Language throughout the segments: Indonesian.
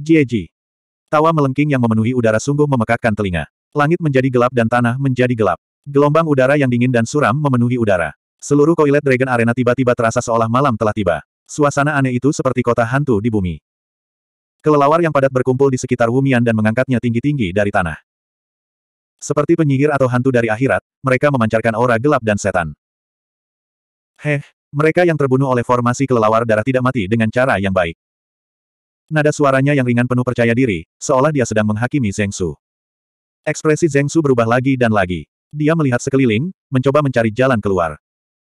Jieji. Tawa melengking yang memenuhi udara sungguh memekakkan telinga. Langit menjadi gelap dan tanah menjadi gelap. Gelombang udara yang dingin dan suram memenuhi udara. Seluruh koilet Dragon Arena tiba-tiba terasa seolah malam telah tiba. Suasana aneh itu seperti kota hantu di bumi. Kelelawar yang padat berkumpul di sekitar Wumian dan mengangkatnya tinggi-tinggi dari tanah. Seperti penyihir atau hantu dari akhirat, mereka memancarkan aura gelap dan setan. Heh, mereka yang terbunuh oleh formasi kelelawar darah tidak mati dengan cara yang baik. Nada suaranya yang ringan penuh percaya diri, seolah dia sedang menghakimi Zeng Su. Ekspresi Zeng Su berubah lagi dan lagi. Dia melihat sekeliling, mencoba mencari jalan keluar.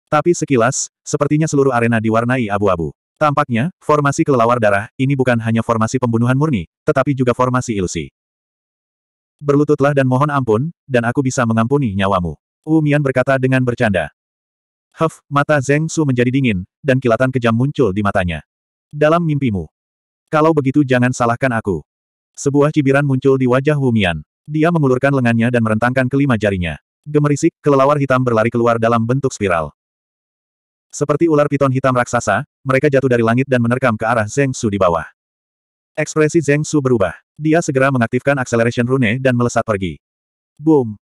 Tapi sekilas, sepertinya seluruh arena diwarnai abu-abu. Tampaknya, formasi kelelawar darah, ini bukan hanya formasi pembunuhan murni, tetapi juga formasi ilusi. Berlututlah dan mohon ampun, dan aku bisa mengampuni nyawamu. Wu Mian berkata dengan bercanda. Huff, mata Zeng Su menjadi dingin, dan kilatan kejam muncul di matanya. Dalam mimpimu, kalau begitu jangan salahkan aku. Sebuah cibiran muncul di wajah Wumian. Dia mengulurkan lengannya dan merentangkan kelima jarinya. Gemerisik, kelelawar hitam berlari keluar dalam bentuk spiral. Seperti ular piton hitam raksasa, mereka jatuh dari langit dan menerkam ke arah Zeng Su di bawah. Ekspresi Zeng Su berubah. Dia segera mengaktifkan acceleration rune dan melesat pergi. Boom!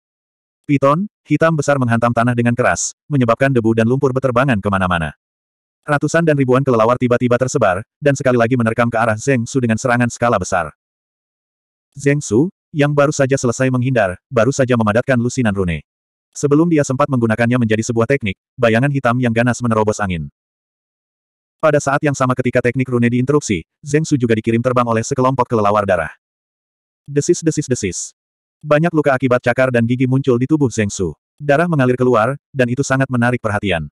Piton, hitam besar menghantam tanah dengan keras, menyebabkan debu dan lumpur beterbangan kemana-mana. Ratusan dan ribuan kelelawar tiba-tiba tersebar, dan sekali lagi menerkam ke arah Zeng Su dengan serangan skala besar. Zeng Su, yang baru saja selesai menghindar, baru saja memadatkan lusinan rune. Sebelum dia sempat menggunakannya menjadi sebuah teknik, bayangan hitam yang ganas menerobos angin. Pada saat yang sama ketika teknik rune diinterupsi, Zeng Su juga dikirim terbang oleh sekelompok kelelawar darah. Desis-desis-desis. Banyak luka akibat cakar dan gigi muncul di tubuh Zeng Su. Darah mengalir keluar, dan itu sangat menarik perhatian.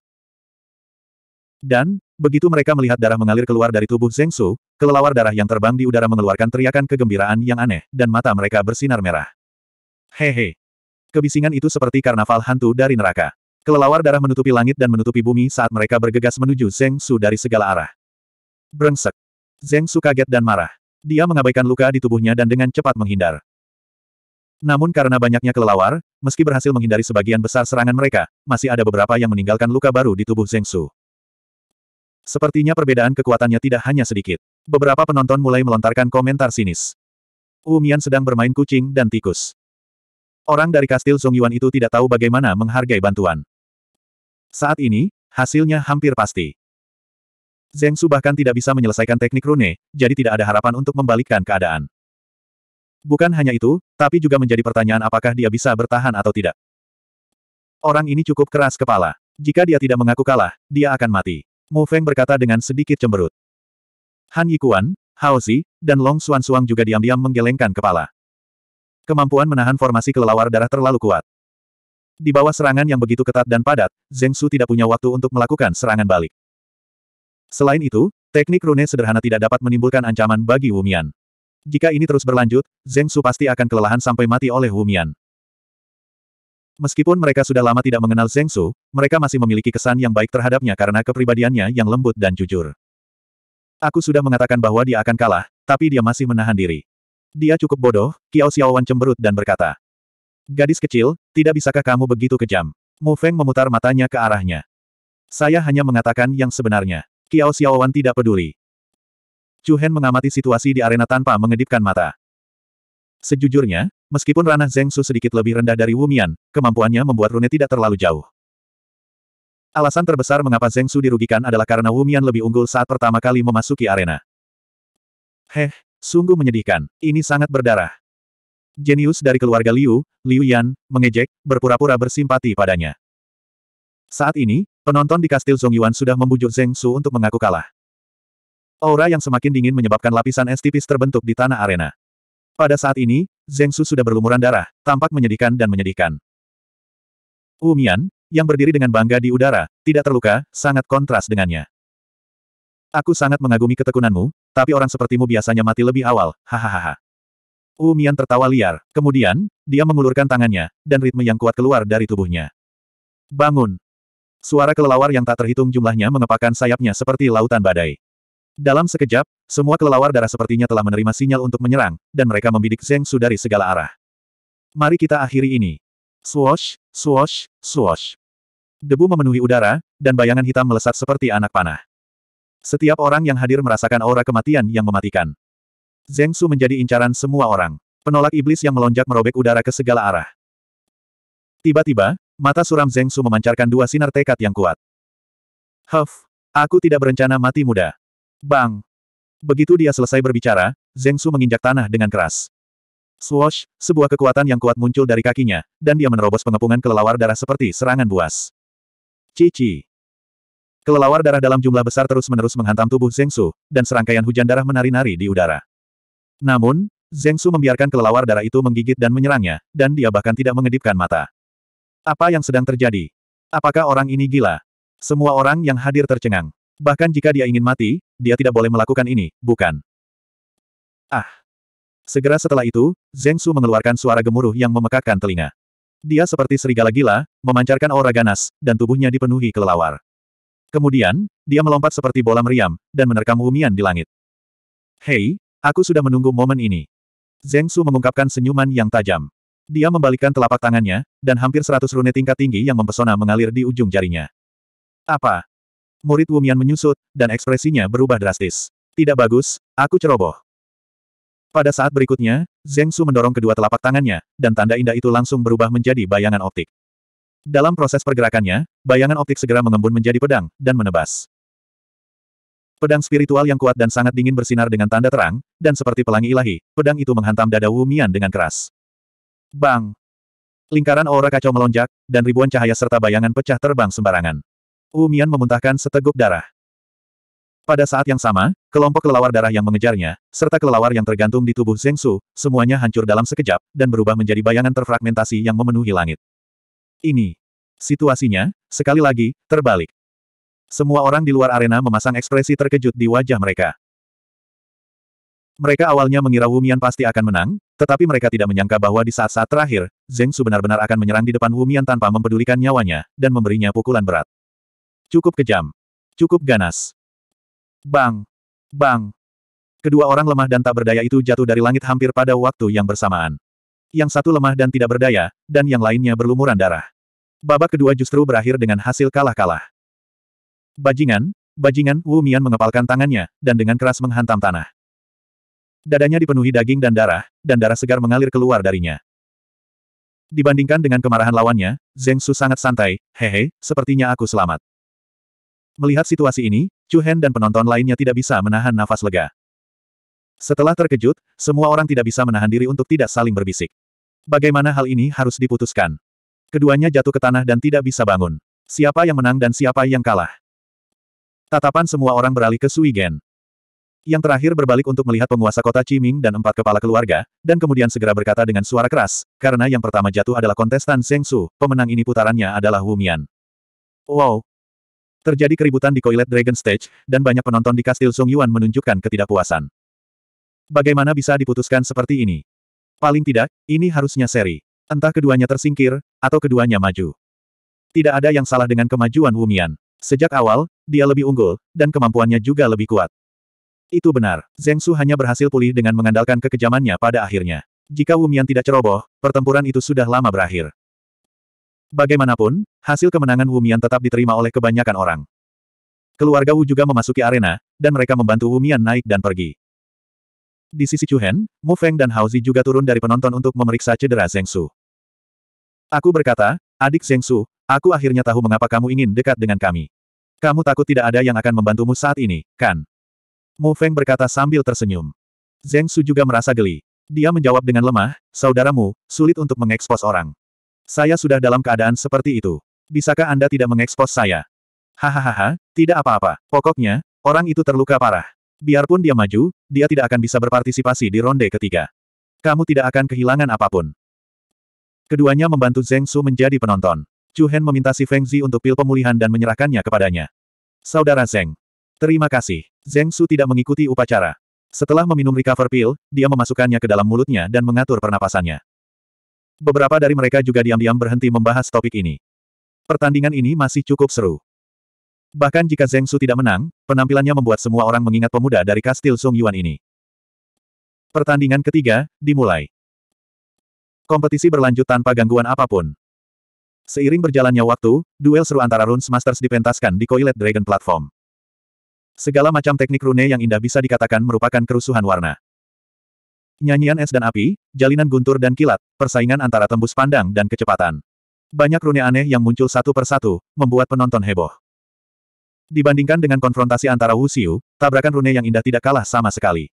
Dan, begitu mereka melihat darah mengalir keluar dari tubuh Zeng Su, kelelawar darah yang terbang di udara mengeluarkan teriakan kegembiraan yang aneh, dan mata mereka bersinar merah. Hehe. Kebisingan itu seperti karnaval hantu dari neraka. Kelelawar darah menutupi langit dan menutupi bumi saat mereka bergegas menuju Zeng Su dari segala arah. Brengsek. Zeng Su kaget dan marah. Dia mengabaikan luka di tubuhnya dan dengan cepat menghindar. Namun karena banyaknya kelelawar, meski berhasil menghindari sebagian besar serangan mereka, masih ada beberapa yang meninggalkan luka baru di tubuh Zeng Su. Sepertinya perbedaan kekuatannya tidak hanya sedikit. Beberapa penonton mulai melontarkan komentar sinis. Umian sedang bermain kucing dan tikus. Orang dari kastil Song Yuan itu tidak tahu bagaimana menghargai bantuan. Saat ini, hasilnya hampir pasti. Zeng Su bahkan tidak bisa menyelesaikan teknik rune, jadi tidak ada harapan untuk membalikkan keadaan. Bukan hanya itu, tapi juga menjadi pertanyaan apakah dia bisa bertahan atau tidak. Orang ini cukup keras kepala. Jika dia tidak mengaku kalah, dia akan mati. Mo Feng berkata dengan sedikit cemberut. Han Yikuan, Hao Zi, dan Long Xuan Suang juga diam-diam menggelengkan kepala. Kemampuan menahan formasi kelelawar darah terlalu kuat. Di bawah serangan yang begitu ketat dan padat, Zeng Su tidak punya waktu untuk melakukan serangan balik. Selain itu, teknik rune sederhana tidak dapat menimbulkan ancaman bagi Wumian. Jika ini terus berlanjut, Zeng Su pasti akan kelelahan sampai mati oleh Wumian. Meskipun mereka sudah lama tidak mengenal Zheng Su, mereka masih memiliki kesan yang baik terhadapnya karena kepribadiannya yang lembut dan jujur. Aku sudah mengatakan bahwa dia akan kalah, tapi dia masih menahan diri. Dia cukup bodoh, Kiao Xiaowan cemberut dan berkata. Gadis kecil, tidak bisakah kamu begitu kejam? Mu Feng memutar matanya ke arahnya. Saya hanya mengatakan yang sebenarnya. Kiao Xiaowan tidak peduli. Chu Hen mengamati situasi di arena tanpa mengedipkan mata. Sejujurnya, meskipun ranah Zeng sedikit lebih rendah dari Wumian, kemampuannya membuat rune tidak terlalu jauh. Alasan terbesar mengapa Zeng dirugikan adalah karena Wumian lebih unggul saat pertama kali memasuki arena. Heh, sungguh menyedihkan. Ini sangat berdarah. Jenius dari keluarga Liu, Liu Yan, mengejek, berpura-pura bersimpati padanya. Saat ini, penonton di kastil Zhongyuan sudah membujuk Zeng untuk mengaku kalah. Aura yang semakin dingin menyebabkan lapisan es tipis terbentuk di tanah arena. Pada saat ini, Zeng Su sudah berlumuran darah, tampak menyedihkan dan menyedihkan. Wu Mian, yang berdiri dengan bangga di udara, tidak terluka, sangat kontras dengannya. Aku sangat mengagumi ketekunanmu, tapi orang sepertimu biasanya mati lebih awal, hahaha. Wu Mian tertawa liar, kemudian, dia mengulurkan tangannya, dan ritme yang kuat keluar dari tubuhnya. Bangun! Suara kelelawar yang tak terhitung jumlahnya mengepakkan sayapnya seperti lautan badai. Dalam sekejap, semua kelelawar darah sepertinya telah menerima sinyal untuk menyerang, dan mereka membidik Zeng Su dari segala arah. Mari kita akhiri ini. Swosh, swosh, swosh. Debu memenuhi udara, dan bayangan hitam melesat seperti anak panah. Setiap orang yang hadir merasakan aura kematian yang mematikan. Zeng Su menjadi incaran semua orang. Penolak iblis yang melonjak merobek udara ke segala arah. Tiba-tiba, mata suram Zeng Su memancarkan dua sinar tekad yang kuat. Huff, aku tidak berencana mati muda. Bang! Begitu dia selesai berbicara, Zeng Su menginjak tanah dengan keras. Swoosh, sebuah kekuatan yang kuat muncul dari kakinya, dan dia menerobos pengepungan kelelawar darah seperti serangan buas. Cici. Kelelawar darah dalam jumlah besar terus-menerus menghantam tubuh Zeng Su, dan serangkaian hujan darah menari-nari di udara. Namun, Zeng Su membiarkan kelelawar darah itu menggigit dan menyerangnya, dan dia bahkan tidak mengedipkan mata. Apa yang sedang terjadi? Apakah orang ini gila? Semua orang yang hadir tercengang. Bahkan jika dia ingin mati, dia tidak boleh melakukan ini, bukan? Ah! Segera setelah itu, Zeng Su mengeluarkan suara gemuruh yang memekakkan telinga. Dia seperti serigala gila, memancarkan aura ganas, dan tubuhnya dipenuhi kelelawar. Kemudian, dia melompat seperti bola meriam, dan menerkam Wumian di langit. Hei, aku sudah menunggu momen ini. Zeng Su mengungkapkan senyuman yang tajam. Dia membalikkan telapak tangannya, dan hampir seratus rune tingkat tinggi yang mempesona mengalir di ujung jarinya. Apa? Murid Wumian menyusut, dan ekspresinya berubah drastis. Tidak bagus, aku ceroboh. Pada saat berikutnya, Zheng Su mendorong kedua telapak tangannya, dan tanda indah itu langsung berubah menjadi bayangan optik. Dalam proses pergerakannya, bayangan optik segera mengembun menjadi pedang, dan menebas. Pedang spiritual yang kuat dan sangat dingin bersinar dengan tanda terang, dan seperti pelangi ilahi, pedang itu menghantam dada Wumian dengan keras. Bang! Lingkaran aura kacau melonjak, dan ribuan cahaya serta bayangan pecah terbang sembarangan. Wu Mian memuntahkan seteguk darah. Pada saat yang sama, kelompok kelelawar darah yang mengejarnya, serta kelelawar yang tergantung di tubuh Zheng Su, semuanya hancur dalam sekejap, dan berubah menjadi bayangan terfragmentasi yang memenuhi langit. Ini. Situasinya, sekali lagi, terbalik. Semua orang di luar arena memasang ekspresi terkejut di wajah mereka. Mereka awalnya mengira Wu Mian pasti akan menang, tetapi mereka tidak menyangka bahwa di saat-saat terakhir, Zheng Su benar-benar akan menyerang di depan Wu Mian tanpa mempedulikan nyawanya, dan memberinya pukulan berat. Cukup kejam. Cukup ganas. Bang! Bang! Kedua orang lemah dan tak berdaya itu jatuh dari langit hampir pada waktu yang bersamaan. Yang satu lemah dan tidak berdaya, dan yang lainnya berlumuran darah. Babak kedua justru berakhir dengan hasil kalah-kalah. Bajingan, bajingan, Wu Mian mengepalkan tangannya, dan dengan keras menghantam tanah. Dadanya dipenuhi daging dan darah, dan darah segar mengalir keluar darinya. Dibandingkan dengan kemarahan lawannya, Zeng Su sangat santai, hehe, sepertinya aku selamat. Melihat situasi ini, Chu Hen dan penonton lainnya tidak bisa menahan nafas lega. Setelah terkejut, semua orang tidak bisa menahan diri untuk tidak saling berbisik. Bagaimana hal ini harus diputuskan? Keduanya jatuh ke tanah dan tidak bisa bangun. Siapa yang menang dan siapa yang kalah? Tatapan semua orang beralih ke Sui Gen. Yang terakhir berbalik untuk melihat penguasa kota Ciming dan empat kepala keluarga, dan kemudian segera berkata dengan suara keras, karena yang pertama jatuh adalah kontestan Seng Su, pemenang ini putarannya adalah Wu Mian. Wow, Terjadi keributan di Koilet Dragon Stage, dan banyak penonton di kastil Song Yuan menunjukkan ketidakpuasan. Bagaimana bisa diputuskan seperti ini? Paling tidak, ini harusnya seri. Entah keduanya tersingkir, atau keduanya maju. Tidak ada yang salah dengan kemajuan Wumian. Sejak awal, dia lebih unggul, dan kemampuannya juga lebih kuat. Itu benar, Zeng Su hanya berhasil pulih dengan mengandalkan kekejamannya pada akhirnya. Jika Wumian tidak ceroboh, pertempuran itu sudah lama berakhir. Bagaimanapun, hasil kemenangan Wumian tetap diterima oleh kebanyakan orang. Keluarga Wu juga memasuki arena, dan mereka membantu Wumian naik dan pergi. Di sisi Chuhen, Mu Feng dan Haozi juga turun dari penonton untuk memeriksa cedera Zheng Su. Aku berkata, adik Zheng Su, aku akhirnya tahu mengapa kamu ingin dekat dengan kami. Kamu takut tidak ada yang akan membantumu saat ini, kan? Mu Feng berkata sambil tersenyum. Zeng Su juga merasa geli. Dia menjawab dengan lemah, saudaramu, sulit untuk mengekspos orang. Saya sudah dalam keadaan seperti itu. Bisakah Anda tidak mengekspos saya? Hahaha, tidak apa-apa. Pokoknya, orang itu terluka parah. Biarpun dia maju, dia tidak akan bisa berpartisipasi di ronde ketiga. Kamu tidak akan kehilangan apapun. Keduanya membantu Zeng Su menjadi penonton. Chu Hen meminta si Feng Zi untuk pil pemulihan dan menyerahkannya kepadanya. Saudara Zeng. Terima kasih. Zeng Su tidak mengikuti upacara. Setelah meminum recover pill, dia memasukkannya ke dalam mulutnya dan mengatur pernapasannya. Beberapa dari mereka juga diam-diam berhenti membahas topik ini. Pertandingan ini masih cukup seru. Bahkan jika Zeng Su tidak menang, penampilannya membuat semua orang mengingat pemuda dari kastil Sung Yuan ini. Pertandingan ketiga, dimulai. Kompetisi berlanjut tanpa gangguan apapun. Seiring berjalannya waktu, duel seru antara Runes Masters dipentaskan di Coilet Dragon Platform. Segala macam teknik rune yang indah bisa dikatakan merupakan kerusuhan warna. Nyanyian es dan api, jalinan guntur dan kilat, persaingan antara tembus pandang dan kecepatan. Banyak rune aneh yang muncul satu persatu, membuat penonton heboh. Dibandingkan dengan konfrontasi antara Wuxiu, tabrakan rune yang indah tidak kalah sama sekali.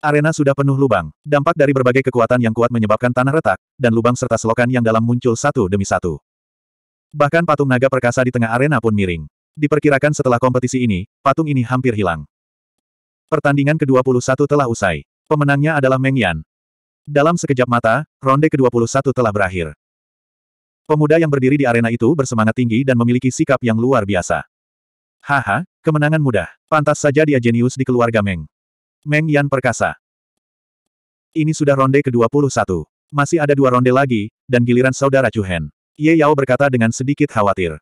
Arena sudah penuh lubang. Dampak dari berbagai kekuatan yang kuat menyebabkan tanah retak, dan lubang serta selokan yang dalam muncul satu demi satu. Bahkan patung naga perkasa di tengah arena pun miring. Diperkirakan setelah kompetisi ini, patung ini hampir hilang. Pertandingan ke-21 telah usai. Pemenangnya adalah Meng Yan. Dalam sekejap mata, ronde ke-21 telah berakhir. Pemuda yang berdiri di arena itu bersemangat tinggi dan memiliki sikap yang luar biasa. Haha, kemenangan mudah. Pantas saja dia jenius di keluarga Meng. Meng Yan perkasa. Ini sudah ronde ke-21. Masih ada dua ronde lagi, dan giliran saudara Cuhen. Ye Yao berkata dengan sedikit khawatir.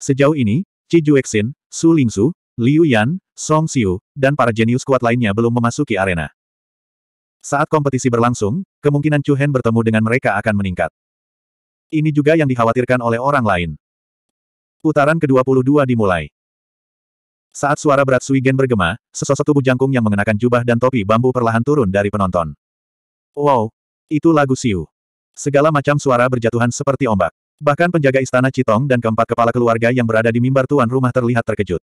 Sejauh ini, Ci Juexin, Su Lingsu, Liu Yan, Song Xiu, dan para jenius kuat lainnya belum memasuki arena. Saat kompetisi berlangsung, kemungkinan Chu Hen bertemu dengan mereka akan meningkat. Ini juga yang dikhawatirkan oleh orang lain. Putaran ke-22 dimulai. Saat suara berat Sui Gen bergema, sesosok tubuh jangkung yang mengenakan jubah dan topi bambu perlahan turun dari penonton. Wow! Itu lagu Siu. Segala macam suara berjatuhan seperti ombak. Bahkan penjaga istana Citong dan keempat kepala keluarga yang berada di mimbar tuan rumah terlihat terkejut.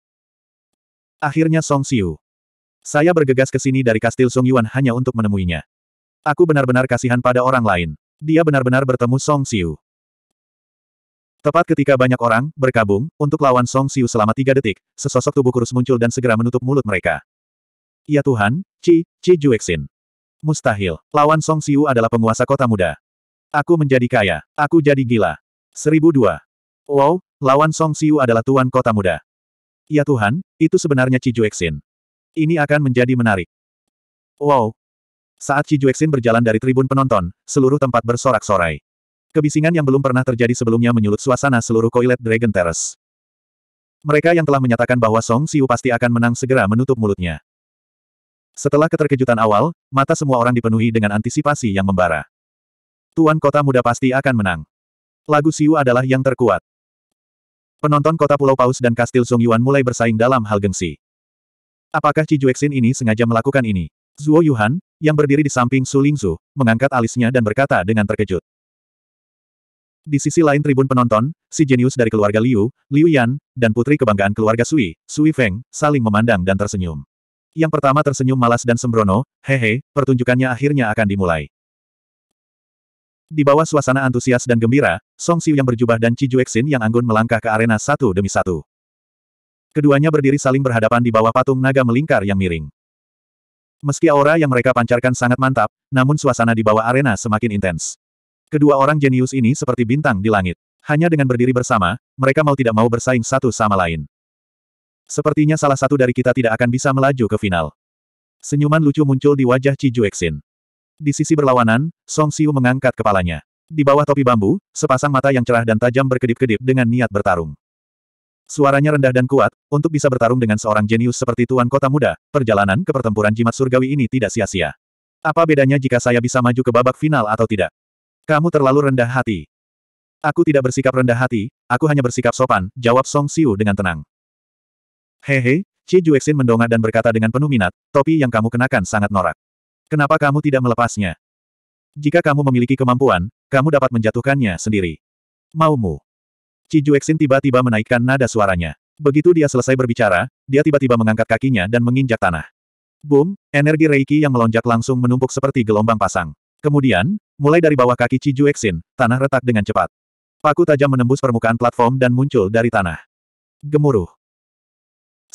Akhirnya Song Xiu. Saya bergegas ke sini dari kastil Song Yuan hanya untuk menemuinya. Aku benar-benar kasihan pada orang lain. Dia benar-benar bertemu Song Xiu. Tepat ketika banyak orang berkabung untuk lawan Song Xiu selama tiga detik, sesosok tubuh kurus muncul dan segera menutup mulut mereka. Ya Tuhan, Ci, Ci Juexin. Mustahil, lawan Song Xiu adalah penguasa kota muda. Aku menjadi kaya, aku jadi gila. 1002. Wow, lawan Song Xiu adalah tuan kota muda. Ya Tuhan, itu sebenarnya Juexin. Ini akan menjadi menarik. Wow. Saat Juexin berjalan dari tribun penonton, seluruh tempat bersorak-sorai. Kebisingan yang belum pernah terjadi sebelumnya menyulut suasana seluruh Koilet Dragon Terrace. Mereka yang telah menyatakan bahwa Song Siu pasti akan menang segera menutup mulutnya. Setelah keterkejutan awal, mata semua orang dipenuhi dengan antisipasi yang membara. Tuan kota muda pasti akan menang. Lagu Siu adalah yang terkuat. Penonton kota Pulau Paus dan Kastil Song Yuan mulai bersaing dalam hal gengsi. Apakah Ci Cijuexin ini sengaja melakukan ini? Zuo Yuhan, yang berdiri di samping Su Lingzu, mengangkat alisnya dan berkata dengan terkejut. Di sisi lain tribun penonton, si jenius dari keluarga Liu, Liu Yan, dan putri kebanggaan keluarga Sui, Sui Feng, saling memandang dan tersenyum. Yang pertama tersenyum malas dan sembrono, hehe, pertunjukannya akhirnya akan dimulai. Di bawah suasana antusias dan gembira, Song Xiu yang berjubah dan Ci Juexin yang anggun melangkah ke arena satu demi satu. Keduanya berdiri saling berhadapan di bawah patung naga melingkar yang miring. Meski aura yang mereka pancarkan sangat mantap, namun suasana di bawah arena semakin intens. Kedua orang jenius ini seperti bintang di langit. Hanya dengan berdiri bersama, mereka mau tidak mau bersaing satu sama lain. Sepertinya salah satu dari kita tidak akan bisa melaju ke final. Senyuman lucu muncul di wajah Ci Juexin. Di sisi berlawanan, Song Xiu mengangkat kepalanya. Di bawah topi bambu, sepasang mata yang cerah dan tajam berkedip-kedip dengan niat bertarung. Suaranya rendah dan kuat, untuk bisa bertarung dengan seorang jenius seperti Tuan Kota Muda, perjalanan ke pertempuran jimat surgawi ini tidak sia-sia. Apa bedanya jika saya bisa maju ke babak final atau tidak? Kamu terlalu rendah hati. Aku tidak bersikap rendah hati, aku hanya bersikap sopan, jawab Song Xiu dengan tenang. Hehe, Qi Juexin mendongak dan berkata dengan penuh minat, topi yang kamu kenakan sangat norak. Kenapa kamu tidak melepasnya? Jika kamu memiliki kemampuan, kamu dapat menjatuhkannya sendiri. Maumu. Cijueksin tiba-tiba menaikkan nada suaranya. Begitu dia selesai berbicara, dia tiba-tiba mengangkat kakinya dan menginjak tanah. Boom, energi Reiki yang melonjak langsung menumpuk seperti gelombang pasang. Kemudian, mulai dari bawah kaki Cijueksin, tanah retak dengan cepat. Paku tajam menembus permukaan platform dan muncul dari tanah. Gemuruh.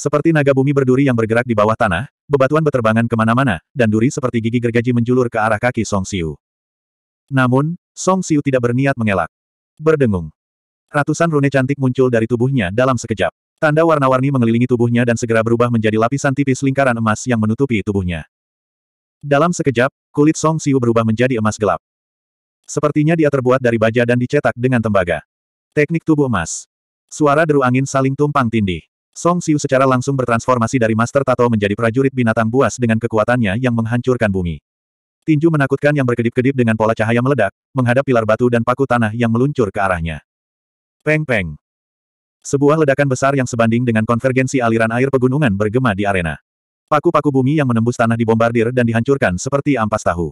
Seperti naga bumi berduri yang bergerak di bawah tanah, Bebatuan beterbangan kemana-mana, dan duri seperti gigi gergaji menjulur ke arah kaki Song Siu. Namun, Song Siu tidak berniat mengelak. Berdengung. Ratusan rune cantik muncul dari tubuhnya dalam sekejap. Tanda warna-warni mengelilingi tubuhnya dan segera berubah menjadi lapisan tipis lingkaran emas yang menutupi tubuhnya. Dalam sekejap, kulit Song Siu berubah menjadi emas gelap. Sepertinya dia terbuat dari baja dan dicetak dengan tembaga. Teknik tubuh emas. Suara deru angin saling tumpang tindih. Song Xiu secara langsung bertransformasi dari Master Tato menjadi prajurit binatang buas dengan kekuatannya yang menghancurkan bumi. Tinju menakutkan yang berkedip-kedip dengan pola cahaya meledak, menghadap pilar batu dan paku tanah yang meluncur ke arahnya. Peng-peng. Sebuah ledakan besar yang sebanding dengan konvergensi aliran air pegunungan bergema di arena. Paku-paku bumi yang menembus tanah dibombardir dan dihancurkan seperti ampas tahu.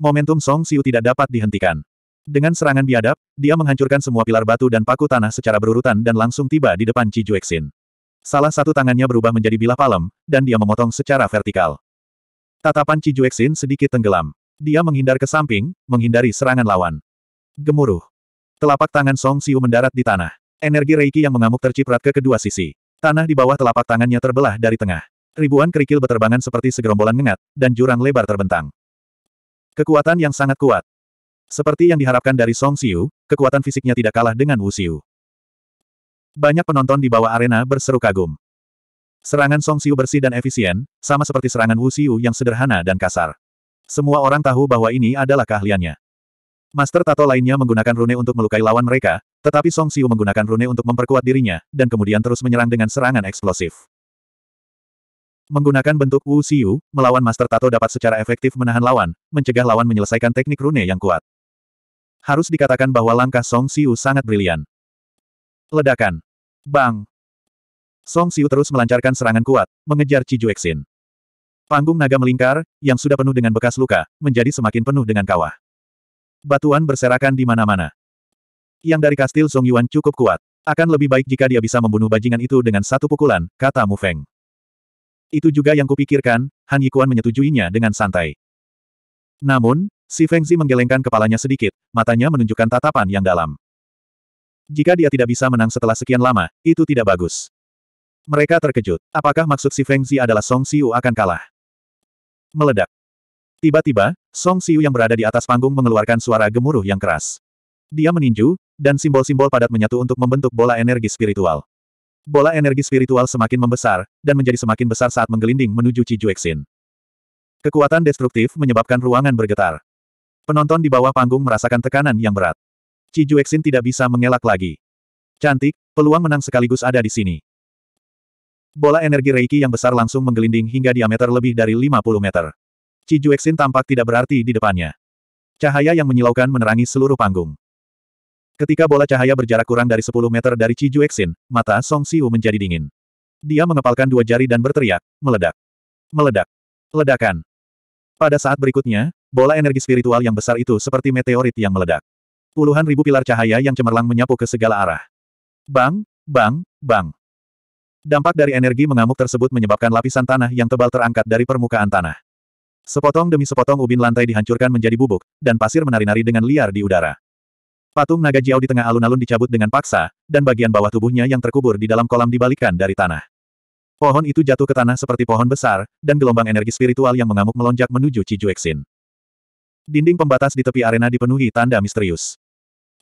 Momentum Song Xiu tidak dapat dihentikan. Dengan serangan biadab, dia menghancurkan semua pilar batu dan paku tanah secara berurutan dan langsung tiba di depan Ci Juexin. Salah satu tangannya berubah menjadi bilah palem, dan dia memotong secara vertikal. Tatapan Juexin sedikit tenggelam. Dia menghindar ke samping, menghindari serangan lawan. Gemuruh. Telapak tangan Song Siu mendarat di tanah. Energi Reiki yang mengamuk terciprat ke kedua sisi. Tanah di bawah telapak tangannya terbelah dari tengah. Ribuan kerikil berterbangan seperti segerombolan ngengat, dan jurang lebar terbentang. Kekuatan yang sangat kuat. Seperti yang diharapkan dari Song Siu, kekuatan fisiknya tidak kalah dengan Wu Siu. Banyak penonton di bawah arena berseru kagum. Serangan Song Xiu bersih dan efisien, sama seperti serangan Wu Xiu yang sederhana dan kasar. Semua orang tahu bahwa ini adalah keahliannya. Master Tato lainnya menggunakan rune untuk melukai lawan mereka, tetapi Song Xiu menggunakan rune untuk memperkuat dirinya, dan kemudian terus menyerang dengan serangan eksplosif. Menggunakan bentuk Wu Xiu, melawan Master Tato dapat secara efektif menahan lawan, mencegah lawan menyelesaikan teknik rune yang kuat. Harus dikatakan bahwa langkah Song Xiu sangat brilian. Ledakan. Bang. Song Siu terus melancarkan serangan kuat, mengejar Ci Juexin. Panggung naga melingkar, yang sudah penuh dengan bekas luka, menjadi semakin penuh dengan kawah. Batuan berserakan di mana-mana. Yang dari kastil Song Yuan cukup kuat. Akan lebih baik jika dia bisa membunuh bajingan itu dengan satu pukulan, kata Mu Feng. Itu juga yang kupikirkan, Han Yikuan menyetujuinya dengan santai. Namun, si Feng Zi menggelengkan kepalanya sedikit, matanya menunjukkan tatapan yang dalam. Jika dia tidak bisa menang setelah sekian lama, itu tidak bagus. Mereka terkejut. Apakah maksud si Feng Zi adalah Song Xiu akan kalah? Meledak. Tiba-tiba, Song Xiu yang berada di atas panggung mengeluarkan suara gemuruh yang keras. Dia meninju, dan simbol-simbol padat menyatu untuk membentuk bola energi spiritual. Bola energi spiritual semakin membesar, dan menjadi semakin besar saat menggelinding menuju Cijuexin. Kekuatan destruktif menyebabkan ruangan bergetar. Penonton di bawah panggung merasakan tekanan yang berat. Juexin tidak bisa mengelak lagi. Cantik, peluang menang sekaligus ada di sini. Bola energi Reiki yang besar langsung menggelinding hingga diameter lebih dari 50 meter. Juexin tampak tidak berarti di depannya. Cahaya yang menyilaukan menerangi seluruh panggung. Ketika bola cahaya berjarak kurang dari 10 meter dari Juexin, mata Song Siu menjadi dingin. Dia mengepalkan dua jari dan berteriak, meledak. Meledak. Ledakan. Pada saat berikutnya, bola energi spiritual yang besar itu seperti meteorit yang meledak. Puluhan ribu pilar cahaya yang cemerlang menyapu ke segala arah. Bang, bang, bang. Dampak dari energi mengamuk tersebut menyebabkan lapisan tanah yang tebal terangkat dari permukaan tanah. Sepotong demi sepotong ubin lantai dihancurkan menjadi bubuk, dan pasir menari-nari dengan liar di udara. Patung naga Jiao di tengah alun-alun dicabut dengan paksa, dan bagian bawah tubuhnya yang terkubur di dalam kolam dibalikkan dari tanah. Pohon itu jatuh ke tanah seperti pohon besar, dan gelombang energi spiritual yang mengamuk melonjak menuju Cijuexin. Dinding pembatas di tepi arena dipenuhi tanda misterius.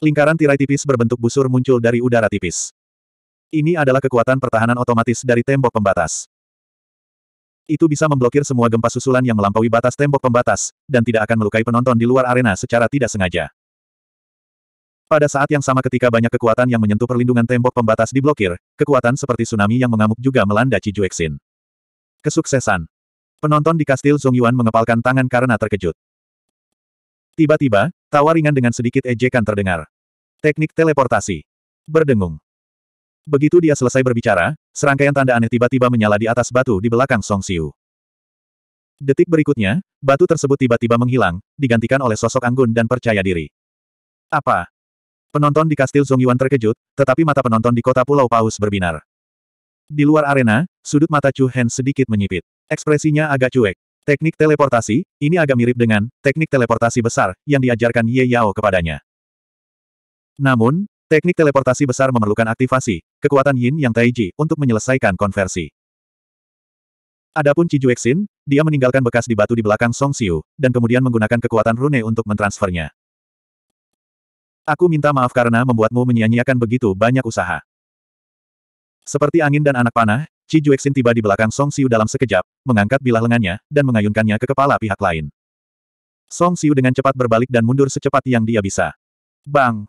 Lingkaran tirai tipis berbentuk busur muncul dari udara tipis. Ini adalah kekuatan pertahanan otomatis dari tembok pembatas. Itu bisa memblokir semua gempa susulan yang melampaui batas tembok pembatas, dan tidak akan melukai penonton di luar arena secara tidak sengaja. Pada saat yang sama ketika banyak kekuatan yang menyentuh perlindungan tembok pembatas diblokir, kekuatan seperti tsunami yang mengamuk juga melanda Cijuexin. Kesuksesan. Penonton di kastil Zhongyuan mengepalkan tangan karena terkejut. Tiba-tiba, Tawa ringan dengan sedikit ejekan terdengar. Teknik teleportasi. Berdengung. Begitu dia selesai berbicara, serangkaian tanda aneh tiba-tiba menyala di atas batu di belakang Song Siu. Detik berikutnya, batu tersebut tiba-tiba menghilang, digantikan oleh sosok anggun dan percaya diri. Apa? Penonton di kastil Zongyuan terkejut, tetapi mata penonton di kota Pulau Paus berbinar. Di luar arena, sudut mata Chu Hen sedikit menyipit. Ekspresinya agak cuek. Teknik teleportasi, ini agak mirip dengan teknik teleportasi besar yang diajarkan Ye Yao kepadanya. Namun, teknik teleportasi besar memerlukan aktivasi, kekuatan Yin Yang Taiji untuk menyelesaikan konversi. Adapun Juexin, dia meninggalkan bekas di batu di belakang Song Xiu, dan kemudian menggunakan kekuatan rune untuk mentransfernya. Aku minta maaf karena membuatmu menyia-nyiakan begitu banyak usaha. Seperti angin dan anak panah, Qi Juexin tiba di belakang Song Xiu dalam sekejap, mengangkat bilah lengannya, dan mengayunkannya ke kepala pihak lain. Song Xiu dengan cepat berbalik dan mundur secepat yang dia bisa. Bang!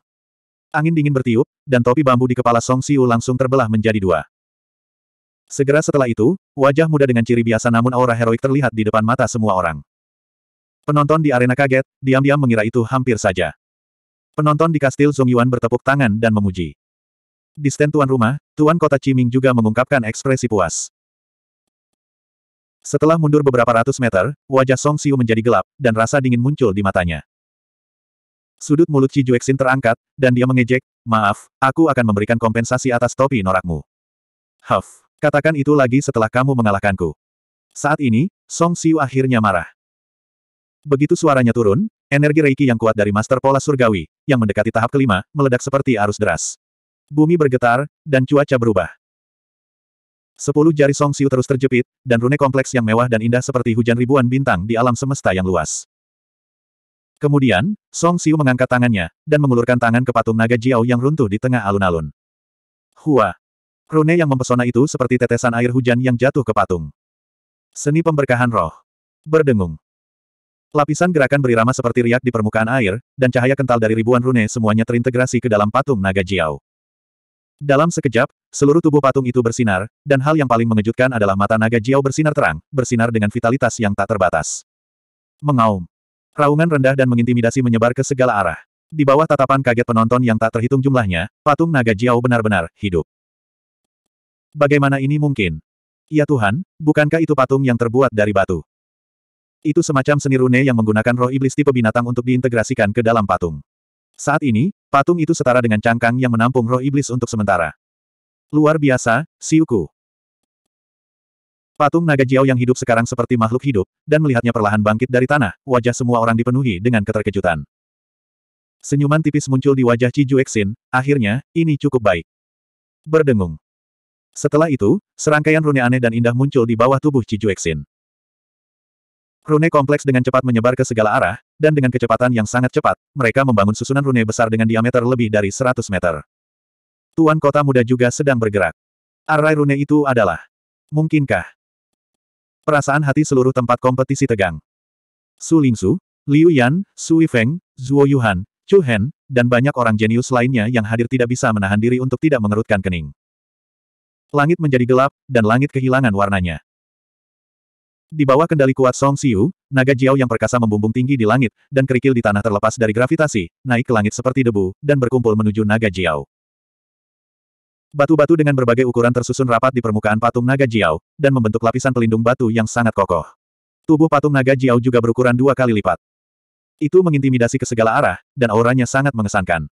Angin dingin bertiup, dan topi bambu di kepala Song Xiu langsung terbelah menjadi dua. Segera setelah itu, wajah muda dengan ciri biasa namun aura heroik terlihat di depan mata semua orang. Penonton di arena kaget, diam-diam mengira itu hampir saja. Penonton di kastil Zhongyuan bertepuk tangan dan memuji. Di stand tuan rumah, tuan kota Ciming juga mengungkapkan ekspresi puas. Setelah mundur beberapa ratus meter, wajah Song Siu menjadi gelap, dan rasa dingin muncul di matanya. Sudut mulut Ci Juexin terangkat, dan dia mengejek, maaf, aku akan memberikan kompensasi atas topi norakmu. Huff, katakan itu lagi setelah kamu mengalahkanku. Saat ini, Song Siu akhirnya marah. Begitu suaranya turun, energi reiki yang kuat dari Master Pola Surgawi, yang mendekati tahap kelima, meledak seperti arus deras bumi bergetar, dan cuaca berubah. Sepuluh jari Song Xiu terus terjepit, dan rune kompleks yang mewah dan indah seperti hujan ribuan bintang di alam semesta yang luas. Kemudian, Song Xiu mengangkat tangannya, dan mengulurkan tangan ke patung naga Jiao yang runtuh di tengah alun-alun. Hua! Rune yang mempesona itu seperti tetesan air hujan yang jatuh ke patung. Seni pemberkahan roh. Berdengung. Lapisan gerakan berirama seperti riak di permukaan air, dan cahaya kental dari ribuan rune semuanya terintegrasi ke dalam patung naga Jiao. Dalam sekejap, seluruh tubuh patung itu bersinar, dan hal yang paling mengejutkan adalah mata naga Jiao bersinar terang, bersinar dengan vitalitas yang tak terbatas. Mengaum. Raungan rendah dan mengintimidasi menyebar ke segala arah. Di bawah tatapan kaget penonton yang tak terhitung jumlahnya, patung naga Jiao benar-benar hidup. Bagaimana ini mungkin? Ya Tuhan, bukankah itu patung yang terbuat dari batu? Itu semacam seni rune yang menggunakan roh iblis tipe binatang untuk diintegrasikan ke dalam patung. Saat ini, Patung itu setara dengan cangkang yang menampung roh iblis untuk sementara. Luar biasa, Siuku. Patung naga Jiao yang hidup sekarang seperti makhluk hidup, dan melihatnya perlahan bangkit dari tanah, wajah semua orang dipenuhi dengan keterkejutan. Senyuman tipis muncul di wajah Ciju Exin, akhirnya, ini cukup baik. Berdengung. Setelah itu, serangkaian rune aneh dan indah muncul di bawah tubuh Ciju Exin. Rune kompleks dengan cepat menyebar ke segala arah, dan dengan kecepatan yang sangat cepat, mereka membangun susunan rune besar dengan diameter lebih dari 100 meter. Tuan kota muda juga sedang bergerak. Arai rune itu adalah. Mungkinkah? Perasaan hati seluruh tempat kompetisi tegang. Su Lingsu, Liu Yan, Su Feng, Zuo Yuhan, Chu Hen, dan banyak orang jenius lainnya yang hadir tidak bisa menahan diri untuk tidak mengerutkan kening. Langit menjadi gelap, dan langit kehilangan warnanya. Di bawah kendali kuat Song Siu, naga Jiao yang perkasa membumbung tinggi di langit, dan kerikil di tanah terlepas dari gravitasi, naik ke langit seperti debu, dan berkumpul menuju naga Jiao. Batu-batu dengan berbagai ukuran tersusun rapat di permukaan patung naga Jiao, dan membentuk lapisan pelindung batu yang sangat kokoh. Tubuh patung naga Jiao juga berukuran dua kali lipat. Itu mengintimidasi ke segala arah, dan auranya sangat mengesankan.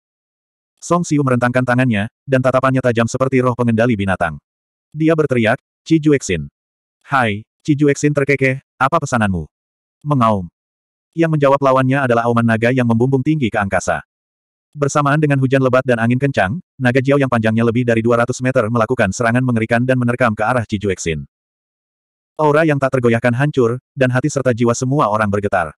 Song Siu merentangkan tangannya, dan tatapannya tajam seperti roh pengendali binatang. Dia berteriak, Ci Juexin. Hai, Cijuexin terkekeh, apa pesananmu? Mengaum. Yang menjawab lawannya adalah auman naga yang membumbung tinggi ke angkasa. Bersamaan dengan hujan lebat dan angin kencang, naga Jiao yang panjangnya lebih dari 200 meter melakukan serangan mengerikan dan menerkam ke arah Cijuexin. Aura yang tak tergoyahkan hancur, dan hati serta jiwa semua orang bergetar.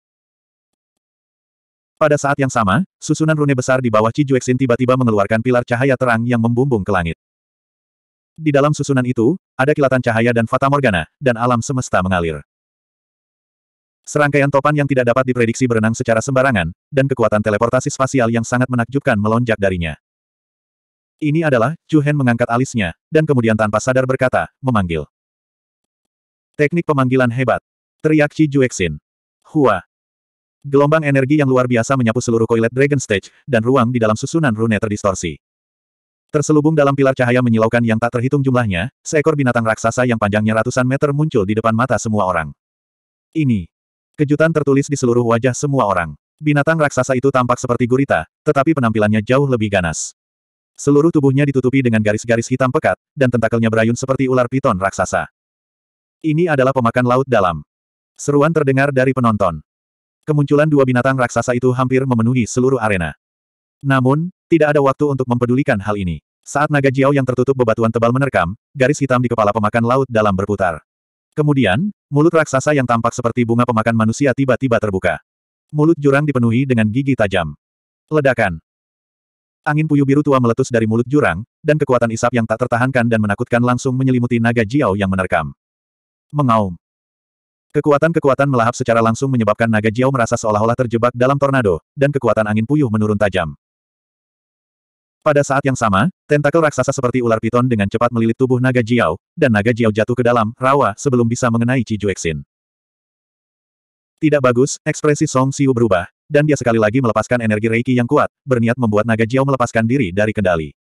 Pada saat yang sama, susunan rune besar di bawah Cijuexin tiba-tiba mengeluarkan pilar cahaya terang yang membumbung ke langit. Di dalam susunan itu, ada kilatan cahaya dan fata morgana, dan alam semesta mengalir. Serangkaian topan yang tidak dapat diprediksi berenang secara sembarangan, dan kekuatan teleportasi spasial yang sangat menakjubkan melonjak darinya. Ini adalah, Chu Hen mengangkat alisnya, dan kemudian tanpa sadar berkata, memanggil. Teknik pemanggilan hebat. Teriak Chi Juexin. Hua. Gelombang energi yang luar biasa menyapu seluruh koilet Dragon Stage, dan ruang di dalam susunan rune terdistorsi. Terselubung dalam pilar cahaya menyilaukan yang tak terhitung jumlahnya, seekor binatang raksasa yang panjangnya ratusan meter muncul di depan mata semua orang. Ini. Kejutan tertulis di seluruh wajah semua orang. Binatang raksasa itu tampak seperti gurita, tetapi penampilannya jauh lebih ganas. Seluruh tubuhnya ditutupi dengan garis-garis hitam pekat, dan tentakelnya berayun seperti ular piton raksasa. Ini adalah pemakan laut dalam. Seruan terdengar dari penonton. Kemunculan dua binatang raksasa itu hampir memenuhi seluruh arena. Namun, tidak ada waktu untuk mempedulikan hal ini. Saat naga Jiao yang tertutup bebatuan tebal menerkam, garis hitam di kepala pemakan laut dalam berputar. Kemudian, mulut raksasa yang tampak seperti bunga pemakan manusia tiba-tiba terbuka. Mulut jurang dipenuhi dengan gigi tajam. Ledakan. Angin puyuh biru tua meletus dari mulut jurang, dan kekuatan isap yang tak tertahankan dan menakutkan langsung menyelimuti naga Jiao yang menerkam. Mengaum. Kekuatan-kekuatan melahap secara langsung menyebabkan naga Jiao merasa seolah-olah terjebak dalam tornado, dan kekuatan angin puyuh menurun tajam. Pada saat yang sama, tentakel raksasa seperti ular piton dengan cepat melilit tubuh naga Jiao, dan naga Jiao jatuh ke dalam rawa sebelum bisa mengenai ci Juexin. Tidak bagus, ekspresi Song Xiu berubah, dan dia sekali lagi melepaskan energi Reiki yang kuat, berniat membuat naga Jiao melepaskan diri dari kendali.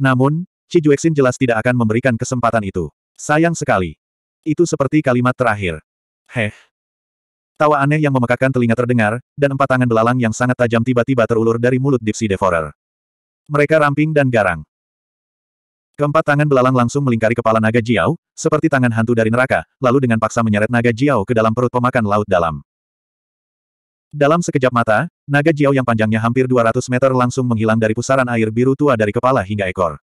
Namun, ci Juexin jelas tidak akan memberikan kesempatan itu. Sayang sekali. Itu seperti kalimat terakhir. Heh. Tawa aneh yang memekakan telinga terdengar, dan empat tangan belalang yang sangat tajam tiba-tiba terulur dari mulut Dipsy Devorer. Mereka ramping dan garang. Keempat tangan belalang langsung melingkari kepala naga Jiao, seperti tangan hantu dari neraka, lalu dengan paksa menyeret naga Jiao ke dalam perut pemakan laut dalam. Dalam sekejap mata, naga Jiao yang panjangnya hampir 200 meter langsung menghilang dari pusaran air biru tua dari kepala hingga ekor.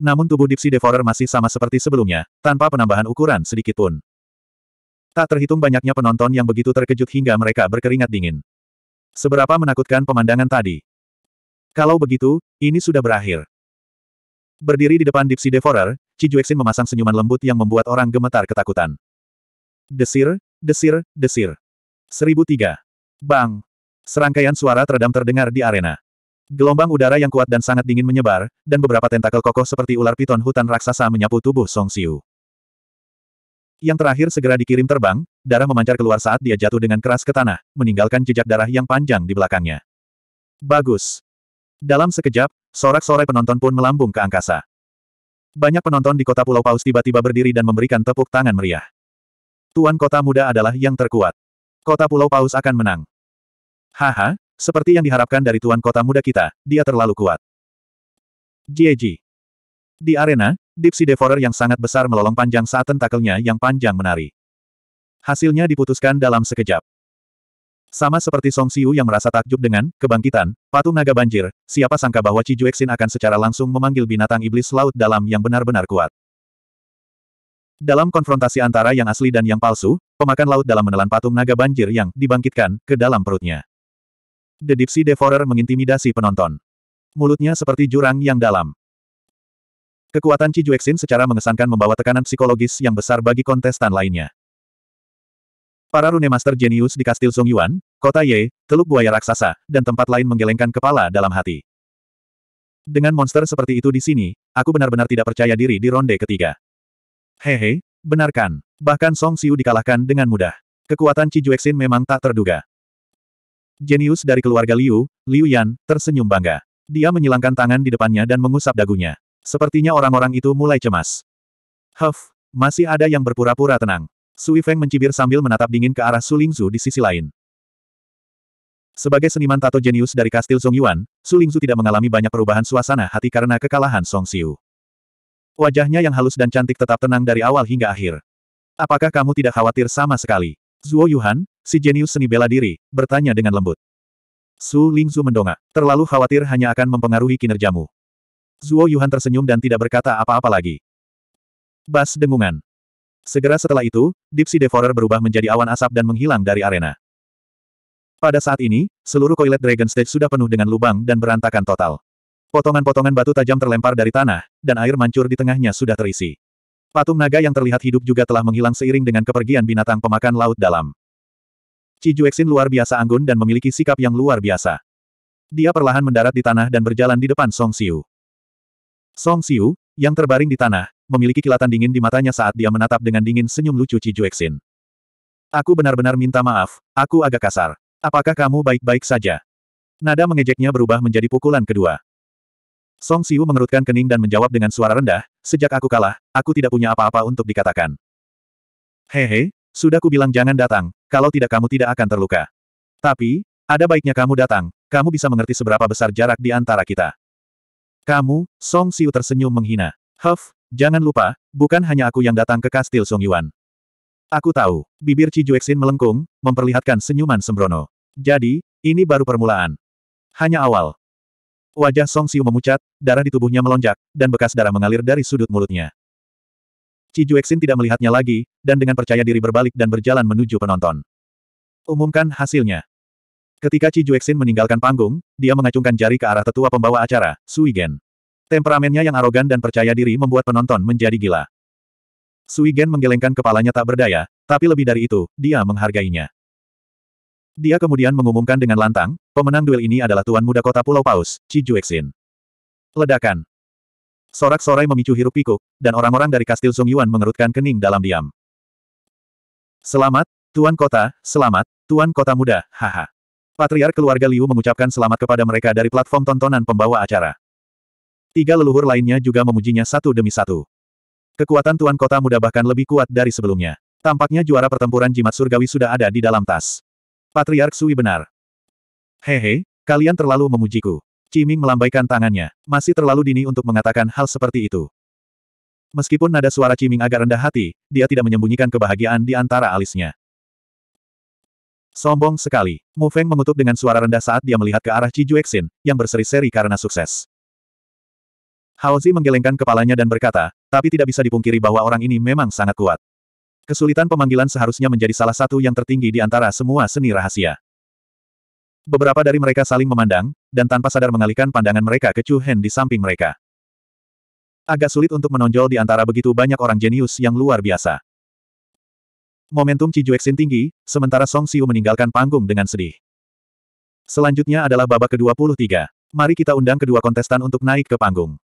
Namun tubuh Dipsy Devorer masih sama seperti sebelumnya, tanpa penambahan ukuran sedikit pun. Tak terhitung banyaknya penonton yang begitu terkejut hingga mereka berkeringat dingin. Seberapa menakutkan pemandangan tadi. Kalau begitu, ini sudah berakhir. Berdiri di depan Dipsy Ci Cijuexin memasang senyuman lembut yang membuat orang gemetar ketakutan. Desir, desir, desir. 1003. Bang! Serangkaian suara teredam terdengar di arena. Gelombang udara yang kuat dan sangat dingin menyebar, dan beberapa tentakel kokoh seperti ular piton hutan raksasa menyapu tubuh Song Xiu. Yang terakhir segera dikirim terbang, darah memancar keluar saat dia jatuh dengan keras ke tanah, meninggalkan jejak darah yang panjang di belakangnya. Bagus. Dalam sekejap, sorak-sorai penonton pun melambung ke angkasa. Banyak penonton di kota Pulau Paus tiba-tiba berdiri dan memberikan tepuk tangan meriah. Tuan kota muda adalah yang terkuat. Kota Pulau Paus akan menang. Haha, seperti yang diharapkan dari tuan kota muda kita, dia terlalu kuat. Jieji. Di arena, Dipsy Devorer Devourer yang sangat besar melolong panjang saat tentakelnya yang panjang menari. Hasilnya diputuskan dalam sekejap. Sama seperti Song Siu yang merasa takjub dengan kebangkitan patung naga banjir, siapa sangka bahwa Ci Juexin akan secara langsung memanggil binatang iblis laut dalam yang benar-benar kuat. Dalam konfrontasi antara yang asli dan yang palsu, pemakan laut dalam menelan patung naga banjir yang dibangkitkan ke dalam perutnya. The Sea Devourer mengintimidasi penonton. Mulutnya seperti jurang yang dalam. Kekuatan Ci Juexin secara mengesankan membawa tekanan psikologis yang besar bagi kontestan lainnya. Para rune master jenius di kastil Song Yuan, kota Ye, teluk buaya raksasa, dan tempat lain menggelengkan kepala dalam hati. Dengan monster seperti itu di sini, aku benar-benar tidak percaya diri di ronde ketiga. Hehe, benarkan. Bahkan Song Xiu dikalahkan dengan mudah. Kekuatan Cijuexin memang tak terduga. Jenius dari keluarga Liu, Liu Yan, tersenyum bangga. Dia menyilangkan tangan di depannya dan mengusap dagunya. Sepertinya orang-orang itu mulai cemas. Huff, masih ada yang berpura-pura tenang. Sui Feng mencibir sambil menatap dingin ke arah Su Lingzu di sisi lain. Sebagai seniman tato jenius dari kastil Yuan, Su Lingzu tidak mengalami banyak perubahan suasana hati karena kekalahan Song Xiu. Wajahnya yang halus dan cantik tetap tenang dari awal hingga akhir. Apakah kamu tidak khawatir sama sekali? Zuo Yuhan, si jenius seni bela diri, bertanya dengan lembut. Su Lingzu mendongak. Terlalu khawatir hanya akan mempengaruhi kinerjamu. Zuo Yuhan tersenyum dan tidak berkata apa-apa lagi. Bas dengungan. Segera setelah itu, Dipsy Devourer berubah menjadi awan asap dan menghilang dari arena. Pada saat ini, seluruh koilet Dragon Stage sudah penuh dengan lubang dan berantakan total. Potongan-potongan batu tajam terlempar dari tanah, dan air mancur di tengahnya sudah terisi. Patung naga yang terlihat hidup juga telah menghilang seiring dengan kepergian binatang pemakan laut dalam. Cijuexin luar biasa anggun dan memiliki sikap yang luar biasa. Dia perlahan mendarat di tanah dan berjalan di depan Song Xiu. Song Xiu, yang terbaring di tanah, memiliki kilatan dingin di matanya saat dia menatap dengan dingin senyum lucu Cijuexin. Aku benar-benar minta maaf, aku agak kasar. Apakah kamu baik-baik saja? Nada mengejeknya berubah menjadi pukulan kedua. Song Siu mengerutkan kening dan menjawab dengan suara rendah, sejak aku kalah, aku tidak punya apa-apa untuk dikatakan. Hehe, sudah ku bilang jangan datang, kalau tidak kamu tidak akan terluka. Tapi, ada baiknya kamu datang, kamu bisa mengerti seberapa besar jarak di antara kita. Kamu, Song Siu tersenyum menghina. Huff, Jangan lupa, bukan hanya aku yang datang ke kastil Song Yuan. Aku tahu, bibir Ci Cijuexin melengkung, memperlihatkan senyuman sembrono. Jadi, ini baru permulaan. Hanya awal. Wajah Song Xiu memucat, darah di tubuhnya melonjak, dan bekas darah mengalir dari sudut mulutnya. Ci Cijuexin tidak melihatnya lagi, dan dengan percaya diri berbalik dan berjalan menuju penonton. Umumkan hasilnya. Ketika Ci Cijuexin meninggalkan panggung, dia mengacungkan jari ke arah tetua pembawa acara, Sui Gen. Temperamennya yang arogan dan percaya diri membuat penonton menjadi gila. Sui Gen menggelengkan kepalanya tak berdaya, tapi lebih dari itu, dia menghargainya. Dia kemudian mengumumkan dengan lantang, pemenang duel ini adalah Tuan Muda Kota Pulau Paus, Chi Juexin. Ledakan. Sorak-sorai memicu hirup pikuk, dan orang-orang dari kastil Sung Yuan mengerutkan kening dalam diam. Selamat, Tuan Kota, selamat, Tuan Kota Muda, haha. Patriar keluarga Liu mengucapkan selamat kepada mereka dari platform tontonan pembawa acara. Tiga leluhur lainnya juga memujinya satu demi satu. Kekuatan Tuan Kota Muda bahkan lebih kuat dari sebelumnya. Tampaknya juara pertempuran jimat surgawi sudah ada di dalam tas. Patriark Sui benar. Hehe, kalian terlalu memujiku. Ciming melambaikan tangannya. Masih terlalu dini untuk mengatakan hal seperti itu. Meskipun nada suara Ciming agak rendah hati, dia tidak menyembunyikan kebahagiaan di antara alisnya. Sombong sekali. Mu Feng mengutuk dengan suara rendah saat dia melihat ke arah Ci Juexin, yang berseri-seri karena sukses. Haozi menggelengkan kepalanya dan berkata, tapi tidak bisa dipungkiri bahwa orang ini memang sangat kuat. Kesulitan pemanggilan seharusnya menjadi salah satu yang tertinggi di antara semua seni rahasia. Beberapa dari mereka saling memandang, dan tanpa sadar mengalihkan pandangan mereka ke Chu Hen di samping mereka. Agak sulit untuk menonjol di antara begitu banyak orang jenius yang luar biasa. Momentum Juexin tinggi, sementara Song Xiu meninggalkan panggung dengan sedih. Selanjutnya adalah babak ke-23. Mari kita undang kedua kontestan untuk naik ke panggung.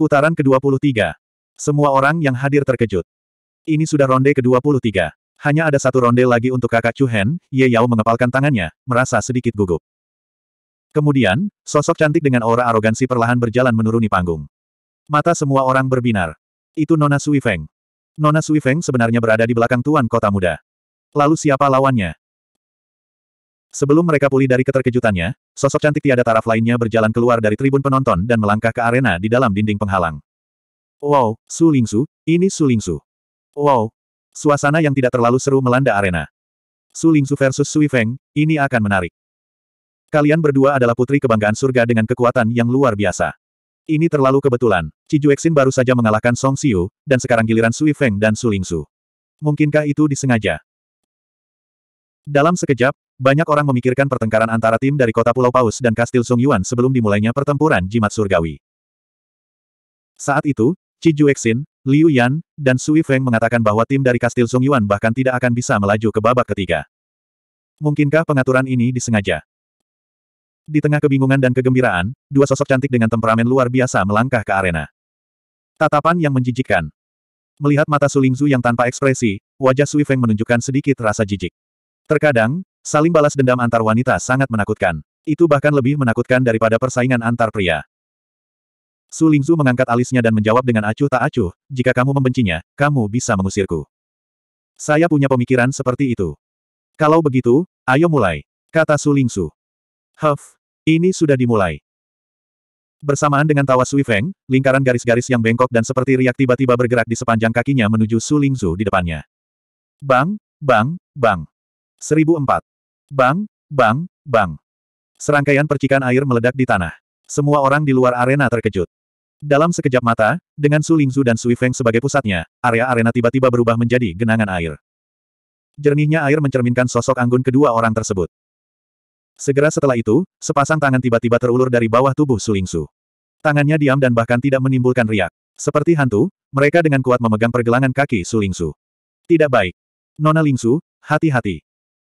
Putaran ke-23. Semua orang yang hadir terkejut. Ini sudah ronde ke-23. Hanya ada satu ronde lagi untuk kakak Chu Hen. Ye Yao mengepalkan tangannya, merasa sedikit gugup. Kemudian, sosok cantik dengan aura arogansi perlahan berjalan menuruni panggung. Mata semua orang berbinar. Itu Nona Sui Feng. Nona Sui Feng sebenarnya berada di belakang tuan kota muda. Lalu siapa lawannya? Sebelum mereka pulih dari keterkejutannya, sosok cantik tiada taraf lainnya berjalan keluar dari tribun penonton dan melangkah ke arena di dalam dinding penghalang. Wow, Su Lingsu, ini Su Lingsu. Wow. Suasana yang tidak terlalu seru melanda arena. Su Lingsu versus Sui Feng, ini akan menarik. Kalian berdua adalah putri kebanggaan surga dengan kekuatan yang luar biasa. Ini terlalu kebetulan. Ci Cijuexin baru saja mengalahkan Song Xiu, dan sekarang giliran Sui Feng dan Su Lingsu. Mungkinkah itu disengaja? Dalam sekejap, banyak orang memikirkan pertengkaran antara tim dari kota Pulau Paus dan Kastil Sung Yuan sebelum dimulainya pertempuran jimat surgawi. Saat itu, Chi Juexin, Liu Yan, dan Sui Feng mengatakan bahwa tim dari Kastil Sung Yuan bahkan tidak akan bisa melaju ke babak ketiga. Mungkinkah pengaturan ini disengaja? Di tengah kebingungan dan kegembiraan, dua sosok cantik dengan temperamen luar biasa melangkah ke arena. Tatapan yang menjijikkan. Melihat mata Su Lingzu yang tanpa ekspresi, wajah Sui Feng menunjukkan sedikit rasa jijik. Terkadang, Saling balas dendam antar wanita sangat menakutkan. Itu bahkan lebih menakutkan daripada persaingan antar pria. Su Lingzu mengangkat alisnya dan menjawab dengan acuh tak acuh, jika kamu membencinya, kamu bisa mengusirku. Saya punya pemikiran seperti itu. Kalau begitu, ayo mulai, kata Su Lingzu. Huff, ini sudah dimulai. Bersamaan dengan tawa Sui Feng, lingkaran garis-garis yang bengkok dan seperti riak tiba-tiba bergerak di sepanjang kakinya menuju Su Lingzu di depannya. Bang, bang, bang. Seribu empat. Bang, bang, bang. Serangkaian percikan air meledak di tanah. Semua orang di luar arena terkejut. Dalam sekejap mata, dengan Su Lingzu dan Sui Feng sebagai pusatnya, area arena tiba-tiba berubah menjadi genangan air. Jernihnya air mencerminkan sosok anggun kedua orang tersebut. Segera setelah itu, sepasang tangan tiba-tiba terulur dari bawah tubuh Su Lingzu. Tangannya diam dan bahkan tidak menimbulkan riak. Seperti hantu, mereka dengan kuat memegang pergelangan kaki Su Lingzu. Tidak baik. Nona Lingzu, hati-hati.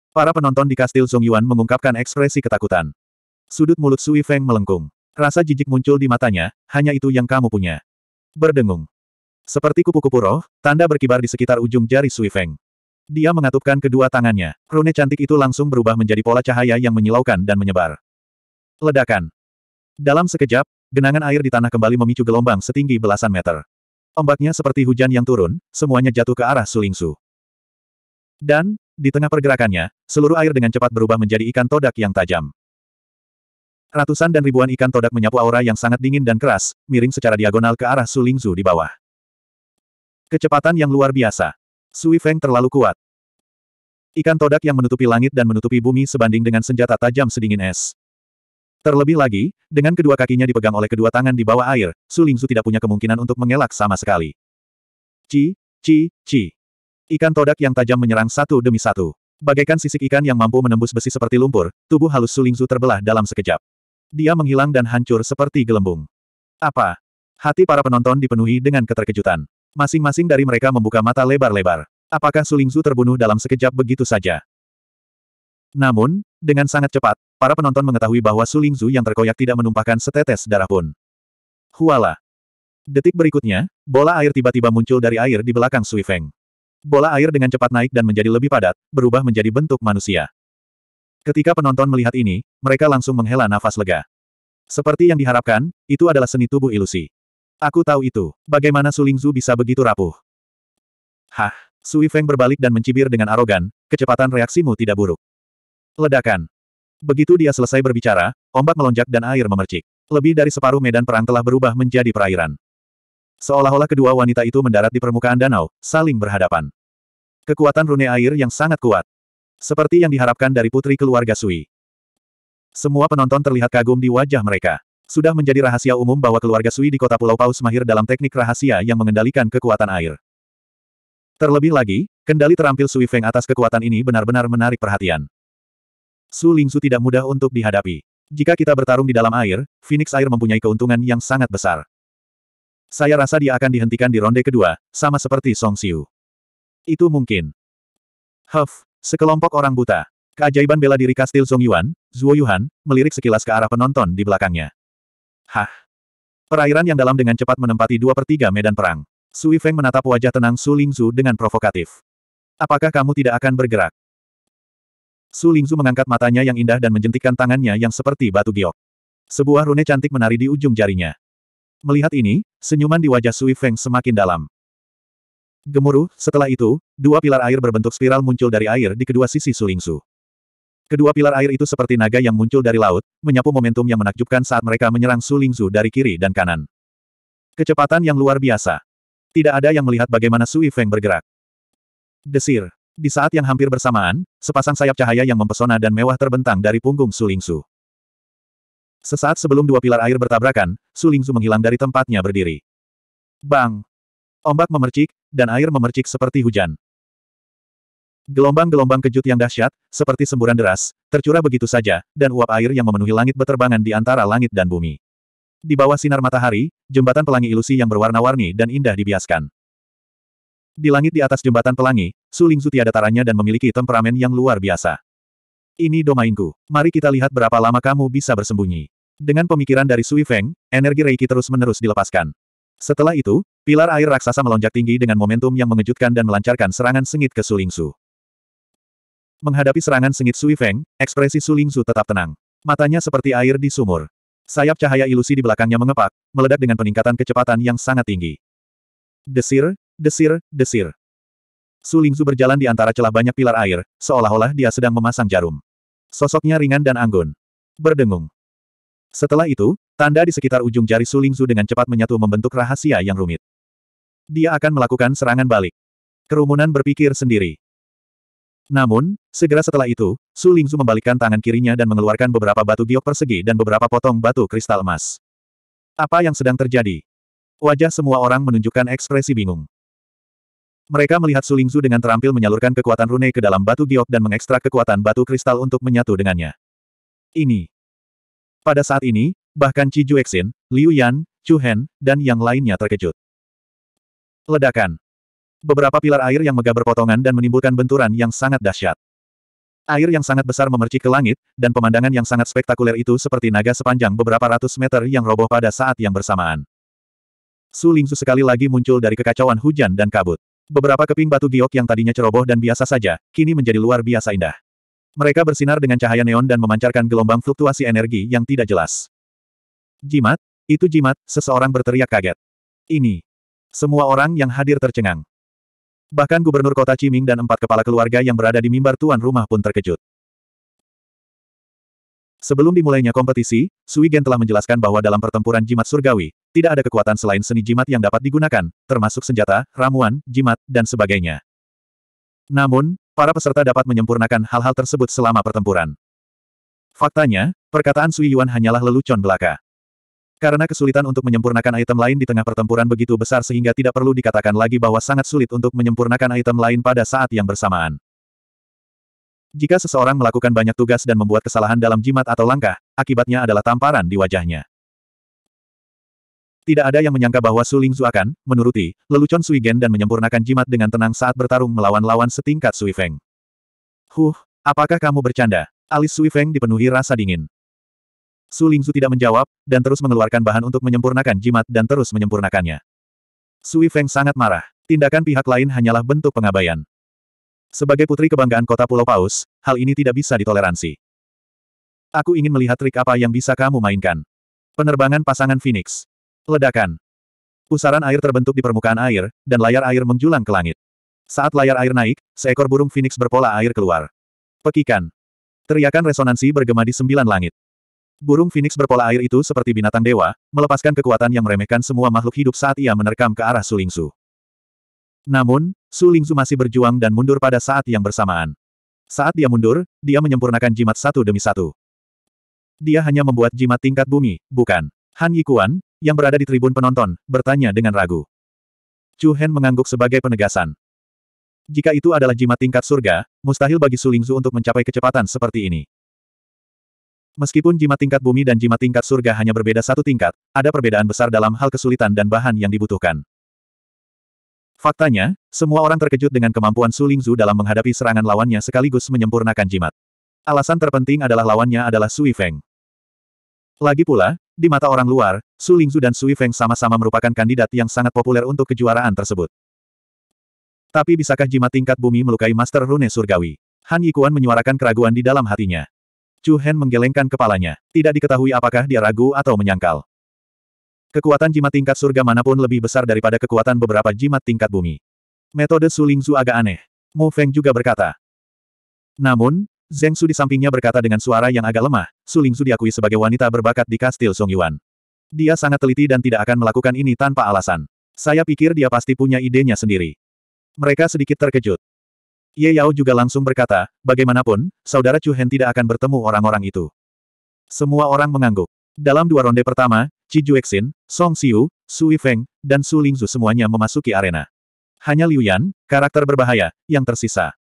Para penonton di kastil Song Yuan mengungkapkan ekspresi ketakutan. Sudut mulut Sui Feng melengkung. Rasa jijik muncul di matanya, hanya itu yang kamu punya. Berdengung. Seperti kupu-kupu roh, tanda berkibar di sekitar ujung jari Sui Feng. Dia mengatupkan kedua tangannya. Rune cantik itu langsung berubah menjadi pola cahaya yang menyilaukan dan menyebar. Ledakan. Dalam sekejap, genangan air di tanah kembali memicu gelombang setinggi belasan meter. Ombaknya seperti hujan yang turun, semuanya jatuh ke arah Sulingsu. Dan, di tengah pergerakannya, seluruh air dengan cepat berubah menjadi ikan todak yang tajam. Ratusan dan ribuan ikan todak menyapu aura yang sangat dingin dan keras, miring secara diagonal ke arah Su Lingzu di bawah. Kecepatan yang luar biasa. Sui Feng terlalu kuat. Ikan todak yang menutupi langit dan menutupi bumi sebanding dengan senjata tajam sedingin es. Terlebih lagi, dengan kedua kakinya dipegang oleh kedua tangan di bawah air, Su Lingzu tidak punya kemungkinan untuk mengelak sama sekali. Ci, ci, ci. Ikan todak yang tajam menyerang satu demi satu. Bagaikan sisik ikan yang mampu menembus besi seperti lumpur, tubuh halus Sulingzu terbelah dalam sekejap. Dia menghilang dan hancur seperti gelembung. Apa? Hati para penonton dipenuhi dengan keterkejutan. Masing-masing dari mereka membuka mata lebar-lebar. Apakah Sulingzu terbunuh dalam sekejap begitu saja? Namun, dengan sangat cepat, para penonton mengetahui bahwa Sulingzu yang terkoyak tidak menumpahkan setetes darah pun. Huala. Detik berikutnya, bola air tiba-tiba muncul dari air di belakang Sui Feng. Bola air dengan cepat naik dan menjadi lebih padat, berubah menjadi bentuk manusia. Ketika penonton melihat ini, mereka langsung menghela nafas lega. Seperti yang diharapkan, itu adalah seni tubuh ilusi. Aku tahu itu. Bagaimana Sulingzu bisa begitu rapuh? Hah? Sui Feng berbalik dan mencibir dengan arogan, kecepatan reaksimu tidak buruk. Ledakan. Begitu dia selesai berbicara, ombak melonjak dan air memercik. Lebih dari separuh medan perang telah berubah menjadi perairan. Seolah-olah kedua wanita itu mendarat di permukaan danau, saling berhadapan. Kekuatan rune air yang sangat kuat. Seperti yang diharapkan dari putri keluarga Sui. Semua penonton terlihat kagum di wajah mereka. Sudah menjadi rahasia umum bahwa keluarga Sui di kota Pulau Paus mahir dalam teknik rahasia yang mengendalikan kekuatan air. Terlebih lagi, kendali terampil Sui Feng atas kekuatan ini benar-benar menarik perhatian. Su Lingsu tidak mudah untuk dihadapi. Jika kita bertarung di dalam air, Phoenix Air mempunyai keuntungan yang sangat besar. Saya rasa dia akan dihentikan di ronde kedua, sama seperti Song Xiu. Itu mungkin. Huff, sekelompok orang buta. Keajaiban bela diri kastil Song Yuan, Zhuo Yuhan, melirik sekilas ke arah penonton di belakangnya. Hah. Perairan yang dalam dengan cepat menempati dua per tiga medan perang. Sui Feng menatap wajah tenang Su Lingzu dengan provokatif. Apakah kamu tidak akan bergerak? Su Lingzu mengangkat matanya yang indah dan menjentikkan tangannya yang seperti batu giok. Sebuah rune cantik menari di ujung jarinya. Melihat ini, senyuman di wajah Sui Feng semakin dalam. Gemuruh, setelah itu, dua pilar air berbentuk spiral muncul dari air di kedua sisi Su Lingsu. Kedua pilar air itu seperti naga yang muncul dari laut, menyapu momentum yang menakjubkan saat mereka menyerang Su Lingsu dari kiri dan kanan. Kecepatan yang luar biasa. Tidak ada yang melihat bagaimana Sui Feng bergerak. Desir. Di saat yang hampir bersamaan, sepasang sayap cahaya yang mempesona dan mewah terbentang dari punggung Su Sulingsu. Sesaat sebelum dua pilar air bertabrakan, Su Lingzu menghilang dari tempatnya berdiri. Bang! Ombak memercik, dan air memercik seperti hujan. Gelombang-gelombang kejut yang dahsyat, seperti semburan deras, tercurah begitu saja, dan uap air yang memenuhi langit beterbangan di antara langit dan bumi. Di bawah sinar matahari, jembatan pelangi ilusi yang berwarna-warni dan indah dibiaskan. Di langit di atas jembatan pelangi, Su Lingzu tiada taranya dan memiliki temperamen yang luar biasa. Ini domainku. Mari kita lihat berapa lama kamu bisa bersembunyi. Dengan pemikiran dari Sui Feng, energi Reiki terus-menerus dilepaskan. Setelah itu, pilar air raksasa melonjak tinggi dengan momentum yang mengejutkan dan melancarkan serangan sengit ke Sulingsu. Menghadapi serangan sengit Sui Feng, ekspresi Sulingsu tetap tenang. Matanya seperti air di sumur. Sayap cahaya ilusi di belakangnya mengepak, meledak dengan peningkatan kecepatan yang sangat tinggi. Desir, desir, desir. Sulingsu berjalan di antara celah banyak pilar air, seolah-olah dia sedang memasang jarum. Sosoknya ringan dan anggun. Berdengung. Setelah itu, tanda di sekitar ujung jari Sulingzu dengan cepat menyatu membentuk rahasia yang rumit. Dia akan melakukan serangan balik. Kerumunan berpikir sendiri. Namun, segera setelah itu, Su Lingzu membalikkan tangan kirinya dan mengeluarkan beberapa batu giok persegi dan beberapa potong batu kristal emas. Apa yang sedang terjadi? Wajah semua orang menunjukkan ekspresi bingung. Mereka melihat Sulingzu dengan terampil menyalurkan kekuatan rune ke dalam batu giok dan mengekstrak kekuatan batu kristal untuk menyatu dengannya. Ini. Pada saat ini, bahkan Chi Juexin, Liu Yan, Chu Hen, dan yang lainnya terkejut. Ledakan. Beberapa pilar air yang megah berpotongan dan menimbulkan benturan yang sangat dahsyat. Air yang sangat besar memercik ke langit, dan pemandangan yang sangat spektakuler itu seperti naga sepanjang beberapa ratus meter yang roboh pada saat yang bersamaan. Su Lingzu sekali lagi muncul dari kekacauan hujan dan kabut. Beberapa keping batu giok yang tadinya ceroboh dan biasa saja, kini menjadi luar biasa indah. Mereka bersinar dengan cahaya neon dan memancarkan gelombang fluktuasi energi yang tidak jelas. Jimat? Itu jimat, seseorang berteriak kaget. Ini. Semua orang yang hadir tercengang. Bahkan gubernur kota Ciming dan empat kepala keluarga yang berada di mimbar tuan rumah pun terkejut. Sebelum dimulainya kompetisi, Sui Gen telah menjelaskan bahwa dalam pertempuran jimat surgawi, tidak ada kekuatan selain seni jimat yang dapat digunakan, termasuk senjata, ramuan, jimat, dan sebagainya. Namun, para peserta dapat menyempurnakan hal-hal tersebut selama pertempuran. Faktanya, perkataan Sui Yuan hanyalah lelucon belaka. Karena kesulitan untuk menyempurnakan item lain di tengah pertempuran begitu besar sehingga tidak perlu dikatakan lagi bahwa sangat sulit untuk menyempurnakan item lain pada saat yang bersamaan. Jika seseorang melakukan banyak tugas dan membuat kesalahan dalam jimat atau langkah, akibatnya adalah tamparan di wajahnya. Tidak ada yang menyangka bahwa Su Lingzu akan menuruti lelucon Sui Gen dan menyempurnakan jimat dengan tenang saat bertarung melawan lawan setingkat Sui Feng. Huh, apakah kamu bercanda? Alis Sui Feng dipenuhi rasa dingin. Su Lingzu tidak menjawab, dan terus mengeluarkan bahan untuk menyempurnakan jimat dan terus menyempurnakannya. Sui Feng sangat marah. Tindakan pihak lain hanyalah bentuk pengabaian. Sebagai putri kebanggaan kota Pulau Paus, hal ini tidak bisa ditoleransi. Aku ingin melihat trik apa yang bisa kamu mainkan. Penerbangan pasangan Phoenix. Ledakan. Pusaran air terbentuk di permukaan air, dan layar air menjulang ke langit. Saat layar air naik, seekor burung Phoenix berpola air keluar. Pekikan. Teriakan resonansi bergema di sembilan langit. Burung Phoenix berpola air itu seperti binatang dewa, melepaskan kekuatan yang meremehkan semua makhluk hidup saat ia menerkam ke arah Sulingsu. Namun, Su Lingzu masih berjuang dan mundur pada saat yang bersamaan. Saat dia mundur, dia menyempurnakan jimat satu demi satu. Dia hanya membuat jimat tingkat bumi, bukan. Han Yikuan, yang berada di tribun penonton, bertanya dengan ragu. Chu Hen mengangguk sebagai penegasan. Jika itu adalah jimat tingkat surga, mustahil bagi Su Lingzu untuk mencapai kecepatan seperti ini. Meskipun jimat tingkat bumi dan jimat tingkat surga hanya berbeda satu tingkat, ada perbedaan besar dalam hal kesulitan dan bahan yang dibutuhkan. Faktanya, semua orang terkejut dengan kemampuan Su Lingzu dalam menghadapi serangan lawannya sekaligus menyempurnakan jimat. Alasan terpenting adalah lawannya adalah Sui Feng. Lagi pula, di mata orang luar, Su Lingzu dan Sui Feng sama-sama merupakan kandidat yang sangat populer untuk kejuaraan tersebut. Tapi bisakah jimat tingkat bumi melukai Master Rune Surgawi? Han Yikuan menyuarakan keraguan di dalam hatinya. Chu Hen menggelengkan kepalanya. Tidak diketahui apakah dia ragu atau menyangkal. Kekuatan jimat tingkat surga manapun lebih besar daripada kekuatan beberapa jimat tingkat bumi. Metode Su Lingzu agak aneh. Mu Feng juga berkata. Namun, Zeng Su di sampingnya berkata dengan suara yang agak lemah, Su Lingzu diakui sebagai wanita berbakat di kastil Song Yuan. Dia sangat teliti dan tidak akan melakukan ini tanpa alasan. Saya pikir dia pasti punya idenya sendiri. Mereka sedikit terkejut. Ye Yao juga langsung berkata, bagaimanapun, saudara Chu Hen tidak akan bertemu orang-orang itu. Semua orang mengangguk. Dalam dua ronde pertama, Ji Juexin, Song Xiu, Sui Feng, dan Su Lingzu semuanya memasuki arena. Hanya Liu Yan, karakter berbahaya, yang tersisa.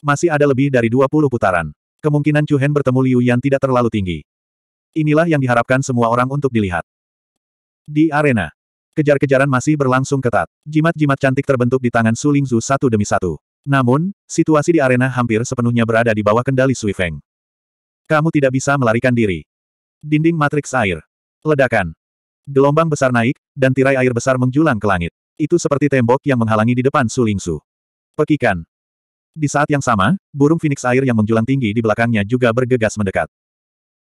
Masih ada lebih dari 20 putaran. Kemungkinan Chu Hen bertemu Liu Yan tidak terlalu tinggi. Inilah yang diharapkan semua orang untuk dilihat. Di arena, kejar-kejaran masih berlangsung ketat. Jimat-jimat cantik terbentuk di tangan Su Lingzu satu demi satu. Namun, situasi di arena hampir sepenuhnya berada di bawah kendali Sui Feng. Kamu tidak bisa melarikan diri. Dinding matriks air. Ledakan. Gelombang besar naik, dan tirai air besar menjulang ke langit. Itu seperti tembok yang menghalangi di depan Su Lingsu. Pekikan. Di saat yang sama, burung phoenix air yang menjulang tinggi di belakangnya juga bergegas mendekat.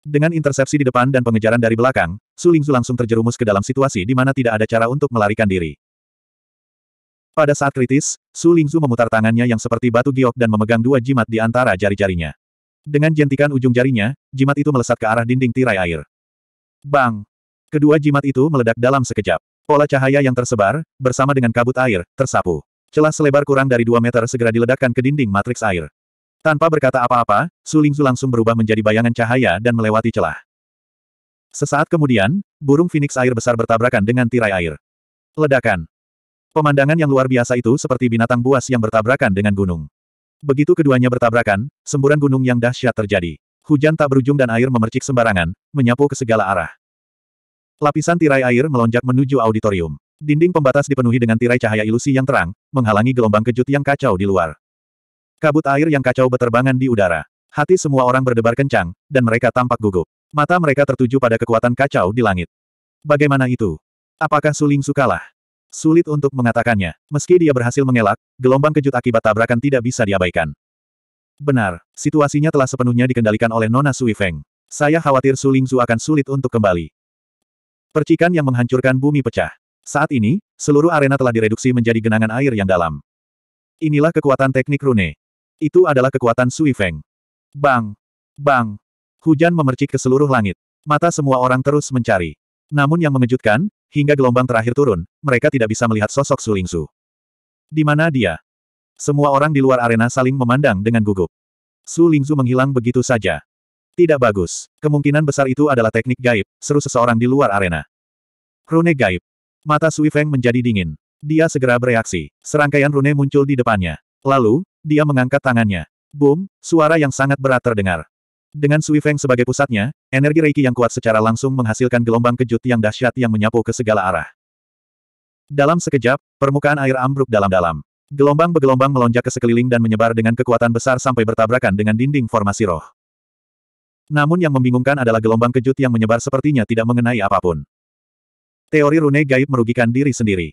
Dengan intersepsi di depan dan pengejaran dari belakang, Su Lingzu langsung terjerumus ke dalam situasi di mana tidak ada cara untuk melarikan diri. Pada saat kritis, Su Lingzu memutar tangannya yang seperti batu giok dan memegang dua jimat di antara jari-jarinya. Dengan jentikan ujung jarinya, jimat itu melesat ke arah dinding tirai air. Bang! Kedua jimat itu meledak dalam sekejap. Pola cahaya yang tersebar, bersama dengan kabut air, tersapu. Celah selebar kurang dari dua meter segera diledakkan ke dinding matriks air. Tanpa berkata apa-apa, Lingzu langsung berubah menjadi bayangan cahaya dan melewati celah. Sesaat kemudian, burung Phoenix air besar bertabrakan dengan tirai air. Ledakan. Pemandangan yang luar biasa itu seperti binatang buas yang bertabrakan dengan gunung. Begitu keduanya bertabrakan, semburan gunung yang dahsyat terjadi. Hujan tak berujung dan air memercik sembarangan, menyapu ke segala arah. Lapisan tirai air melonjak menuju auditorium. Dinding pembatas dipenuhi dengan tirai cahaya ilusi yang terang, menghalangi gelombang kejut yang kacau di luar. Kabut air yang kacau berterbangan di udara. Hati semua orang berdebar kencang, dan mereka tampak gugup. Mata mereka tertuju pada kekuatan kacau di langit. Bagaimana itu? Apakah Suling Sukalah? Sulit untuk mengatakannya. Meski dia berhasil mengelak, gelombang kejut akibat tabrakan tidak bisa diabaikan. Benar, situasinya telah sepenuhnya dikendalikan oleh Nona Sui Feng. Saya khawatir Suling Su akan sulit untuk kembali. Percikan yang menghancurkan bumi pecah. Saat ini, seluruh arena telah direduksi menjadi genangan air yang dalam. Inilah kekuatan teknik rune. Itu adalah kekuatan Sui Feng. Bang! Bang! Hujan memercik ke seluruh langit. Mata semua orang terus mencari. Namun yang mengejutkan, hingga gelombang terakhir turun, mereka tidak bisa melihat sosok Sulingsu. Di mana dia? Semua orang di luar arena saling memandang dengan gugup. Su Lingzu menghilang begitu saja. Tidak bagus. Kemungkinan besar itu adalah teknik gaib, seru seseorang di luar arena. Rune gaib. Mata Sui Feng menjadi dingin. Dia segera bereaksi. Serangkaian rune muncul di depannya. Lalu, dia mengangkat tangannya. Boom, suara yang sangat berat terdengar. Dengan Sui Feng sebagai pusatnya, energi Reiki yang kuat secara langsung menghasilkan gelombang kejut yang dahsyat yang menyapu ke segala arah. Dalam sekejap, permukaan air ambruk dalam-dalam. Gelombang begelombang melonjak ke sekeliling dan menyebar dengan kekuatan besar sampai bertabrakan dengan dinding formasi roh. Namun yang membingungkan adalah gelombang kejut yang menyebar sepertinya tidak mengenai apapun. Teori rune gaib merugikan diri sendiri.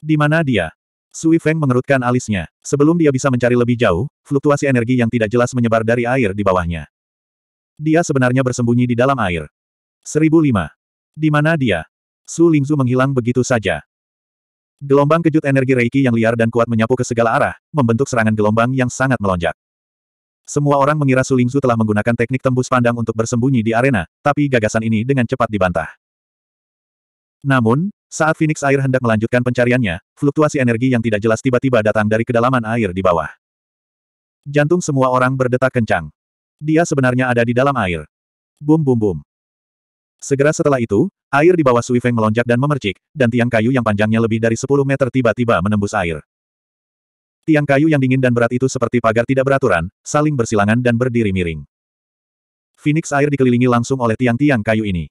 Di mana dia? Sui Feng mengerutkan alisnya. Sebelum dia bisa mencari lebih jauh, fluktuasi energi yang tidak jelas menyebar dari air di bawahnya. Dia sebenarnya bersembunyi di dalam air. 1005. Di mana dia? Su Lingzu menghilang begitu saja. Gelombang kejut energi Reiki yang liar dan kuat menyapu ke segala arah, membentuk serangan gelombang yang sangat melonjak. Semua orang mengira Sulingzu telah menggunakan teknik tembus pandang untuk bersembunyi di arena, tapi gagasan ini dengan cepat dibantah. Namun, saat Phoenix Air hendak melanjutkan pencariannya, fluktuasi energi yang tidak jelas tiba-tiba datang dari kedalaman air di bawah. Jantung semua orang berdetak kencang. Dia sebenarnya ada di dalam air. Bum bum bum. Segera setelah itu, air di bawah Sui Feng melonjak dan memercik, dan tiang kayu yang panjangnya lebih dari 10 meter tiba-tiba menembus air. Tiang kayu yang dingin dan berat itu seperti pagar tidak beraturan, saling bersilangan dan berdiri miring. Phoenix Air dikelilingi langsung oleh tiang-tiang kayu ini.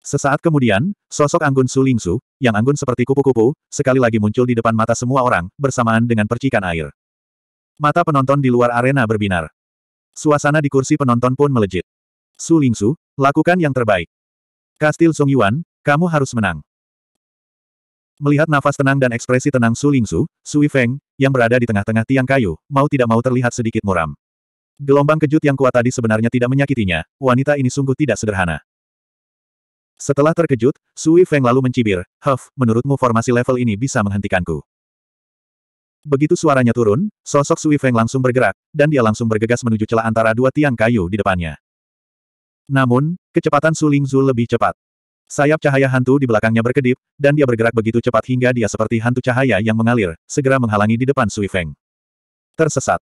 Sesaat kemudian, sosok anggun Su Lingsu, yang anggun seperti kupu-kupu, sekali lagi muncul di depan mata semua orang, bersamaan dengan percikan air. Mata penonton di luar arena berbinar. Suasana di kursi penonton pun melejit. Su Lingsu, lakukan yang terbaik. Kastil Song Yuan, kamu harus menang. Melihat nafas tenang dan ekspresi tenang Su Lingsu, Sui Feng, yang berada di tengah-tengah tiang kayu, mau tidak mau terlihat sedikit muram. Gelombang kejut yang kuat tadi sebenarnya tidak menyakitinya, wanita ini sungguh tidak sederhana. Setelah terkejut, Sui Feng lalu mencibir, Huff, menurutmu formasi level ini bisa menghentikanku. Begitu suaranya turun, sosok Sui Feng langsung bergerak, dan dia langsung bergegas menuju celah antara dua tiang kayu di depannya. Namun, kecepatan Su Lingzu lebih cepat. Sayap cahaya hantu di belakangnya berkedip, dan dia bergerak begitu cepat hingga dia seperti hantu cahaya yang mengalir, segera menghalangi di depan Sui Feng. Tersesat.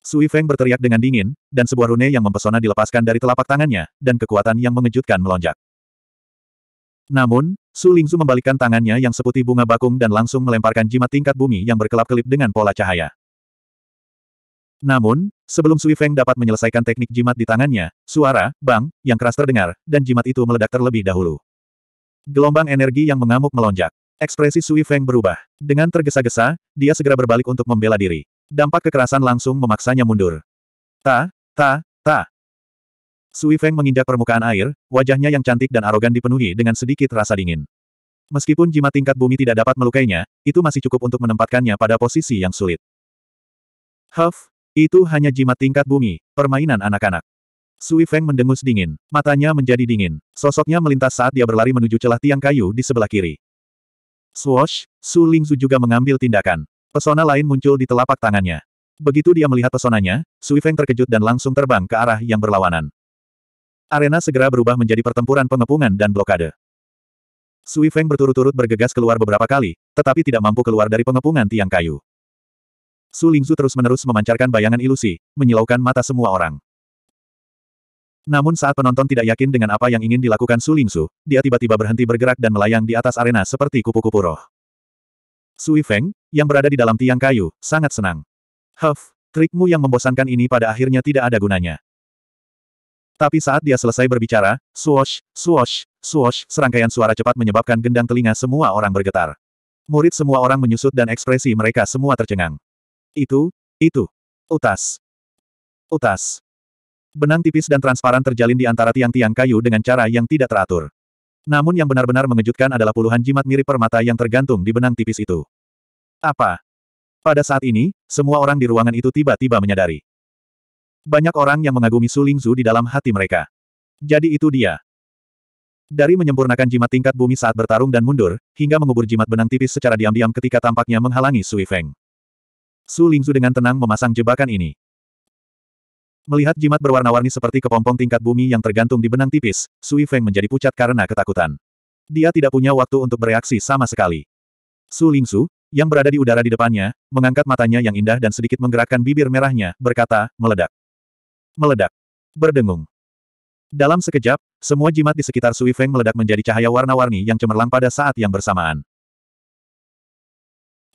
Sui Feng berteriak dengan dingin, dan sebuah rune yang mempesona dilepaskan dari telapak tangannya, dan kekuatan yang mengejutkan melonjak. Namun, Su Lingzu membalikkan tangannya yang seputih bunga bakung dan langsung melemparkan jimat tingkat bumi yang berkelap-kelip dengan pola cahaya. Namun, sebelum Sui Feng dapat menyelesaikan teknik jimat di tangannya, suara, bang, yang keras terdengar, dan jimat itu meledak terlebih dahulu. Gelombang energi yang mengamuk melonjak. Ekspresi Sui Feng berubah. Dengan tergesa-gesa, dia segera berbalik untuk membela diri. Dampak kekerasan langsung memaksanya mundur. Ta, ta, ta. Sui Feng menginjak permukaan air, wajahnya yang cantik dan arogan dipenuhi dengan sedikit rasa dingin. Meskipun jimat tingkat bumi tidak dapat melukainya, itu masih cukup untuk menempatkannya pada posisi yang sulit. Huff, itu hanya jimat tingkat bumi, permainan anak-anak. Sui Feng mendengus dingin, matanya menjadi dingin. Sosoknya melintas saat dia berlari menuju celah tiang kayu di sebelah kiri. Swoosh, Su Lingzu juga mengambil tindakan. Pesona lain muncul di telapak tangannya. Begitu dia melihat pesonanya, Sui Feng terkejut dan langsung terbang ke arah yang berlawanan. Arena segera berubah menjadi pertempuran pengepungan dan blokade. Sui Feng berturut-turut bergegas keluar beberapa kali, tetapi tidak mampu keluar dari pengepungan tiang kayu. Su Lingzu terus-menerus memancarkan bayangan ilusi, menyilaukan mata semua orang. Namun saat penonton tidak yakin dengan apa yang ingin dilakukan Su Lingzu, dia tiba-tiba berhenti bergerak dan melayang di atas arena seperti kupu-kupu roh. Sui Feng, yang berada di dalam tiang kayu, sangat senang. Huff, trikmu yang membosankan ini pada akhirnya tidak ada gunanya. Tapi saat dia selesai berbicara, swoosh, swoosh, swoosh, serangkaian suara cepat menyebabkan gendang telinga semua orang bergetar. Murid semua orang menyusut dan ekspresi mereka semua tercengang. Itu, itu. Utas. Utas. Benang tipis dan transparan terjalin di antara tiang-tiang kayu dengan cara yang tidak teratur. Namun yang benar-benar mengejutkan adalah puluhan jimat mirip permata yang tergantung di benang tipis itu. Apa? Pada saat ini, semua orang di ruangan itu tiba-tiba menyadari. Banyak orang yang mengagumi Su Lingzu di dalam hati mereka. Jadi itu dia. Dari menyempurnakan jimat tingkat bumi saat bertarung dan mundur, hingga mengubur jimat benang tipis secara diam-diam ketika tampaknya menghalangi Sui Feng. Su Lingzu dengan tenang memasang jebakan ini. Melihat jimat berwarna-warni seperti kepompong tingkat bumi yang tergantung di benang tipis, Sui Feng menjadi pucat karena ketakutan. Dia tidak punya waktu untuk bereaksi sama sekali. Su Lingsu, yang berada di udara di depannya, mengangkat matanya yang indah dan sedikit menggerakkan bibir merahnya, berkata, meledak. Meledak. Berdengung. Dalam sekejap, semua jimat di sekitar Sui Feng meledak menjadi cahaya warna-warni yang cemerlang pada saat yang bersamaan.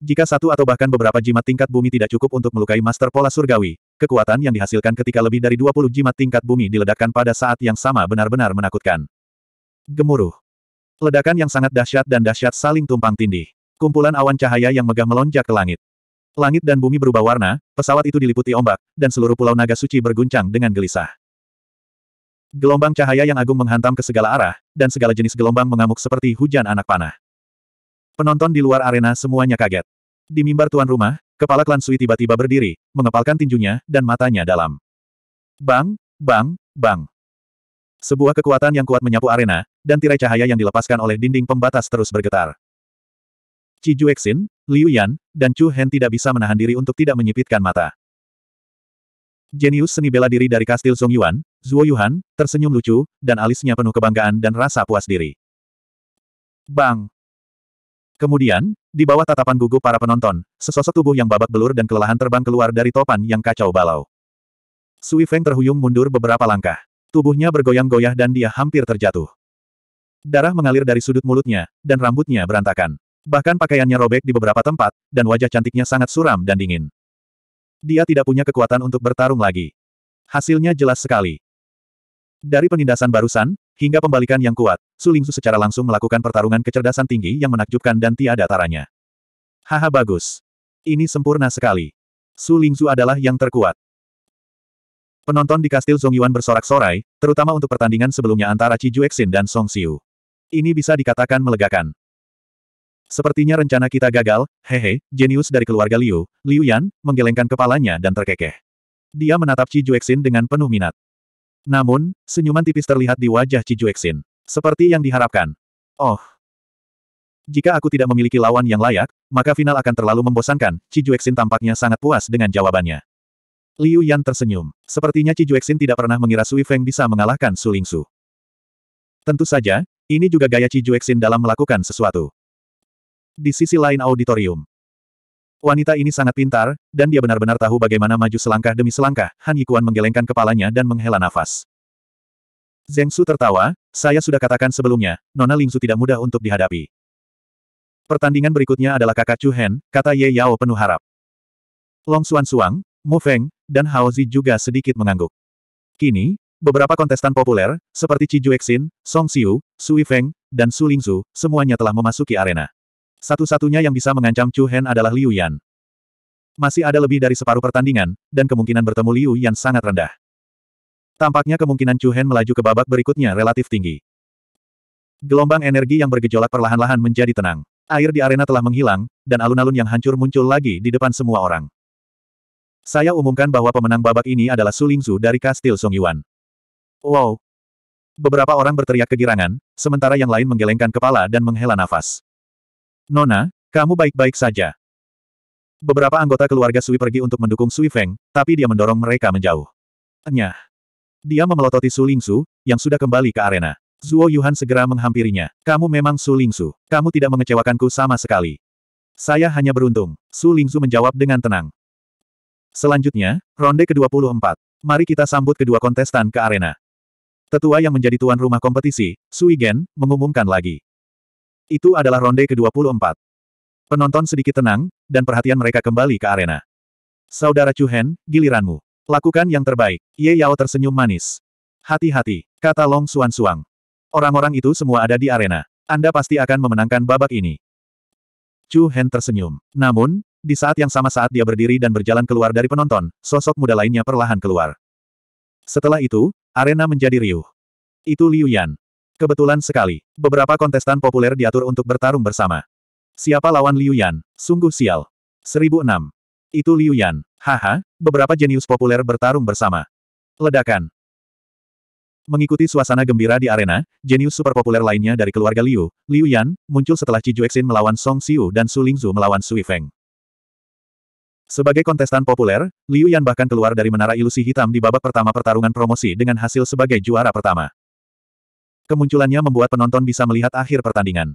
Jika satu atau bahkan beberapa jimat tingkat bumi tidak cukup untuk melukai master pola surgawi, kekuatan yang dihasilkan ketika lebih dari 20 jimat tingkat bumi diledakkan pada saat yang sama benar-benar menakutkan. Gemuruh. Ledakan yang sangat dahsyat dan dahsyat saling tumpang tindih. Kumpulan awan cahaya yang megah melonjak ke langit. Langit dan bumi berubah warna, pesawat itu diliputi ombak, dan seluruh pulau naga suci berguncang dengan gelisah. Gelombang cahaya yang agung menghantam ke segala arah, dan segala jenis gelombang mengamuk seperti hujan anak panah. Penonton di luar arena semuanya kaget. Di mimbar tuan rumah, kepala klan Sui tiba-tiba berdiri, mengepalkan tinjunya, dan matanya dalam. Bang, bang, bang. Sebuah kekuatan yang kuat menyapu arena, dan tirai cahaya yang dilepaskan oleh dinding pembatas terus bergetar. Ci Juexin, Liu Yan, dan Chu Hen tidak bisa menahan diri untuk tidak menyipitkan mata. Jenius seni bela diri dari kastil Song Yuan, Zuo Yuhan, tersenyum lucu, dan alisnya penuh kebanggaan dan rasa puas diri. Bang! Kemudian, di bawah tatapan gugup para penonton, sesosok tubuh yang babak belur dan kelelahan terbang keluar dari topan yang kacau balau. Sui Feng terhuyung mundur beberapa langkah. Tubuhnya bergoyang-goyah dan dia hampir terjatuh. Darah mengalir dari sudut mulutnya, dan rambutnya berantakan. Bahkan pakaiannya robek di beberapa tempat, dan wajah cantiknya sangat suram dan dingin. Dia tidak punya kekuatan untuk bertarung lagi. Hasilnya jelas sekali. Dari penindasan barusan, hingga pembalikan yang kuat, Su Sulingsu secara langsung melakukan pertarungan kecerdasan tinggi yang menakjubkan dan tiada taranya. Haha bagus. Ini sempurna sekali. Su Sulingsu adalah yang terkuat. Penonton di kastil Zongyuan bersorak-sorai, terutama untuk pertandingan sebelumnya antara Ci Juexin dan Song Xiu. Ini bisa dikatakan melegakan. Sepertinya rencana kita gagal, hehe, jenius dari keluarga Liu, Liu Yan, menggelengkan kepalanya dan terkekeh. Dia menatap Ci Juexin dengan penuh minat. Namun, senyuman tipis terlihat di wajah Cijuexin. Seperti yang diharapkan. Oh. Jika aku tidak memiliki lawan yang layak, maka final akan terlalu membosankan, Cijuexin tampaknya sangat puas dengan jawabannya. Liu Yan tersenyum. Sepertinya Cijuexin tidak pernah mengira Sui Feng bisa mengalahkan Su Lingsu. Tentu saja, ini juga gaya Cijuexin dalam melakukan sesuatu. Di sisi lain auditorium, Wanita ini sangat pintar, dan dia benar-benar tahu bagaimana maju selangkah demi selangkah. Han Yikuan menggelengkan kepalanya dan menghela nafas. Zeng Su tertawa, saya sudah katakan sebelumnya, Nona Su tidak mudah untuk dihadapi. Pertandingan berikutnya adalah kakak Chu Hen, kata Ye Yao penuh harap. Long Xuan Suang, Mu Feng, dan Hao Zi juga sedikit mengangguk. Kini, beberapa kontestan populer, seperti Chi Juexin, Song Xiu, Sui Feng, dan Su Su semuanya telah memasuki arena. Satu-satunya yang bisa mengancam Chu Hen adalah Liu Yan. Masih ada lebih dari separuh pertandingan, dan kemungkinan bertemu Liu Yan sangat rendah. Tampaknya kemungkinan Chu Hen melaju ke babak berikutnya relatif tinggi. Gelombang energi yang bergejolak perlahan-lahan menjadi tenang. Air di arena telah menghilang, dan alun-alun yang hancur muncul lagi di depan semua orang. Saya umumkan bahwa pemenang babak ini adalah Su Lingzu dari Kastil Song Yuan. Wow! Beberapa orang berteriak kegirangan, sementara yang lain menggelengkan kepala dan menghela nafas. Nona, kamu baik-baik saja. Beberapa anggota keluarga Sui pergi untuk mendukung Sui Feng, tapi dia mendorong mereka menjauh. Nyah. Dia memelototi Su Lingsu, yang sudah kembali ke arena. Zuo Yuhan segera menghampirinya. Kamu memang Su Lingsu. Kamu tidak mengecewakanku sama sekali. Saya hanya beruntung. Su Lingsu menjawab dengan tenang. Selanjutnya, ronde ke-24. Mari kita sambut kedua kontestan ke arena. Tetua yang menjadi tuan rumah kompetisi, Sui Gen, mengumumkan lagi. Itu adalah ronde ke-24. Penonton sedikit tenang, dan perhatian mereka kembali ke arena. Saudara Chu Hen, giliranmu. Lakukan yang terbaik. Ye Yao tersenyum manis. Hati-hati, kata Long Suan Suang. Orang-orang itu semua ada di arena. Anda pasti akan memenangkan babak ini. Chu Hen tersenyum. Namun, di saat yang sama saat dia berdiri dan berjalan keluar dari penonton, sosok muda lainnya perlahan keluar. Setelah itu, arena menjadi riuh. Itu Liu Yan. Kebetulan sekali, beberapa kontestan populer diatur untuk bertarung bersama. Siapa lawan Liu Yan? Sungguh sial. 1006. Itu Liu Yan. Haha, beberapa jenius populer bertarung bersama. Ledakan. Mengikuti suasana gembira di arena, jenius super populer lainnya dari keluarga Liu, Liu Yan, muncul setelah Ci Juexin melawan Song Xiu dan Su Lingzu melawan Sui Feng. Sebagai kontestan populer, Liu Yan bahkan keluar dari menara ilusi hitam di babak pertama pertarungan promosi dengan hasil sebagai juara pertama. Kemunculannya membuat penonton bisa melihat akhir pertandingan.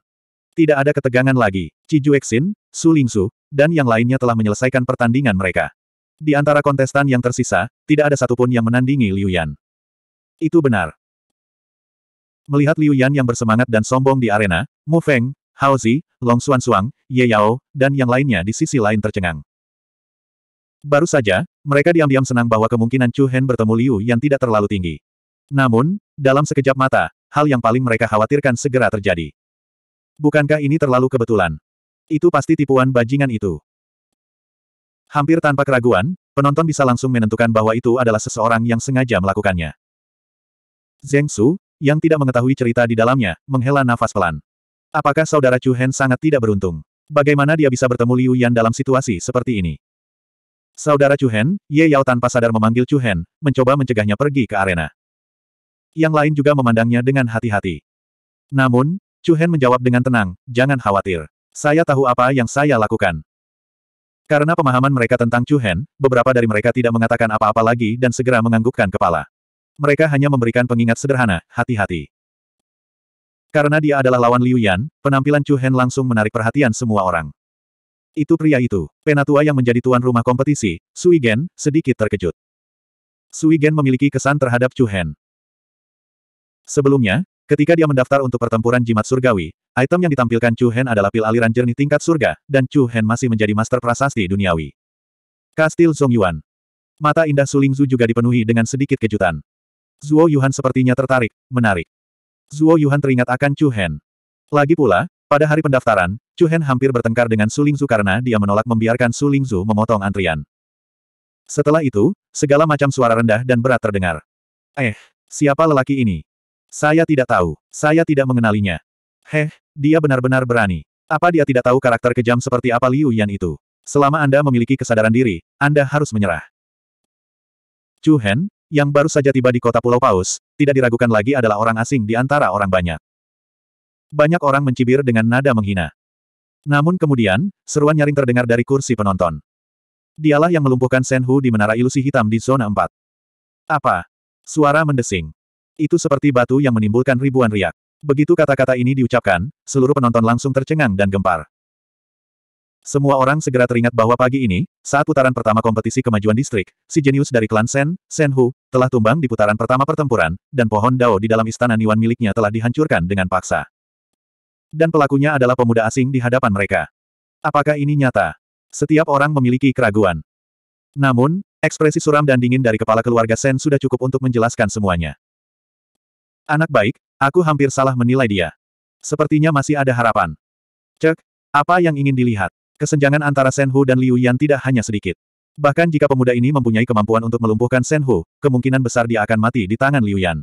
Tidak ada ketegangan lagi. Ci Juexin, Su Lingsu, dan yang lainnya telah menyelesaikan pertandingan mereka. Di antara kontestan yang tersisa, tidak ada satupun yang menandingi Liu Yan. Itu benar. Melihat Liu Yan yang bersemangat dan sombong di arena, Mu Feng, Hao Zi, Long Xuan Suang, Ye Yao, dan yang lainnya di sisi lain tercengang. Baru saja, mereka diam-diam senang bahwa kemungkinan Chu Hen bertemu Liu yang tidak terlalu tinggi. Namun, dalam sekejap mata, hal yang paling mereka khawatirkan segera terjadi. Bukankah ini terlalu kebetulan? Itu pasti tipuan bajingan itu. Hampir tanpa keraguan, penonton bisa langsung menentukan bahwa itu adalah seseorang yang sengaja melakukannya. Zeng Su, yang tidak mengetahui cerita di dalamnya, menghela nafas pelan. Apakah saudara Chu Hen sangat tidak beruntung? Bagaimana dia bisa bertemu Liu Yan dalam situasi seperti ini? Saudara Chu Hen, Ye Yao tanpa sadar memanggil Chu Hen, mencoba mencegahnya pergi ke arena yang lain juga memandangnya dengan hati-hati. Namun, Chu Hen menjawab dengan tenang, jangan khawatir. Saya tahu apa yang saya lakukan. Karena pemahaman mereka tentang Chu Hen, beberapa dari mereka tidak mengatakan apa-apa lagi dan segera menganggukkan kepala. Mereka hanya memberikan pengingat sederhana, hati-hati. Karena dia adalah lawan Liu Yan, penampilan Chu Hen langsung menarik perhatian semua orang. Itu pria itu, penatua yang menjadi tuan rumah kompetisi, Sui Gen, sedikit terkejut. Sui Gen memiliki kesan terhadap Chu Hen. Sebelumnya, ketika dia mendaftar untuk pertempuran jimat surgawi, item yang ditampilkan Chu Hen adalah pil aliran jernih tingkat surga, dan Chu Hen masih menjadi master prasasti duniawi. Kastil Yuan. Mata indah Sulingzu juga dipenuhi dengan sedikit kejutan. Zuo Yuhan sepertinya tertarik, menarik. Zuo Yuhan teringat akan Chu Hen. Lagi pula, pada hari pendaftaran, Chu Hen hampir bertengkar dengan Sulingzu karena dia menolak membiarkan Sulingzu memotong antrian. Setelah itu, segala macam suara rendah dan berat terdengar. Eh, siapa lelaki ini? Saya tidak tahu. Saya tidak mengenalinya. Heh, dia benar-benar berani. Apa dia tidak tahu karakter kejam seperti apa Liu Yan itu? Selama Anda memiliki kesadaran diri, Anda harus menyerah. Chu Hen, yang baru saja tiba di kota Pulau Paus, tidak diragukan lagi adalah orang asing di antara orang banyak. Banyak orang mencibir dengan nada menghina. Namun kemudian, seruan nyaring terdengar dari kursi penonton. Dialah yang melumpuhkan Shen Hu di Menara Ilusi Hitam di Zona 4. Apa? Suara mendesing. Itu seperti batu yang menimbulkan ribuan riak. Begitu kata-kata ini diucapkan, seluruh penonton langsung tercengang dan gempar. Semua orang segera teringat bahwa pagi ini, saat putaran pertama kompetisi kemajuan distrik, si jenius dari klan Sen, Sen Hu, telah tumbang di putaran pertama pertempuran, dan pohon dao di dalam istana Niwan miliknya telah dihancurkan dengan paksa. Dan pelakunya adalah pemuda asing di hadapan mereka. Apakah ini nyata? Setiap orang memiliki keraguan. Namun, ekspresi suram dan dingin dari kepala keluarga Sen sudah cukup untuk menjelaskan semuanya. Anak baik, aku hampir salah menilai dia. Sepertinya masih ada harapan. Cek, apa yang ingin dilihat? Kesenjangan antara Shen dan Liu Yan tidak hanya sedikit. Bahkan jika pemuda ini mempunyai kemampuan untuk melumpuhkan Shen kemungkinan besar dia akan mati di tangan Liu Yan.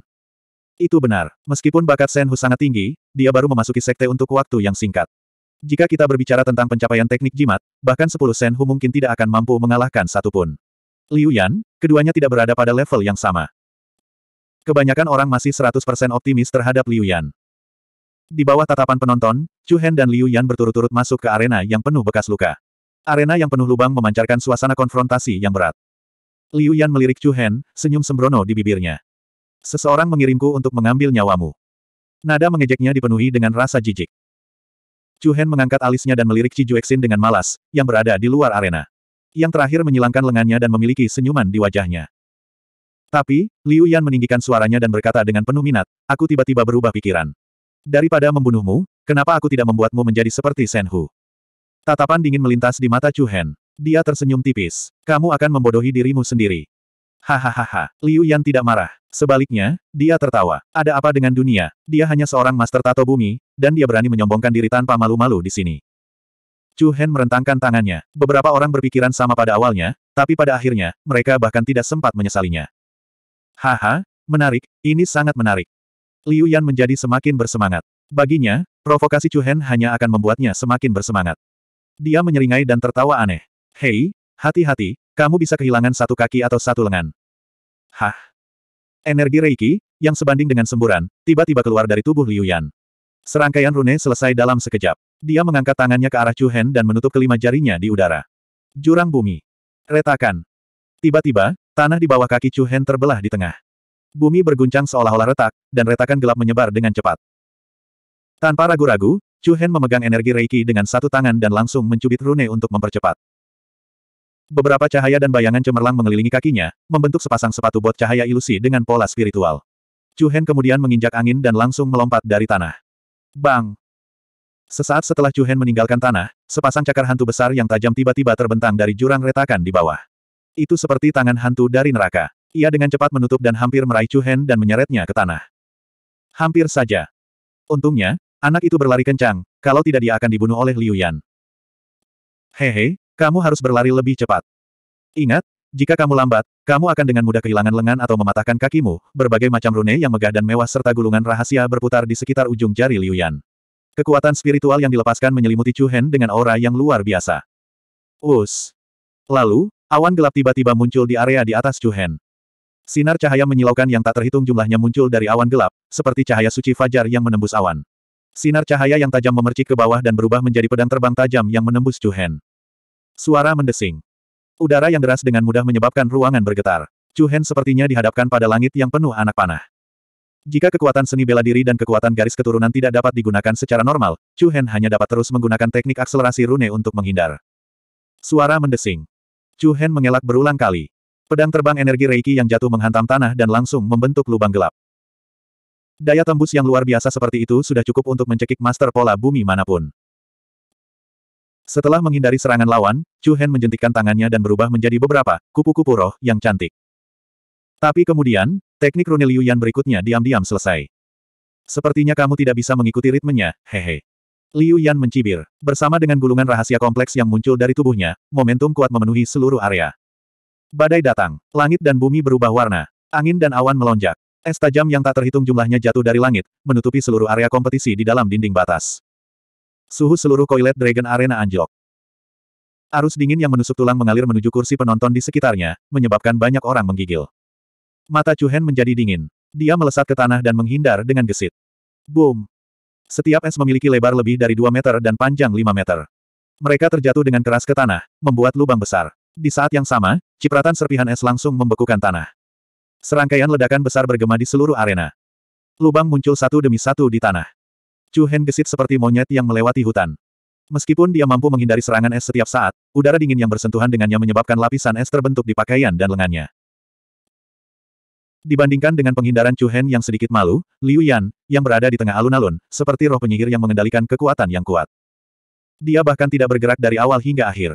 Itu benar. Meskipun bakat Shen sangat tinggi, dia baru memasuki sekte untuk waktu yang singkat. Jika kita berbicara tentang pencapaian teknik jimat, bahkan 10 Shen mungkin tidak akan mampu mengalahkan satupun. Liu Yan, keduanya tidak berada pada level yang sama. Kebanyakan orang masih 100% optimis terhadap Liu Yan. Di bawah tatapan penonton, Chu Hen dan Liu Yan berturut-turut masuk ke arena yang penuh bekas luka. Arena yang penuh lubang memancarkan suasana konfrontasi yang berat. Liu Yan melirik Chu Hen, senyum sembrono di bibirnya. Seseorang mengirimku untuk mengambil nyawamu. Nada mengejeknya dipenuhi dengan rasa jijik. Chu Hen mengangkat alisnya dan melirik Ci Juexin dengan malas, yang berada di luar arena. Yang terakhir menyilangkan lengannya dan memiliki senyuman di wajahnya. Tapi, Liu Yan meninggikan suaranya dan berkata dengan penuh minat, aku tiba-tiba berubah pikiran. Daripada membunuhmu, kenapa aku tidak membuatmu menjadi seperti Shen Hu? Tatapan dingin melintas di mata Chu Hen. Dia tersenyum tipis. Kamu akan membodohi dirimu sendiri. Hahaha, Liu Yan tidak marah. Sebaliknya, dia tertawa. Ada apa dengan dunia? Dia hanya seorang master tato bumi, dan dia berani menyombongkan diri tanpa malu-malu di sini. Chu Hen merentangkan tangannya. Beberapa orang berpikiran sama pada awalnya, tapi pada akhirnya, mereka bahkan tidak sempat menyesalinya. Haha, menarik, ini sangat menarik. Liu Yan menjadi semakin bersemangat. Baginya, provokasi Chu Hen hanya akan membuatnya semakin bersemangat. Dia menyeringai dan tertawa aneh. Hei, hati-hati, kamu bisa kehilangan satu kaki atau satu lengan. Hah? Energi Reiki, yang sebanding dengan semburan, tiba-tiba keluar dari tubuh Liu Yan. Serangkaian rune selesai dalam sekejap. Dia mengangkat tangannya ke arah Chu Hen dan menutup kelima jarinya di udara. Jurang bumi. Retakan. Tiba-tiba, Tanah di bawah kaki Chu Hen terbelah di tengah. Bumi berguncang seolah-olah retak, dan retakan gelap menyebar dengan cepat. Tanpa ragu-ragu, Chu Hen memegang energi Reiki dengan satu tangan dan langsung mencubit rune untuk mempercepat. Beberapa cahaya dan bayangan cemerlang mengelilingi kakinya, membentuk sepasang sepatu bot cahaya ilusi dengan pola spiritual. Chu Hen kemudian menginjak angin dan langsung melompat dari tanah. Bang! Sesaat setelah Chu Hen meninggalkan tanah, sepasang cakar hantu besar yang tajam tiba-tiba terbentang dari jurang retakan di bawah. Itu seperti tangan hantu dari neraka. Ia dengan cepat menutup dan hampir meraih Chu Hen dan menyeretnya ke tanah. Hampir saja. Untungnya, anak itu berlari kencang, kalau tidak dia akan dibunuh oleh Liu Yan. Hehe, kamu harus berlari lebih cepat. Ingat, jika kamu lambat, kamu akan dengan mudah kehilangan lengan atau mematahkan kakimu, berbagai macam rune yang megah dan mewah serta gulungan rahasia berputar di sekitar ujung jari Liu Yan. Kekuatan spiritual yang dilepaskan menyelimuti Chu Hen dengan aura yang luar biasa. Us. Lalu, Awan gelap tiba-tiba muncul di area di atas Hen. Sinar cahaya menyilaukan yang tak terhitung jumlahnya muncul dari awan gelap, seperti cahaya suci fajar yang menembus awan. Sinar cahaya yang tajam memercik ke bawah dan berubah menjadi pedang terbang tajam yang menembus Hen. Suara mendesing. Udara yang deras dengan mudah menyebabkan ruangan bergetar. Hen sepertinya dihadapkan pada langit yang penuh anak panah. Jika kekuatan seni bela diri dan kekuatan garis keturunan tidak dapat digunakan secara normal, Chu Hen hanya dapat terus menggunakan teknik akselerasi rune untuk menghindar. Suara mendesing. Chu Hen mengelak berulang kali. Pedang terbang energi Reiki yang jatuh menghantam tanah dan langsung membentuk lubang gelap. Daya tembus yang luar biasa seperti itu sudah cukup untuk mencekik master pola bumi manapun. Setelah menghindari serangan lawan, Chu Hen menjentikkan tangannya dan berubah menjadi beberapa kupu-kupu roh yang cantik. Tapi kemudian, teknik Runeliu Yan berikutnya diam-diam selesai. Sepertinya kamu tidak bisa mengikuti ritmenya, hehe. Liu Yan mencibir. Bersama dengan gulungan rahasia kompleks yang muncul dari tubuhnya, momentum kuat memenuhi seluruh area. Badai datang. Langit dan bumi berubah warna. Angin dan awan melonjak. Es tajam yang tak terhitung jumlahnya jatuh dari langit, menutupi seluruh area kompetisi di dalam dinding batas. Suhu seluruh koilet Dragon Arena anjlok. Arus dingin yang menusuk tulang mengalir menuju kursi penonton di sekitarnya, menyebabkan banyak orang menggigil. Mata Chu Hen menjadi dingin. Dia melesat ke tanah dan menghindar dengan gesit. Boom! Setiap es memiliki lebar lebih dari 2 meter dan panjang 5 meter. Mereka terjatuh dengan keras ke tanah, membuat lubang besar. Di saat yang sama, cipratan serpihan es langsung membekukan tanah. Serangkaian ledakan besar bergema di seluruh arena. Lubang muncul satu demi satu di tanah. Chu Hen gesit seperti monyet yang melewati hutan. Meskipun dia mampu menghindari serangan es setiap saat, udara dingin yang bersentuhan dengannya menyebabkan lapisan es terbentuk di pakaian dan lengannya. Dibandingkan dengan penghindaran Chu Hen yang sedikit malu, Liu Yan, yang berada di tengah alun-alun, seperti roh penyihir yang mengendalikan kekuatan yang kuat. Dia bahkan tidak bergerak dari awal hingga akhir.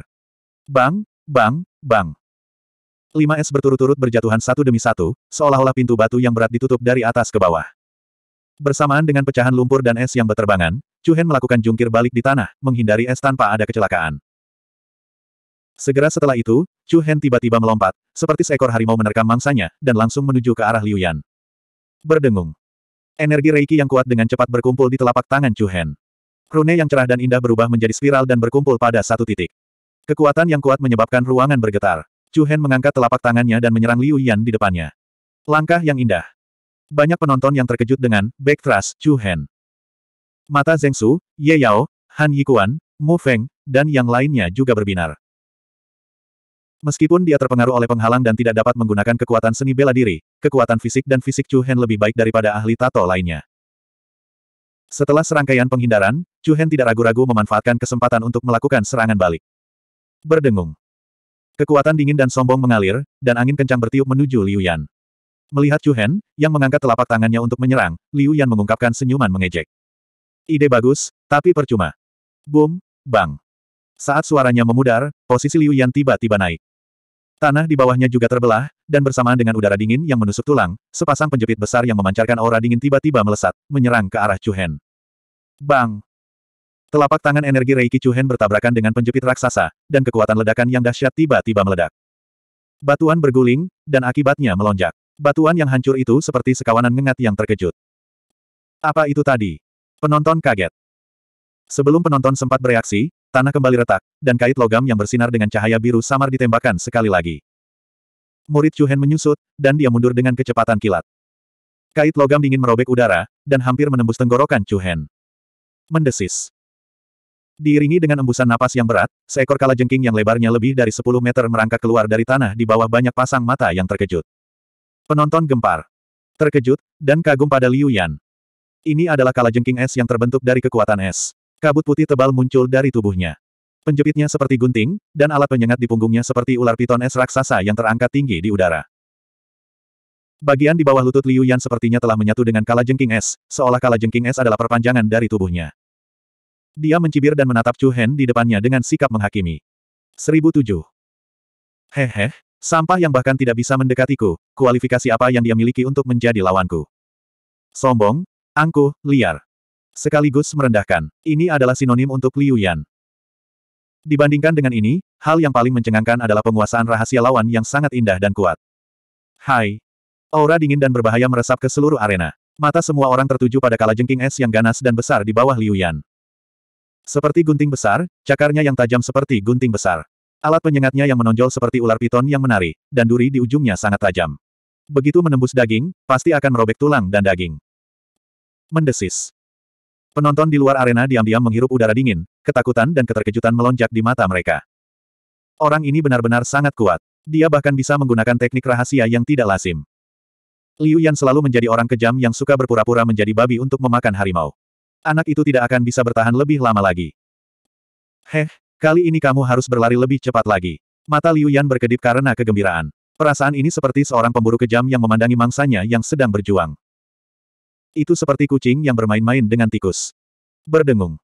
Bang, bang, bang. Lima es berturut-turut berjatuhan satu demi satu, seolah-olah pintu batu yang berat ditutup dari atas ke bawah. Bersamaan dengan pecahan lumpur dan es yang berterbangan, Chu Hen melakukan jungkir balik di tanah, menghindari es tanpa ada kecelakaan. Segera setelah itu, Chu Hen tiba-tiba melompat, seperti seekor harimau menerkam mangsanya, dan langsung menuju ke arah Liu Yan. Berdengung. Energi Reiki yang kuat dengan cepat berkumpul di telapak tangan Chu Hen. Rune yang cerah dan indah berubah menjadi spiral dan berkumpul pada satu titik. Kekuatan yang kuat menyebabkan ruangan bergetar. Chu Hen mengangkat telapak tangannya dan menyerang Liu Yan di depannya. Langkah yang indah. Banyak penonton yang terkejut dengan back thrust Chu Hen. Mata Zeng Su, Ye Yao, Han Yikuan, Mu Feng, dan yang lainnya juga berbinar. Meskipun dia terpengaruh oleh penghalang dan tidak dapat menggunakan kekuatan seni bela diri, kekuatan fisik dan fisik Chu Hen lebih baik daripada ahli tato lainnya. Setelah serangkaian penghindaran, Chu Hen tidak ragu-ragu memanfaatkan kesempatan untuk melakukan serangan balik. Berdengung. Kekuatan dingin dan sombong mengalir, dan angin kencang bertiup menuju Liu Yan. Melihat Chu Hen, yang mengangkat telapak tangannya untuk menyerang, Liu Yan mengungkapkan senyuman mengejek. Ide bagus, tapi percuma. Boom, bang. Saat suaranya memudar, posisi Liu Yan tiba-tiba naik. Tanah di bawahnya juga terbelah, dan bersamaan dengan udara dingin yang menusuk tulang, sepasang penjepit besar yang memancarkan aura dingin tiba-tiba melesat, menyerang ke arah Chuhen. Bang! Telapak tangan energi Reiki Chuhen bertabrakan dengan penjepit raksasa, dan kekuatan ledakan yang dahsyat tiba-tiba meledak. Batuan berguling, dan akibatnya melonjak. Batuan yang hancur itu seperti sekawanan ngengat yang terkejut. Apa itu tadi? Penonton kaget. Sebelum penonton sempat bereaksi, Tanah kembali retak, dan kait logam yang bersinar dengan cahaya biru samar ditembakkan sekali lagi. Murid Chuhen menyusut, dan dia mundur dengan kecepatan kilat. Kait logam dingin merobek udara, dan hampir menembus tenggorokan Chuhen. Mendesis. Diiringi dengan embusan napas yang berat, seekor kala jengking yang lebarnya lebih dari 10 meter merangkak keluar dari tanah di bawah banyak pasang mata yang terkejut. Penonton gempar. Terkejut, dan kagum pada Liu Yan. Ini adalah kala jengking es yang terbentuk dari kekuatan es. Kabut putih tebal muncul dari tubuhnya. Penjepitnya seperti gunting, dan alat penyengat di punggungnya seperti ular piton es raksasa yang terangkat tinggi di udara. Bagian di bawah lutut Liu Yan sepertinya telah menyatu dengan kala jengking es, seolah kala jengking es adalah perpanjangan dari tubuhnya. Dia mencibir dan menatap Chu Hen di depannya dengan sikap menghakimi. 1007. Hehe, sampah yang bahkan tidak bisa mendekatiku, kualifikasi apa yang dia miliki untuk menjadi lawanku? Sombong, angkuh, liar sekaligus merendahkan. Ini adalah sinonim untuk Liu Yan. Dibandingkan dengan ini, hal yang paling mencengangkan adalah penguasaan rahasia lawan yang sangat indah dan kuat. Hai. Aura dingin dan berbahaya meresap ke seluruh arena. Mata semua orang tertuju pada Jengking es yang ganas dan besar di bawah Liu Yan. Seperti gunting besar, cakarnya yang tajam seperti gunting besar. Alat penyengatnya yang menonjol seperti ular piton yang menari, dan duri di ujungnya sangat tajam. Begitu menembus daging, pasti akan merobek tulang dan daging. Mendesis. Penonton di luar arena diam-diam menghirup udara dingin, ketakutan dan keterkejutan melonjak di mata mereka. Orang ini benar-benar sangat kuat. Dia bahkan bisa menggunakan teknik rahasia yang tidak lazim. Liu Yan selalu menjadi orang kejam yang suka berpura-pura menjadi babi untuk memakan harimau. Anak itu tidak akan bisa bertahan lebih lama lagi. Heh, kali ini kamu harus berlari lebih cepat lagi. Mata Liu Yan berkedip karena kegembiraan. Perasaan ini seperti seorang pemburu kejam yang memandangi mangsanya yang sedang berjuang. Itu seperti kucing yang bermain-main dengan tikus. Berdengung.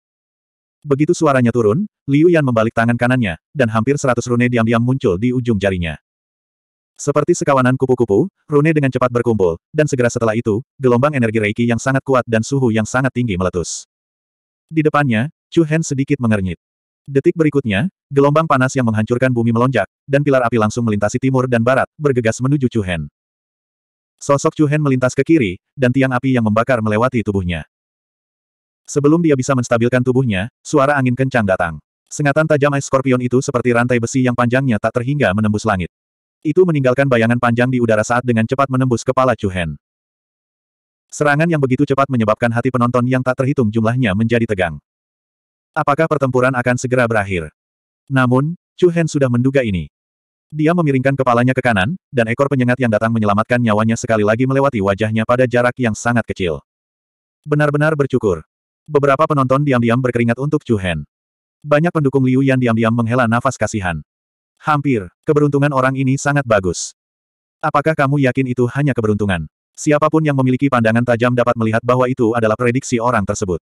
Begitu suaranya turun, Liu Yan membalik tangan kanannya, dan hampir seratus rune diam-diam muncul di ujung jarinya. Seperti sekawanan kupu-kupu, rune dengan cepat berkumpul, dan segera setelah itu, gelombang energi reiki yang sangat kuat dan suhu yang sangat tinggi meletus. Di depannya, Chu Hen sedikit mengernyit. Detik berikutnya, gelombang panas yang menghancurkan bumi melonjak, dan pilar api langsung melintasi timur dan barat, bergegas menuju Chu Hen. Sosok Chu Hen melintas ke kiri, dan tiang api yang membakar melewati tubuhnya. Sebelum dia bisa menstabilkan tubuhnya, suara angin kencang datang. Sengatan tajam Ice Scorpion itu seperti rantai besi yang panjangnya tak terhingga menembus langit. Itu meninggalkan bayangan panjang di udara saat dengan cepat menembus kepala Chu Hen. Serangan yang begitu cepat menyebabkan hati penonton yang tak terhitung jumlahnya menjadi tegang. Apakah pertempuran akan segera berakhir? Namun, Chu Hen sudah menduga ini. Dia memiringkan kepalanya ke kanan, dan ekor penyengat yang datang menyelamatkan nyawanya sekali lagi melewati wajahnya pada jarak yang sangat kecil. Benar-benar bercukur. Beberapa penonton diam-diam berkeringat untuk Chu Hen. Banyak pendukung Liu Yan diam-diam menghela nafas kasihan. Hampir, keberuntungan orang ini sangat bagus. Apakah kamu yakin itu hanya keberuntungan? Siapapun yang memiliki pandangan tajam dapat melihat bahwa itu adalah prediksi orang tersebut.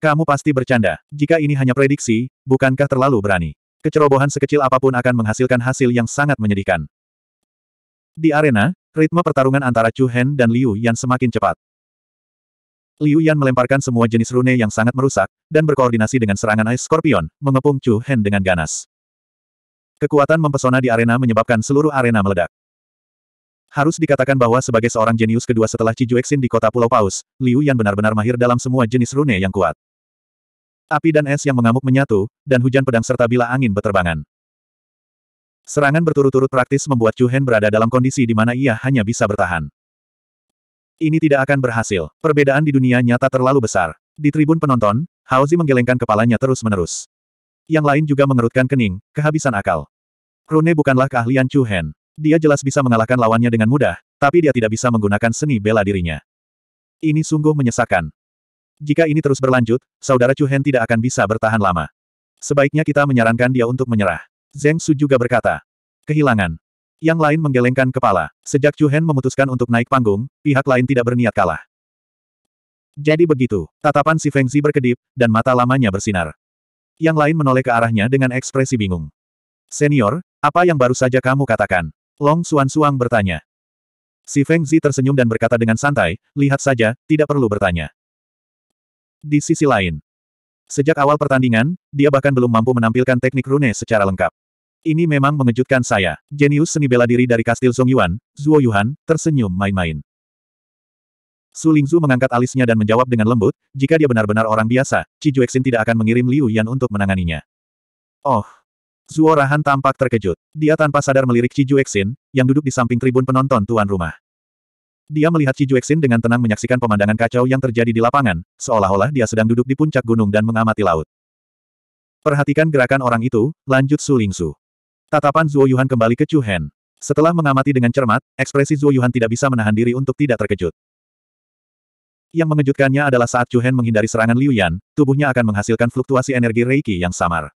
Kamu pasti bercanda. Jika ini hanya prediksi, bukankah terlalu berani? Kecerobohan sekecil apapun akan menghasilkan hasil yang sangat menyedihkan. Di arena, ritme pertarungan antara Chu Hen dan Liu Yan semakin cepat. Liu Yan melemparkan semua jenis rune yang sangat merusak, dan berkoordinasi dengan serangan Ice Scorpion, mengepung Chu Hen dengan ganas. Kekuatan mempesona di arena menyebabkan seluruh arena meledak. Harus dikatakan bahwa sebagai seorang jenius kedua setelah Cijuexin di kota Pulau Paus, Liu Yan benar-benar mahir dalam semua jenis rune yang kuat. Api dan es yang mengamuk menyatu, dan hujan pedang serta bila angin beterbangan. Serangan berturut-turut praktis membuat Chu Hen berada dalam kondisi di mana ia hanya bisa bertahan. Ini tidak akan berhasil. Perbedaan di dunia nyata terlalu besar. Di tribun penonton, Zi menggelengkan kepalanya terus-menerus. Yang lain juga mengerutkan kening, kehabisan akal. Rune bukanlah keahlian Chu Hen. Dia jelas bisa mengalahkan lawannya dengan mudah, tapi dia tidak bisa menggunakan seni bela dirinya. Ini sungguh menyesakkan. Jika ini terus berlanjut, saudara Chu Hen tidak akan bisa bertahan lama. Sebaiknya kita menyarankan dia untuk menyerah. Zeng Su juga berkata. Kehilangan. Yang lain menggelengkan kepala. Sejak Chu Hen memutuskan untuk naik panggung, pihak lain tidak berniat kalah. Jadi begitu. Tatapan si Feng Zi berkedip, dan mata lamanya bersinar. Yang lain menoleh ke arahnya dengan ekspresi bingung. Senior, apa yang baru saja kamu katakan? Long Suan Suang bertanya. Si Feng Zi tersenyum dan berkata dengan santai, lihat saja, tidak perlu bertanya. Di sisi lain, sejak awal pertandingan, dia bahkan belum mampu menampilkan teknik rune secara lengkap. Ini memang mengejutkan saya. Jenius seni bela diri dari kastil Song Yuan, Zuo Yuhan, tersenyum main-main. Su Lingzu mengangkat alisnya dan menjawab dengan lembut, jika dia benar-benar orang biasa, Ci Juexin tidak akan mengirim Liu Yan untuk menanganinya. Oh, Zuo Rahan tampak terkejut. Dia tanpa sadar melirik Ci Juexin, yang duduk di samping tribun penonton tuan rumah. Dia melihat Ci Juexin dengan tenang menyaksikan pemandangan kacau yang terjadi di lapangan, seolah-olah dia sedang duduk di puncak gunung dan mengamati laut. Perhatikan gerakan orang itu, lanjut Su Lingsu. Tatapan Zuo Yuhan kembali ke Chu Hen. Setelah mengamati dengan cermat, ekspresi Zuo Yuhan tidak bisa menahan diri untuk tidak terkejut. Yang mengejutkannya adalah saat Chu Hen menghindari serangan Liu Yan, tubuhnya akan menghasilkan fluktuasi energi Reiki yang samar.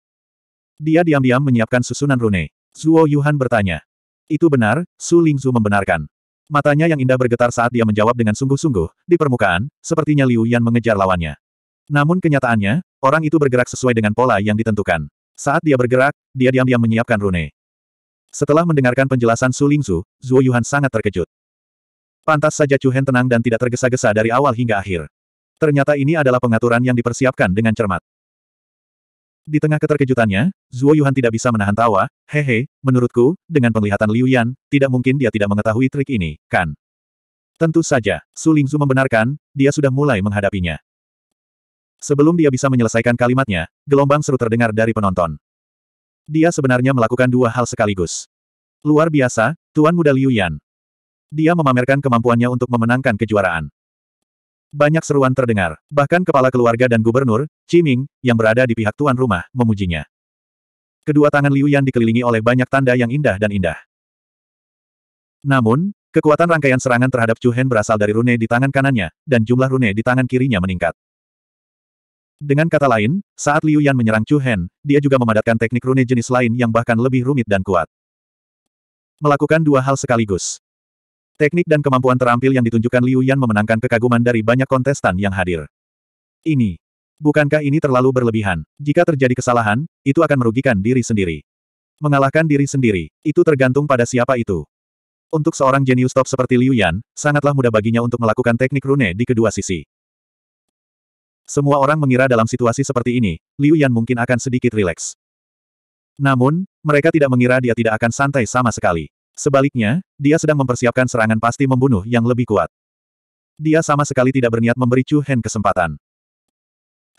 Dia diam-diam menyiapkan susunan rune. Zuo Yuhan bertanya. Itu benar, Su Lingzu membenarkan. Matanya yang indah bergetar saat dia menjawab dengan sungguh-sungguh, di permukaan, sepertinya Liu Yan mengejar lawannya. Namun kenyataannya, orang itu bergerak sesuai dengan pola yang ditentukan. Saat dia bergerak, dia diam-diam menyiapkan rune. Setelah mendengarkan penjelasan Su Lingzu, Zuo Yuhan sangat terkejut. Pantas saja Chu Hen tenang dan tidak tergesa-gesa dari awal hingga akhir. Ternyata ini adalah pengaturan yang dipersiapkan dengan cermat. Di tengah keterkejutannya, Zuo Yuhan tidak bisa menahan tawa, hehe, menurutku, dengan penglihatan Liu Yan, tidak mungkin dia tidak mengetahui trik ini, kan? Tentu saja, Su Lingzu membenarkan, dia sudah mulai menghadapinya. Sebelum dia bisa menyelesaikan kalimatnya, gelombang seru terdengar dari penonton. Dia sebenarnya melakukan dua hal sekaligus. Luar biasa, Tuan Muda Liu Yan. Dia memamerkan kemampuannya untuk memenangkan kejuaraan. Banyak seruan terdengar, bahkan kepala keluarga dan gubernur, Ming, yang berada di pihak tuan rumah, memujinya. Kedua tangan Liu Yan dikelilingi oleh banyak tanda yang indah dan indah. Namun, kekuatan rangkaian serangan terhadap Chu Hen berasal dari rune di tangan kanannya, dan jumlah rune di tangan kirinya meningkat. Dengan kata lain, saat Liu Yan menyerang Chu Hen, dia juga memadatkan teknik rune jenis lain yang bahkan lebih rumit dan kuat. Melakukan dua hal sekaligus. Teknik dan kemampuan terampil yang ditunjukkan Liu Yan memenangkan kekaguman dari banyak kontestan yang hadir. Ini. Bukankah ini terlalu berlebihan? Jika terjadi kesalahan, itu akan merugikan diri sendiri. Mengalahkan diri sendiri, itu tergantung pada siapa itu. Untuk seorang jenius top seperti Liu Yan, sangatlah mudah baginya untuk melakukan teknik rune di kedua sisi. Semua orang mengira dalam situasi seperti ini, Liu Yan mungkin akan sedikit rileks. Namun, mereka tidak mengira dia tidak akan santai sama sekali. Sebaliknya, dia sedang mempersiapkan serangan pasti membunuh yang lebih kuat. Dia sama sekali tidak berniat memberi Chu Hen kesempatan.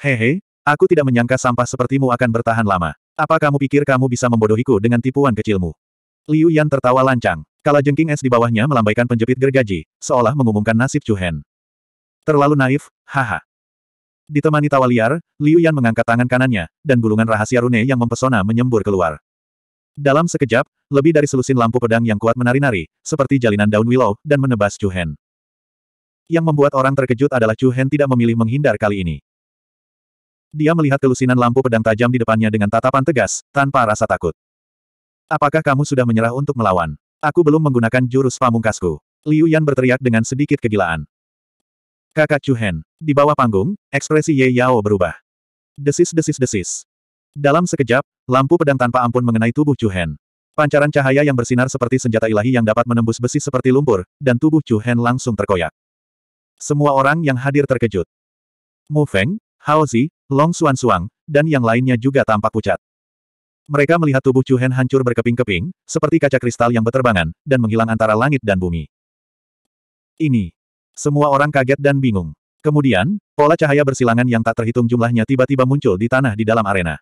Hehe, aku tidak menyangka sampah sepertimu akan bertahan lama. Apa kamu pikir kamu bisa membodohiku dengan tipuan kecilmu? Liu Yan tertawa lancang. Kala jengking es di bawahnya melambaikan penjepit gergaji, seolah mengumumkan nasib Chu Hen. Terlalu naif, haha. Ditemani tawa liar, Liu Yan mengangkat tangan kanannya, dan gulungan rahasia rune yang mempesona menyembur keluar. Dalam sekejap, lebih dari selusin lampu pedang yang kuat menari-nari, seperti jalinan daun willow, dan menebas Chu Hen. Yang membuat orang terkejut adalah Chu Hen tidak memilih menghindar kali ini. Dia melihat kelusinan lampu pedang tajam di depannya dengan tatapan tegas, tanpa rasa takut. Apakah kamu sudah menyerah untuk melawan? Aku belum menggunakan jurus pamungkasku. Liu Yan berteriak dengan sedikit kegilaan. Kakak Chu Hen. Di bawah panggung, ekspresi Ye Yao berubah. Desis-desis-desis. Dalam sekejap, lampu pedang tanpa ampun mengenai tubuh Chu Hen. Pancaran cahaya yang bersinar seperti senjata ilahi yang dapat menembus besi seperti lumpur, dan tubuh Chu Hen langsung terkoyak. Semua orang yang hadir terkejut. Mu Feng, Hao Zi, Long Xuan Suang, dan yang lainnya juga tampak pucat. Mereka melihat tubuh Chu Hen hancur berkeping-keping, seperti kaca kristal yang berterbangan, dan menghilang antara langit dan bumi. Ini. Semua orang kaget dan bingung. Kemudian, pola cahaya bersilangan yang tak terhitung jumlahnya tiba-tiba muncul di tanah di dalam arena.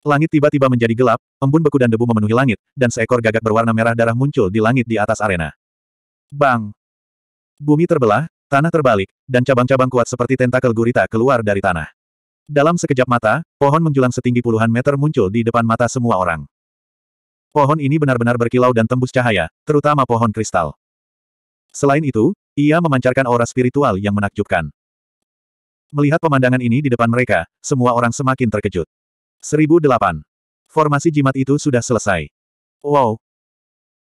Langit tiba-tiba menjadi gelap, embun beku dan debu memenuhi langit, dan seekor gagak berwarna merah darah muncul di langit di atas arena. Bang! Bumi terbelah, tanah terbalik, dan cabang-cabang kuat seperti tentakel gurita keluar dari tanah. Dalam sekejap mata, pohon menjulang setinggi puluhan meter muncul di depan mata semua orang. Pohon ini benar-benar berkilau dan tembus cahaya, terutama pohon kristal. Selain itu, ia memancarkan aura spiritual yang menakjubkan. Melihat pemandangan ini di depan mereka, semua orang semakin terkejut. 1008. Formasi jimat itu sudah selesai. Wow.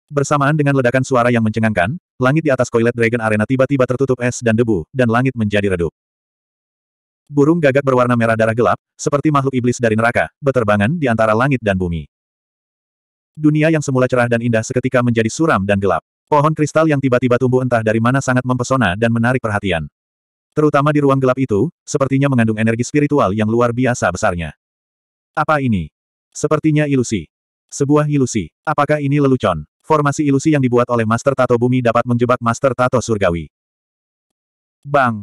Bersamaan dengan ledakan suara yang mencengangkan, langit di atas koilet Dragon Arena tiba-tiba tertutup es dan debu, dan langit menjadi redup. Burung gagak berwarna merah darah gelap, seperti makhluk iblis dari neraka, beterbangan di antara langit dan bumi. Dunia yang semula cerah dan indah seketika menjadi suram dan gelap. Pohon kristal yang tiba-tiba tumbuh entah dari mana sangat mempesona dan menarik perhatian. Terutama di ruang gelap itu, sepertinya mengandung energi spiritual yang luar biasa besarnya. Apa ini? Sepertinya ilusi. Sebuah ilusi. Apakah ini lelucon? Formasi ilusi yang dibuat oleh Master Tato Bumi dapat menjebak Master Tato Surgawi. Bang!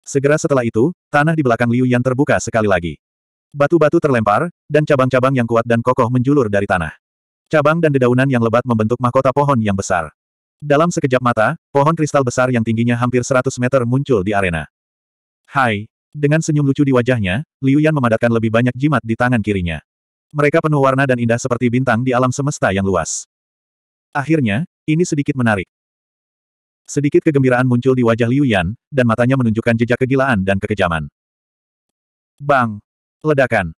Segera setelah itu, tanah di belakang Liu Yan terbuka sekali lagi. Batu-batu terlempar, dan cabang-cabang yang kuat dan kokoh menjulur dari tanah. Cabang dan dedaunan yang lebat membentuk mahkota pohon yang besar. Dalam sekejap mata, pohon kristal besar yang tingginya hampir 100 meter muncul di arena. Hai! Dengan senyum lucu di wajahnya, Liu Yan memadatkan lebih banyak jimat di tangan kirinya. Mereka penuh warna dan indah seperti bintang di alam semesta yang luas. Akhirnya, ini sedikit menarik. Sedikit kegembiraan muncul di wajah Liu Yan, dan matanya menunjukkan jejak kegilaan dan kekejaman. Bang! Ledakan!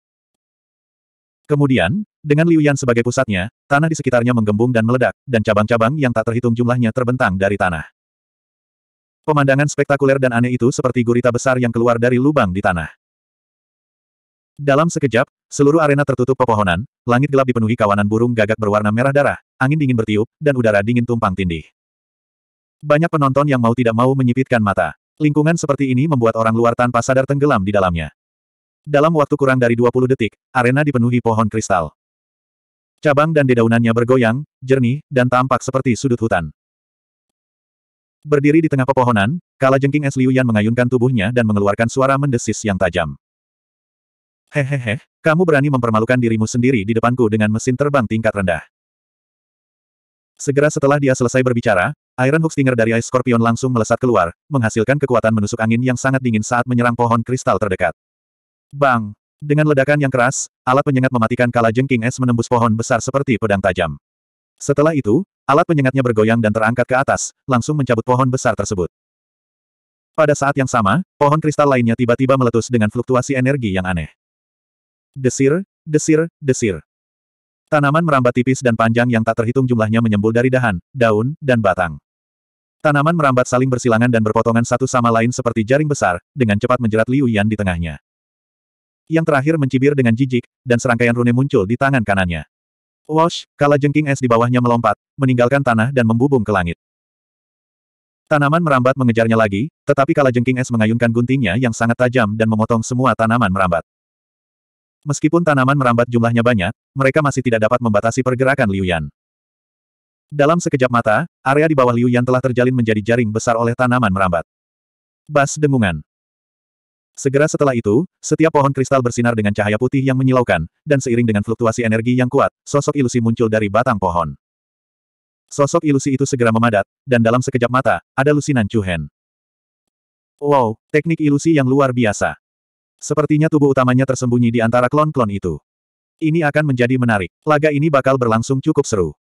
Kemudian, dengan Liu Yan sebagai pusatnya, tanah di sekitarnya menggembung dan meledak, dan cabang-cabang yang tak terhitung jumlahnya terbentang dari tanah. Pemandangan spektakuler dan aneh itu seperti gurita besar yang keluar dari lubang di tanah. Dalam sekejap, seluruh arena tertutup pepohonan, langit gelap dipenuhi kawanan burung gagak berwarna merah darah, angin dingin bertiup, dan udara dingin tumpang tindih. Banyak penonton yang mau tidak mau menyipitkan mata. Lingkungan seperti ini membuat orang luar tanpa sadar tenggelam di dalamnya. Dalam waktu kurang dari 20 detik, arena dipenuhi pohon kristal. Cabang dan dedaunannya bergoyang, jernih, dan tampak seperti sudut hutan. Berdiri di tengah pepohonan, kala jengking Es Liu Yan mengayunkan tubuhnya dan mengeluarkan suara mendesis yang tajam. Hehehe, kamu berani mempermalukan dirimu sendiri di depanku dengan mesin terbang tingkat rendah. Segera setelah dia selesai berbicara, Iron Hook Stinger dari Ice Scorpion langsung melesat keluar, menghasilkan kekuatan menusuk angin yang sangat dingin saat menyerang pohon kristal terdekat. Bang! Dengan ledakan yang keras, alat penyengat mematikan kala jengking es menembus pohon besar seperti pedang tajam. Setelah itu, Alat penyengatnya bergoyang dan terangkat ke atas, langsung mencabut pohon besar tersebut. Pada saat yang sama, pohon kristal lainnya tiba-tiba meletus dengan fluktuasi energi yang aneh. Desir, desir, desir. Tanaman merambat tipis dan panjang yang tak terhitung jumlahnya menyembul dari dahan, daun, dan batang. Tanaman merambat saling bersilangan dan berpotongan satu sama lain seperti jaring besar, dengan cepat menjerat Liu Yan di tengahnya. Yang terakhir mencibir dengan jijik, dan serangkaian rune muncul di tangan kanannya. Wash, kala jengking es di bawahnya melompat, meninggalkan tanah dan membubung ke langit. Tanaman merambat mengejarnya lagi, tetapi kala jengking es mengayunkan guntingnya yang sangat tajam dan memotong semua tanaman merambat. Meskipun tanaman merambat jumlahnya banyak, mereka masih tidak dapat membatasi pergerakan Liu Yan. Dalam sekejap mata, area di bawah Liu Yan telah terjalin menjadi jaring besar oleh tanaman merambat. Bas dengungan. Segera setelah itu, setiap pohon kristal bersinar dengan cahaya putih yang menyilaukan, dan seiring dengan fluktuasi energi yang kuat, sosok ilusi muncul dari batang pohon. Sosok ilusi itu segera memadat, dan dalam sekejap mata, ada lusinan Cuhen. Wow, teknik ilusi yang luar biasa. Sepertinya tubuh utamanya tersembunyi di antara klon-klon itu. Ini akan menjadi menarik. Laga ini bakal berlangsung cukup seru.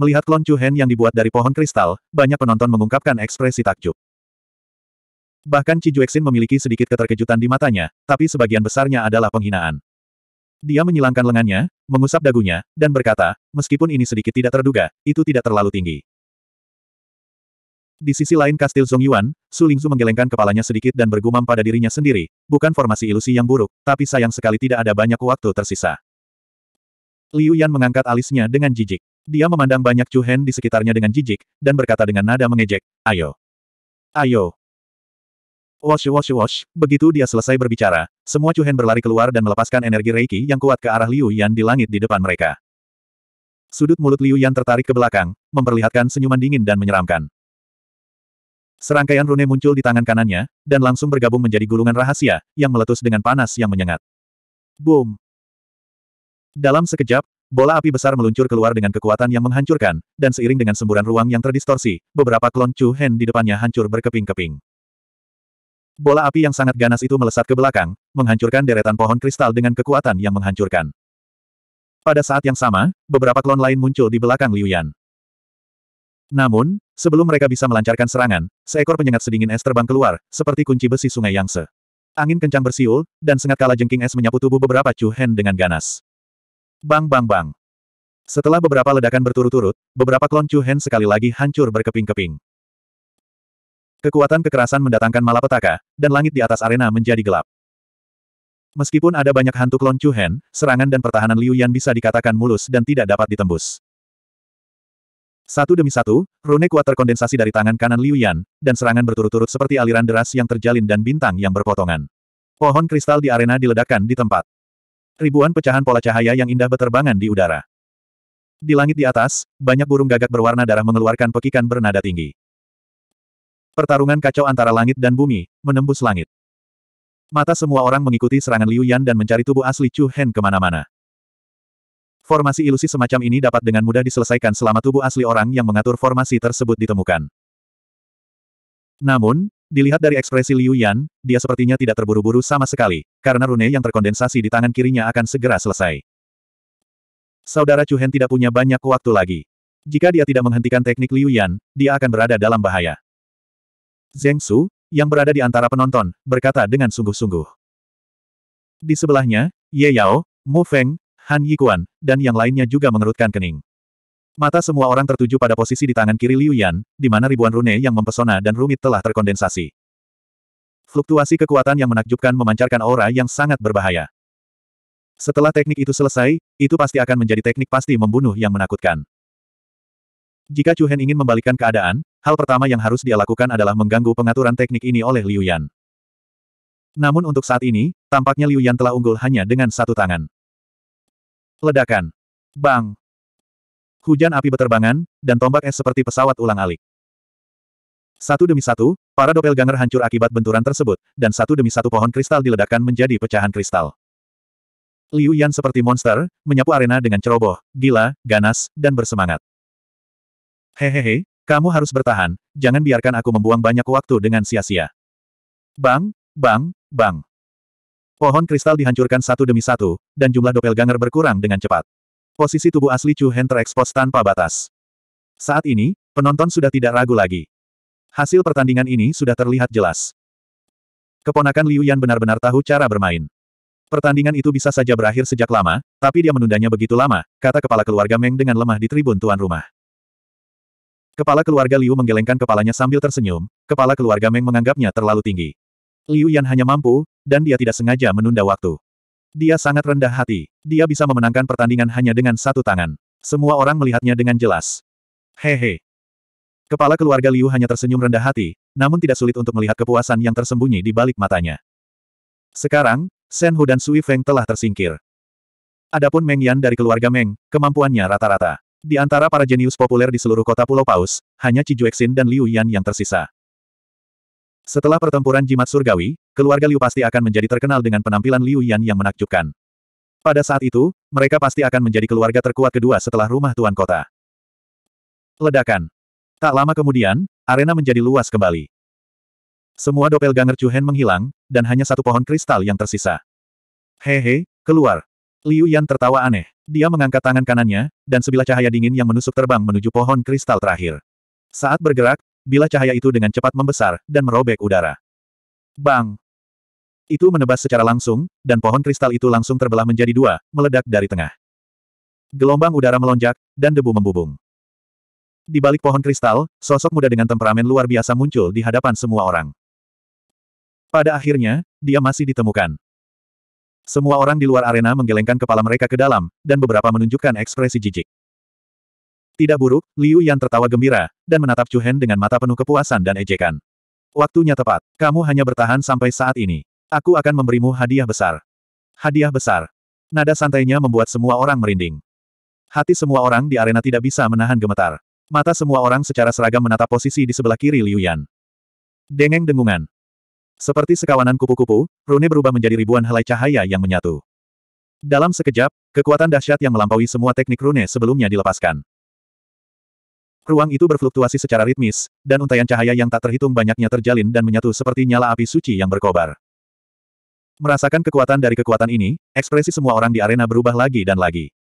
Melihat klon Cuhen yang dibuat dari pohon kristal, banyak penonton mengungkapkan ekspresi takjub. Bahkan Ci Juexin memiliki sedikit keterkejutan di matanya, tapi sebagian besarnya adalah penghinaan. Dia menyilangkan lengannya, mengusap dagunya, dan berkata, meskipun ini sedikit tidak terduga, itu tidak terlalu tinggi. Di sisi lain kastil Yuan, Su Lingzu menggelengkan kepalanya sedikit dan bergumam pada dirinya sendiri, bukan formasi ilusi yang buruk, tapi sayang sekali tidak ada banyak waktu tersisa. Liu Yan mengangkat alisnya dengan jijik. Dia memandang banyak Chu Hen di sekitarnya dengan jijik, dan berkata dengan nada mengejek, Ayo. Ayo. Wash wash wash, begitu dia selesai berbicara, semua Chu Hen berlari keluar dan melepaskan energi Reiki yang kuat ke arah Liu Yan di langit di depan mereka. Sudut mulut Liu Yan tertarik ke belakang, memperlihatkan senyuman dingin dan menyeramkan. Serangkaian rune muncul di tangan kanannya, dan langsung bergabung menjadi gulungan rahasia, yang meletus dengan panas yang menyengat. Boom! Dalam sekejap, bola api besar meluncur keluar dengan kekuatan yang menghancurkan, dan seiring dengan semburan ruang yang terdistorsi, beberapa klon Chu Hen di depannya hancur berkeping-keping. Bola api yang sangat ganas itu melesat ke belakang, menghancurkan deretan pohon kristal dengan kekuatan yang menghancurkan. Pada saat yang sama, beberapa klon lain muncul di belakang Liu Yan. Namun, sebelum mereka bisa melancarkan serangan, seekor penyengat sedingin es terbang keluar, seperti kunci besi sungai Yangse. Angin kencang bersiul, dan sengat kala jengking es menyapu tubuh beberapa Chu Hen dengan ganas. Bang bang bang. Setelah beberapa ledakan berturut-turut, beberapa klon Chu Hen sekali lagi hancur berkeping-keping. Kekuatan kekerasan mendatangkan malapetaka, dan langit di atas arena menjadi gelap. Meskipun ada banyak hantu klon Chuhen, serangan dan pertahanan Liu Yan bisa dikatakan mulus dan tidak dapat ditembus. Satu demi satu, rune kuat terkondensasi dari tangan kanan Liu Yan, dan serangan berturut-turut seperti aliran deras yang terjalin dan bintang yang berpotongan. Pohon kristal di arena diledakkan di tempat. Ribuan pecahan pola cahaya yang indah berterbangan di udara. Di langit di atas, banyak burung gagak berwarna darah mengeluarkan pekikan bernada tinggi. Pertarungan kacau antara langit dan bumi, menembus langit. Mata semua orang mengikuti serangan Liu Yan dan mencari tubuh asli Chu Hen kemana-mana. Formasi ilusi semacam ini dapat dengan mudah diselesaikan selama tubuh asli orang yang mengatur formasi tersebut ditemukan. Namun, dilihat dari ekspresi Liu Yan, dia sepertinya tidak terburu-buru sama sekali, karena rune yang terkondensasi di tangan kirinya akan segera selesai. Saudara Chu Hen tidak punya banyak waktu lagi. Jika dia tidak menghentikan teknik Liu Yan, dia akan berada dalam bahaya. Zeng Su, yang berada di antara penonton, berkata dengan sungguh-sungguh. Di sebelahnya, Ye Yao, Mu Feng, Han Yikuan, dan yang lainnya juga mengerutkan kening. Mata semua orang tertuju pada posisi di tangan kiri Liu Yan, di mana ribuan rune yang mempesona dan rumit telah terkondensasi. Fluktuasi kekuatan yang menakjubkan memancarkan aura yang sangat berbahaya. Setelah teknik itu selesai, itu pasti akan menjadi teknik pasti membunuh yang menakutkan. Jika Chu Hen ingin membalikkan keadaan, hal pertama yang harus dia lakukan adalah mengganggu pengaturan teknik ini oleh Liu Yan. Namun untuk saat ini, tampaknya Liu Yan telah unggul hanya dengan satu tangan. Ledakan. Bang. Hujan api beterbangan, dan tombak es seperti pesawat ulang alik. Satu demi satu, para doppelganger hancur akibat benturan tersebut, dan satu demi satu pohon kristal diledakkan menjadi pecahan kristal. Liu Yan seperti monster, menyapu arena dengan ceroboh, gila, ganas, dan bersemangat. Hehehe, kamu harus bertahan, jangan biarkan aku membuang banyak waktu dengan sia-sia. Bang, bang, bang. Pohon kristal dihancurkan satu demi satu, dan jumlah doppelganger berkurang dengan cepat. Posisi tubuh asli Chu Hen terekspos tanpa batas. Saat ini, penonton sudah tidak ragu lagi. Hasil pertandingan ini sudah terlihat jelas. Keponakan Liu Yan benar-benar tahu cara bermain. Pertandingan itu bisa saja berakhir sejak lama, tapi dia menundanya begitu lama, kata kepala keluarga Meng dengan lemah di tribun tuan rumah. Kepala keluarga Liu menggelengkan kepalanya sambil tersenyum, kepala keluarga Meng menganggapnya terlalu tinggi. Liu Yan hanya mampu, dan dia tidak sengaja menunda waktu. Dia sangat rendah hati. Dia bisa memenangkan pertandingan hanya dengan satu tangan. Semua orang melihatnya dengan jelas. Hehe. Kepala keluarga Liu hanya tersenyum rendah hati, namun tidak sulit untuk melihat kepuasan yang tersembunyi di balik matanya. Sekarang, Shen Hu dan Sui Feng telah tersingkir. Adapun Meng Yan dari keluarga Meng, kemampuannya rata-rata. Di antara para jenius populer di seluruh kota Pulau Paus, hanya Ci Cijuexin dan Liu Yan yang tersisa. Setelah pertempuran jimat surgawi, keluarga Liu pasti akan menjadi terkenal dengan penampilan Liu Yan yang menakjubkan. Pada saat itu, mereka pasti akan menjadi keluarga terkuat kedua setelah rumah tuan kota. Ledakan. Tak lama kemudian, arena menjadi luas kembali. Semua doppelganger Chu Hen menghilang, dan hanya satu pohon kristal yang tersisa. Hehe, keluar. Liu Yan tertawa aneh. Dia mengangkat tangan kanannya, dan sebilah cahaya dingin yang menusuk terbang menuju pohon kristal terakhir. Saat bergerak, bilah cahaya itu dengan cepat membesar, dan merobek udara. Bang! Itu menebas secara langsung, dan pohon kristal itu langsung terbelah menjadi dua, meledak dari tengah. Gelombang udara melonjak, dan debu membubung. Di balik pohon kristal, sosok muda dengan temperamen luar biasa muncul di hadapan semua orang. Pada akhirnya, dia masih ditemukan. Semua orang di luar arena menggelengkan kepala mereka ke dalam, dan beberapa menunjukkan ekspresi jijik. Tidak buruk, Liu Yan tertawa gembira, dan menatap Chu Hen dengan mata penuh kepuasan dan ejekan. Waktunya tepat. Kamu hanya bertahan sampai saat ini. Aku akan memberimu hadiah besar. Hadiah besar. Nada santainya membuat semua orang merinding. Hati semua orang di arena tidak bisa menahan gemetar. Mata semua orang secara seragam menatap posisi di sebelah kiri Liu Yan. Dengeng dengungan. Seperti sekawanan kupu-kupu, rune berubah menjadi ribuan helai cahaya yang menyatu. Dalam sekejap, kekuatan dahsyat yang melampaui semua teknik rune sebelumnya dilepaskan. Ruang itu berfluktuasi secara ritmis, dan untaian cahaya yang tak terhitung banyaknya terjalin dan menyatu seperti nyala api suci yang berkobar. Merasakan kekuatan dari kekuatan ini, ekspresi semua orang di arena berubah lagi dan lagi.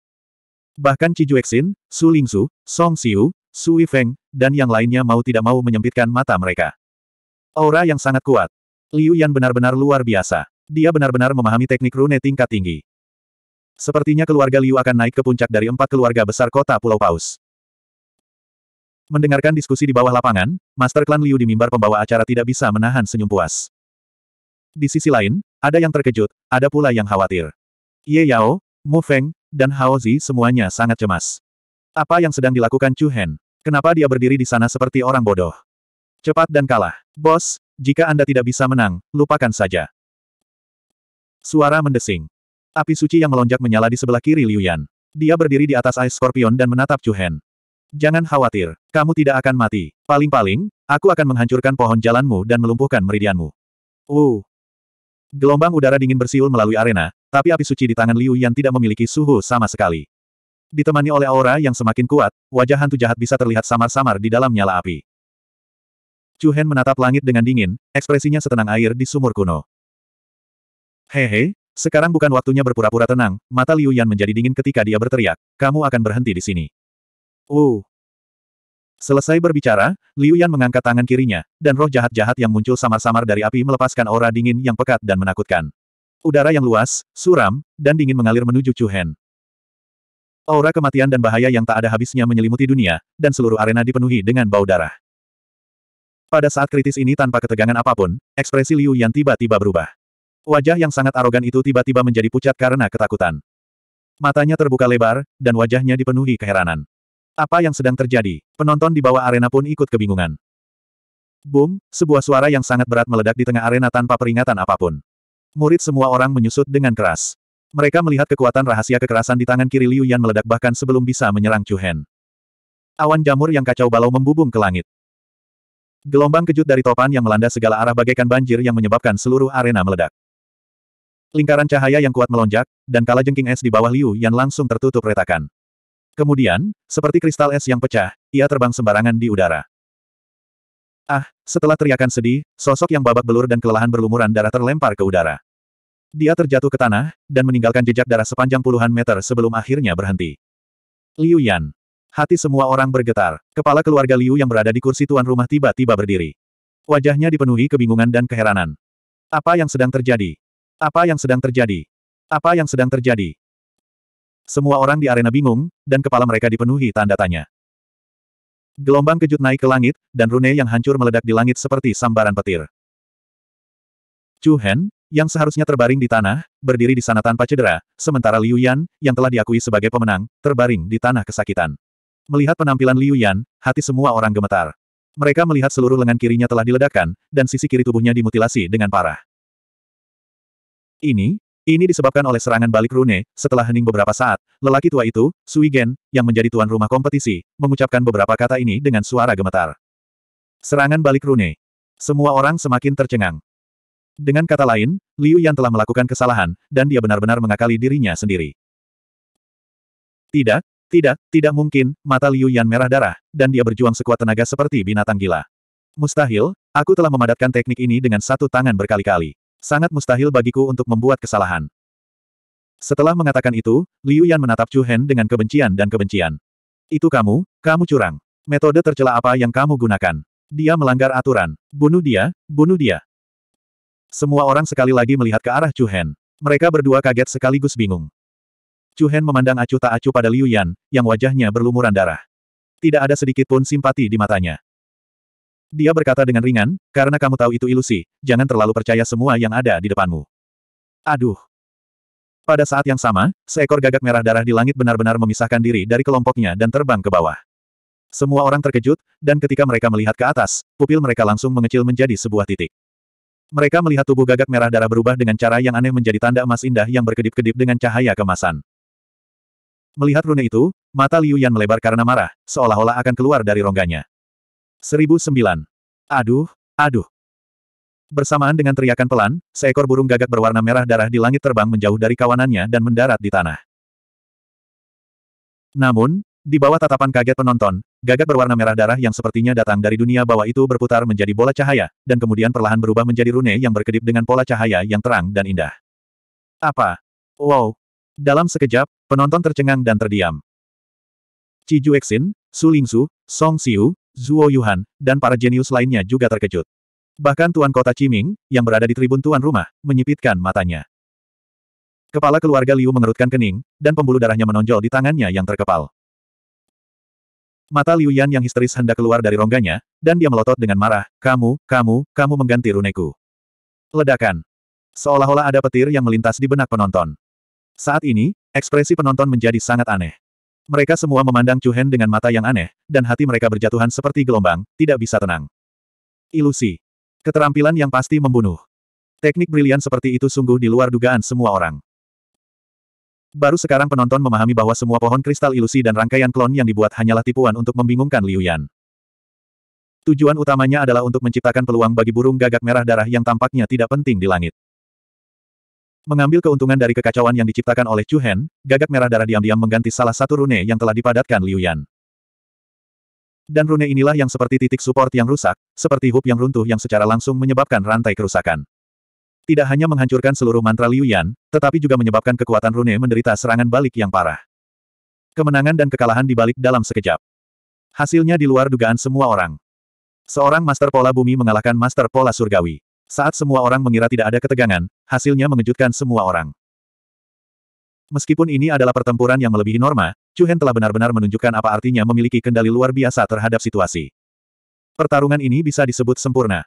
Bahkan Xin, Su Lingzu, Song Xiu, Su Yifeng, dan yang lainnya mau tidak mau menyempitkan mata mereka. Aura yang sangat kuat. Liu Yan benar-benar luar biasa. Dia benar-benar memahami teknik rune tingkat tinggi. Sepertinya keluarga Liu akan naik ke puncak dari empat keluarga besar kota Pulau Paus. Mendengarkan diskusi di bawah lapangan, Master Klan Liu di mimbar pembawa acara tidak bisa menahan senyum puas. Di sisi lain, ada yang terkejut, ada pula yang khawatir. Ye Yao, Mu Feng, dan Hao Zi semuanya sangat cemas. Apa yang sedang dilakukan Chu Hen? Kenapa dia berdiri di sana seperti orang bodoh? Cepat dan kalah. Bos, jika Anda tidak bisa menang, lupakan saja. Suara mendesing. Api suci yang melonjak menyala di sebelah kiri Liu Yan. Dia berdiri di atas Ice scorpion dan menatap Chu Hen. Jangan khawatir, kamu tidak akan mati. Paling-paling, aku akan menghancurkan pohon jalanmu dan melumpuhkan meridianmu. Uh. Gelombang udara dingin bersiul melalui arena, tapi api suci di tangan Liu Yan tidak memiliki suhu sama sekali. Ditemani oleh aura yang semakin kuat, wajah hantu jahat bisa terlihat samar-samar di dalam nyala api. Chu Hen menatap langit dengan dingin, ekspresinya setenang air di sumur kuno. Hehe, sekarang bukan waktunya berpura-pura tenang, mata Liu Yan menjadi dingin ketika dia berteriak, kamu akan berhenti di sini. Uh. Selesai berbicara, Liu Yan mengangkat tangan kirinya, dan roh jahat-jahat yang muncul samar-samar dari api melepaskan aura dingin yang pekat dan menakutkan. Udara yang luas, suram, dan dingin mengalir menuju Chu Hen. Aura kematian dan bahaya yang tak ada habisnya menyelimuti dunia, dan seluruh arena dipenuhi dengan bau darah. Pada saat kritis ini tanpa ketegangan apapun, ekspresi Liu Yan tiba-tiba berubah. Wajah yang sangat arogan itu tiba-tiba menjadi pucat karena ketakutan. Matanya terbuka lebar, dan wajahnya dipenuhi keheranan. Apa yang sedang terjadi? Penonton di bawah arena pun ikut kebingungan. Boom, sebuah suara yang sangat berat meledak di tengah arena tanpa peringatan apapun. Murid semua orang menyusut dengan keras. Mereka melihat kekuatan rahasia kekerasan di tangan kiri Liu Yan meledak bahkan sebelum bisa menyerang Chu Hen. Awan jamur yang kacau balau membubung ke langit. Gelombang kejut dari topan yang melanda segala arah bagaikan banjir yang menyebabkan seluruh arena meledak. Lingkaran cahaya yang kuat melonjak, dan kala jengking es di bawah Liu Yan langsung tertutup retakan. Kemudian, seperti kristal es yang pecah, ia terbang sembarangan di udara. Ah, setelah teriakan sedih, sosok yang babak belur dan kelelahan berlumuran darah terlempar ke udara. Dia terjatuh ke tanah, dan meninggalkan jejak darah sepanjang puluhan meter sebelum akhirnya berhenti. Liu Yan Hati semua orang bergetar. Kepala keluarga Liu yang berada di kursi tuan rumah tiba-tiba berdiri. Wajahnya dipenuhi kebingungan dan keheranan. Apa yang sedang terjadi? Apa yang sedang terjadi? Apa yang sedang terjadi? Semua orang di arena bingung, dan kepala mereka dipenuhi tanda tanya. Gelombang kejut naik ke langit, dan rune yang hancur meledak di langit seperti sambaran petir. Chu Hen, yang seharusnya terbaring di tanah, berdiri di sana tanpa cedera, sementara Liu Yan, yang telah diakui sebagai pemenang, terbaring di tanah kesakitan. Melihat penampilan Liu Yan, hati semua orang gemetar. Mereka melihat seluruh lengan kirinya telah diledakkan, dan sisi kiri tubuhnya dimutilasi dengan parah. Ini, ini disebabkan oleh serangan balik rune, setelah hening beberapa saat, lelaki tua itu, Sui Gen, yang menjadi tuan rumah kompetisi, mengucapkan beberapa kata ini dengan suara gemetar. Serangan balik rune. Semua orang semakin tercengang. Dengan kata lain, Liu Yan telah melakukan kesalahan, dan dia benar-benar mengakali dirinya sendiri. Tidak, tidak, tidak mungkin, mata Liu Yan merah darah, dan dia berjuang sekuat tenaga seperti binatang gila. Mustahil, aku telah memadatkan teknik ini dengan satu tangan berkali-kali. Sangat mustahil bagiku untuk membuat kesalahan. Setelah mengatakan itu, Liu Yan menatap Chu Hen dengan kebencian dan kebencian. Itu kamu, kamu curang. Metode tercela apa yang kamu gunakan? Dia melanggar aturan. Bunuh dia, bunuh dia. Semua orang sekali lagi melihat ke arah Chu Hen. Mereka berdua kaget sekaligus bingung. Chu Hen memandang acuh tak acuh pada Liu Yan, yang wajahnya berlumuran darah. Tidak ada sedikit pun simpati di matanya. Dia berkata dengan ringan, karena kamu tahu itu ilusi, jangan terlalu percaya semua yang ada di depanmu. Aduh. Pada saat yang sama, seekor gagak merah darah di langit benar-benar memisahkan diri dari kelompoknya dan terbang ke bawah. Semua orang terkejut, dan ketika mereka melihat ke atas, pupil mereka langsung mengecil menjadi sebuah titik. Mereka melihat tubuh gagak merah darah berubah dengan cara yang aneh menjadi tanda emas indah yang berkedip-kedip dengan cahaya kemasan. Melihat rune itu, mata Liu Yan melebar karena marah, seolah-olah akan keluar dari rongganya. 1009. Aduh, aduh. Bersamaan dengan teriakan pelan, seekor burung gagak berwarna merah darah di langit terbang menjauh dari kawanannya dan mendarat di tanah. Namun, di bawah tatapan kaget penonton, gagak berwarna merah darah yang sepertinya datang dari dunia bawah itu berputar menjadi bola cahaya, dan kemudian perlahan berubah menjadi rune yang berkedip dengan pola cahaya yang terang dan indah. Apa? Wow, dalam sekejap, penonton tercengang dan terdiam. Ci Juexin, Su Lingsu, Song Xiu, Zuo Yuhan, dan para jenius lainnya juga terkejut. Bahkan Tuan Kota Ciming, yang berada di tribun tuan rumah, menyipitkan matanya. Kepala keluarga Liu mengerutkan kening, dan pembuluh darahnya menonjol di tangannya yang terkepal. Mata Liu Yan yang histeris hendak keluar dari rongganya, dan dia melotot dengan marah, kamu, kamu, kamu mengganti runeku. Ledakan. Seolah-olah ada petir yang melintas di benak penonton. Saat ini, ekspresi penonton menjadi sangat aneh. Mereka semua memandang Chu Hen dengan mata yang aneh, dan hati mereka berjatuhan seperti gelombang, tidak bisa tenang. Ilusi. Keterampilan yang pasti membunuh. Teknik brilian seperti itu sungguh di luar dugaan semua orang. Baru sekarang penonton memahami bahwa semua pohon kristal ilusi dan rangkaian klon yang dibuat hanyalah tipuan untuk membingungkan Liu Yan. Tujuan utamanya adalah untuk menciptakan peluang bagi burung gagak merah darah yang tampaknya tidak penting di langit. Mengambil keuntungan dari kekacauan yang diciptakan oleh Chu Hen, gagak merah darah diam-diam mengganti salah satu rune yang telah dipadatkan Liu Yan. Dan rune inilah yang seperti titik support yang rusak, seperti hub yang runtuh yang secara langsung menyebabkan rantai kerusakan. Tidak hanya menghancurkan seluruh mantra Liu Yan, tetapi juga menyebabkan kekuatan rune menderita serangan balik yang parah. Kemenangan dan kekalahan dibalik dalam sekejap. Hasilnya di luar dugaan semua orang. Seorang master pola bumi mengalahkan master pola surgawi. Saat semua orang mengira tidak ada ketegangan, hasilnya mengejutkan semua orang. Meskipun ini adalah pertempuran yang melebihi norma, Chu Hen telah benar-benar menunjukkan apa artinya memiliki kendali luar biasa terhadap situasi. Pertarungan ini bisa disebut sempurna.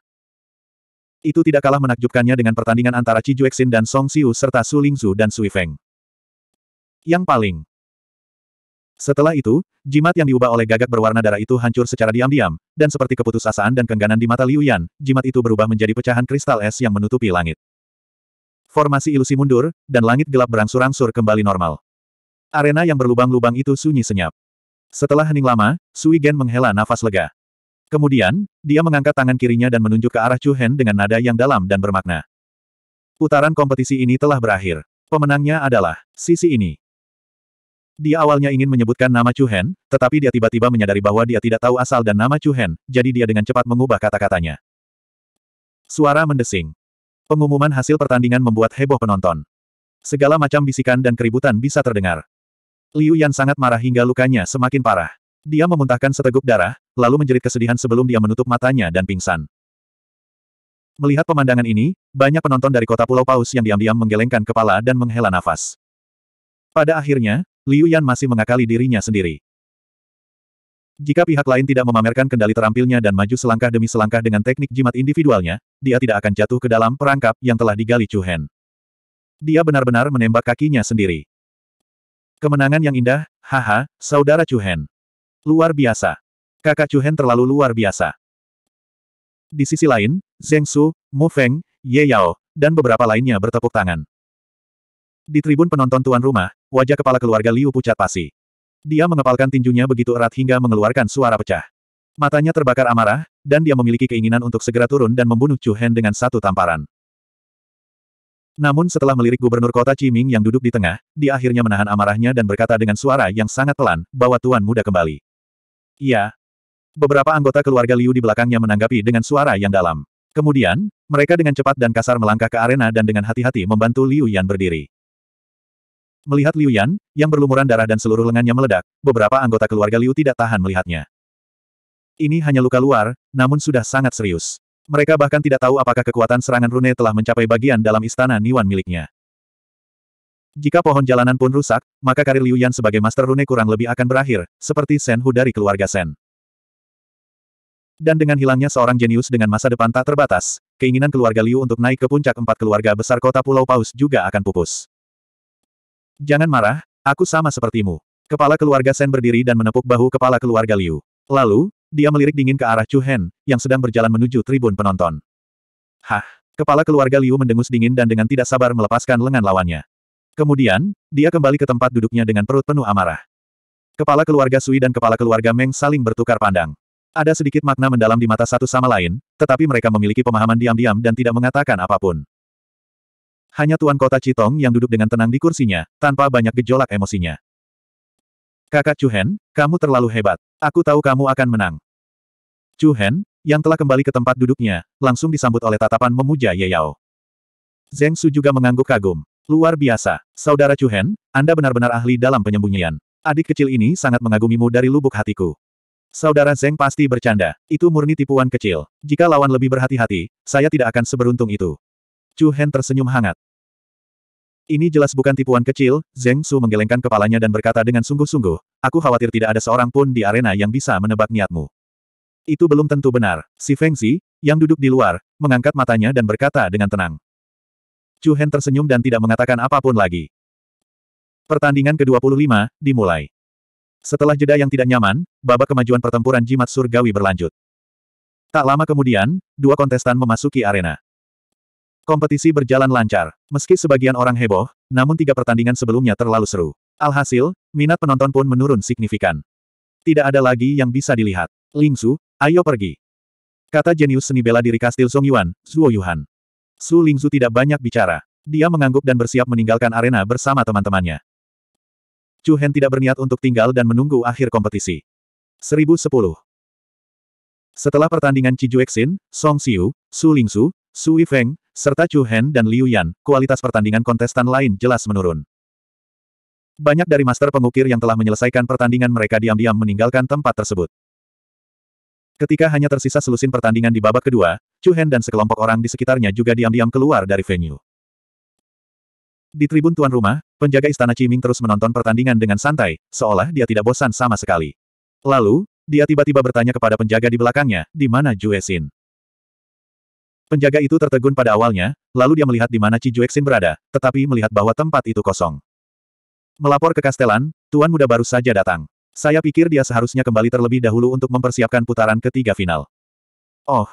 Itu tidak kalah menakjubkannya dengan pertandingan antara Ci Juexin dan Song Xiu serta Su Lingzu dan Sui Feng. Yang paling setelah itu, jimat yang diubah oleh gagak berwarna darah itu hancur secara diam-diam, dan seperti keputusasaan dan kengganan di mata Liu Yan, jimat itu berubah menjadi pecahan kristal es yang menutupi langit. Formasi ilusi mundur, dan langit gelap berangsur-angsur kembali normal. Arena yang berlubang-lubang itu sunyi senyap. Setelah hening lama, Sui Gen menghela nafas lega. Kemudian, dia mengangkat tangan kirinya dan menunjuk ke arah Chu Hen dengan nada yang dalam dan bermakna. Putaran kompetisi ini telah berakhir. Pemenangnya adalah sisi ini. Dia awalnya ingin menyebutkan nama Chu Hen, tetapi dia tiba-tiba menyadari bahwa dia tidak tahu asal dan nama Chu Hen, jadi dia dengan cepat mengubah kata-katanya. Suara mendesing. Pengumuman hasil pertandingan membuat heboh penonton. Segala macam bisikan dan keributan bisa terdengar. Liu Yan sangat marah hingga lukanya semakin parah. Dia memuntahkan seteguk darah, lalu menjerit kesedihan sebelum dia menutup matanya dan pingsan. Melihat pemandangan ini, banyak penonton dari kota Pulau Paus yang diam-diam menggelengkan kepala dan menghela nafas. Pada akhirnya, Liu Yan masih mengakali dirinya sendiri. Jika pihak lain tidak memamerkan kendali terampilnya dan maju selangkah demi selangkah dengan teknik jimat individualnya, dia tidak akan jatuh ke dalam perangkap yang telah digali Chu Hen. Dia benar-benar menembak kakinya sendiri. Kemenangan yang indah, haha, saudara Chu Hen. Luar biasa. Kakak Chu Hen terlalu luar biasa. Di sisi lain, Zheng Su, Mu Feng, Ye Yao, dan beberapa lainnya bertepuk tangan. Di tribun penonton tuan rumah, wajah kepala keluarga Liu pucat pasi. Dia mengepalkan tinjunya begitu erat hingga mengeluarkan suara pecah. Matanya terbakar amarah, dan dia memiliki keinginan untuk segera turun dan membunuh Chu Hen dengan satu tamparan. Namun setelah melirik gubernur kota Qiming yang duduk di tengah, dia akhirnya menahan amarahnya dan berkata dengan suara yang sangat pelan, bahwa tuan muda kembali. Iya. Beberapa anggota keluarga Liu di belakangnya menanggapi dengan suara yang dalam. Kemudian, mereka dengan cepat dan kasar melangkah ke arena dan dengan hati-hati membantu Liu Yan berdiri. Melihat Liu Yan, yang berlumuran darah dan seluruh lengannya meledak, beberapa anggota keluarga Liu tidak tahan melihatnya. Ini hanya luka luar, namun sudah sangat serius. Mereka bahkan tidak tahu apakah kekuatan serangan rune telah mencapai bagian dalam istana Niwan miliknya. Jika pohon jalanan pun rusak, maka karir Liu Yan sebagai master rune kurang lebih akan berakhir, seperti Shen Hu dari keluarga Shen. Dan dengan hilangnya seorang jenius dengan masa depan tak terbatas, keinginan keluarga Liu untuk naik ke puncak empat keluarga besar kota Pulau Paus juga akan pupus. Jangan marah, aku sama sepertimu. Kepala keluarga Sen berdiri dan menepuk bahu kepala keluarga Liu. Lalu, dia melirik dingin ke arah Chu Hen, yang sedang berjalan menuju tribun penonton. Hah! Kepala keluarga Liu mendengus dingin dan dengan tidak sabar melepaskan lengan lawannya. Kemudian, dia kembali ke tempat duduknya dengan perut penuh amarah. Kepala keluarga Sui dan kepala keluarga Meng saling bertukar pandang. Ada sedikit makna mendalam di mata satu sama lain, tetapi mereka memiliki pemahaman diam-diam dan tidak mengatakan apapun. Hanya tuan kota Citong yang duduk dengan tenang di kursinya, tanpa banyak gejolak emosinya. Kakak Chuhen, kamu terlalu hebat. Aku tahu kamu akan menang. Chuhen, yang telah kembali ke tempat duduknya, langsung disambut oleh tatapan memuja Ye Yao. Zeng Su juga mengangguk kagum. Luar biasa. Saudara Chuhen, Anda benar-benar ahli dalam penyembunyian. Adik kecil ini sangat mengagumimu dari lubuk hatiku. Saudara Zeng pasti bercanda. Itu murni tipuan kecil. Jika lawan lebih berhati-hati, saya tidak akan seberuntung itu. Chu Hen tersenyum hangat. Ini jelas bukan tipuan kecil, Zeng Su menggelengkan kepalanya dan berkata dengan sungguh-sungguh, aku khawatir tidak ada seorang pun di arena yang bisa menebak niatmu. Itu belum tentu benar, si Feng Zi, yang duduk di luar, mengangkat matanya dan berkata dengan tenang. Chu Hen tersenyum dan tidak mengatakan apapun lagi. Pertandingan ke-25, dimulai. Setelah jeda yang tidak nyaman, babak kemajuan pertempuran jimat surgawi berlanjut. Tak lama kemudian, dua kontestan memasuki arena. Kompetisi berjalan lancar. Meski sebagian orang heboh, namun tiga pertandingan sebelumnya terlalu seru. Alhasil, minat penonton pun menurun signifikan. Tidak ada lagi yang bisa dilihat. Ling Su, ayo pergi. Kata jenius seni bela diri kastil Song Yuan, Zuo Yuhan. Su Ling Su tidak banyak bicara. Dia mengangguk dan bersiap meninggalkan arena bersama teman-temannya. Chu Hen tidak berniat untuk tinggal dan menunggu akhir kompetisi. 1010 Setelah pertandingan Ci Juexin, Song Xiu, Su Ling Su, Su Yifeng serta Chu Hen dan Liu Yan, kualitas pertandingan kontestan lain jelas menurun. Banyak dari master pengukir yang telah menyelesaikan pertandingan mereka diam-diam meninggalkan tempat tersebut. Ketika hanya tersisa selusin pertandingan di babak kedua, Chu Hen dan sekelompok orang di sekitarnya juga diam-diam keluar dari venue. Di tribun tuan rumah, penjaga istana Ciming terus menonton pertandingan dengan santai, seolah dia tidak bosan sama sekali. Lalu, dia tiba-tiba bertanya kepada penjaga di belakangnya, di mana Jue Xin. Penjaga itu tertegun pada awalnya, lalu dia melihat di mana Jueksin berada, tetapi melihat bahwa tempat itu kosong. Melapor ke Kastelan, Tuan Muda baru saja datang. Saya pikir dia seharusnya kembali terlebih dahulu untuk mempersiapkan putaran ketiga final. Oh.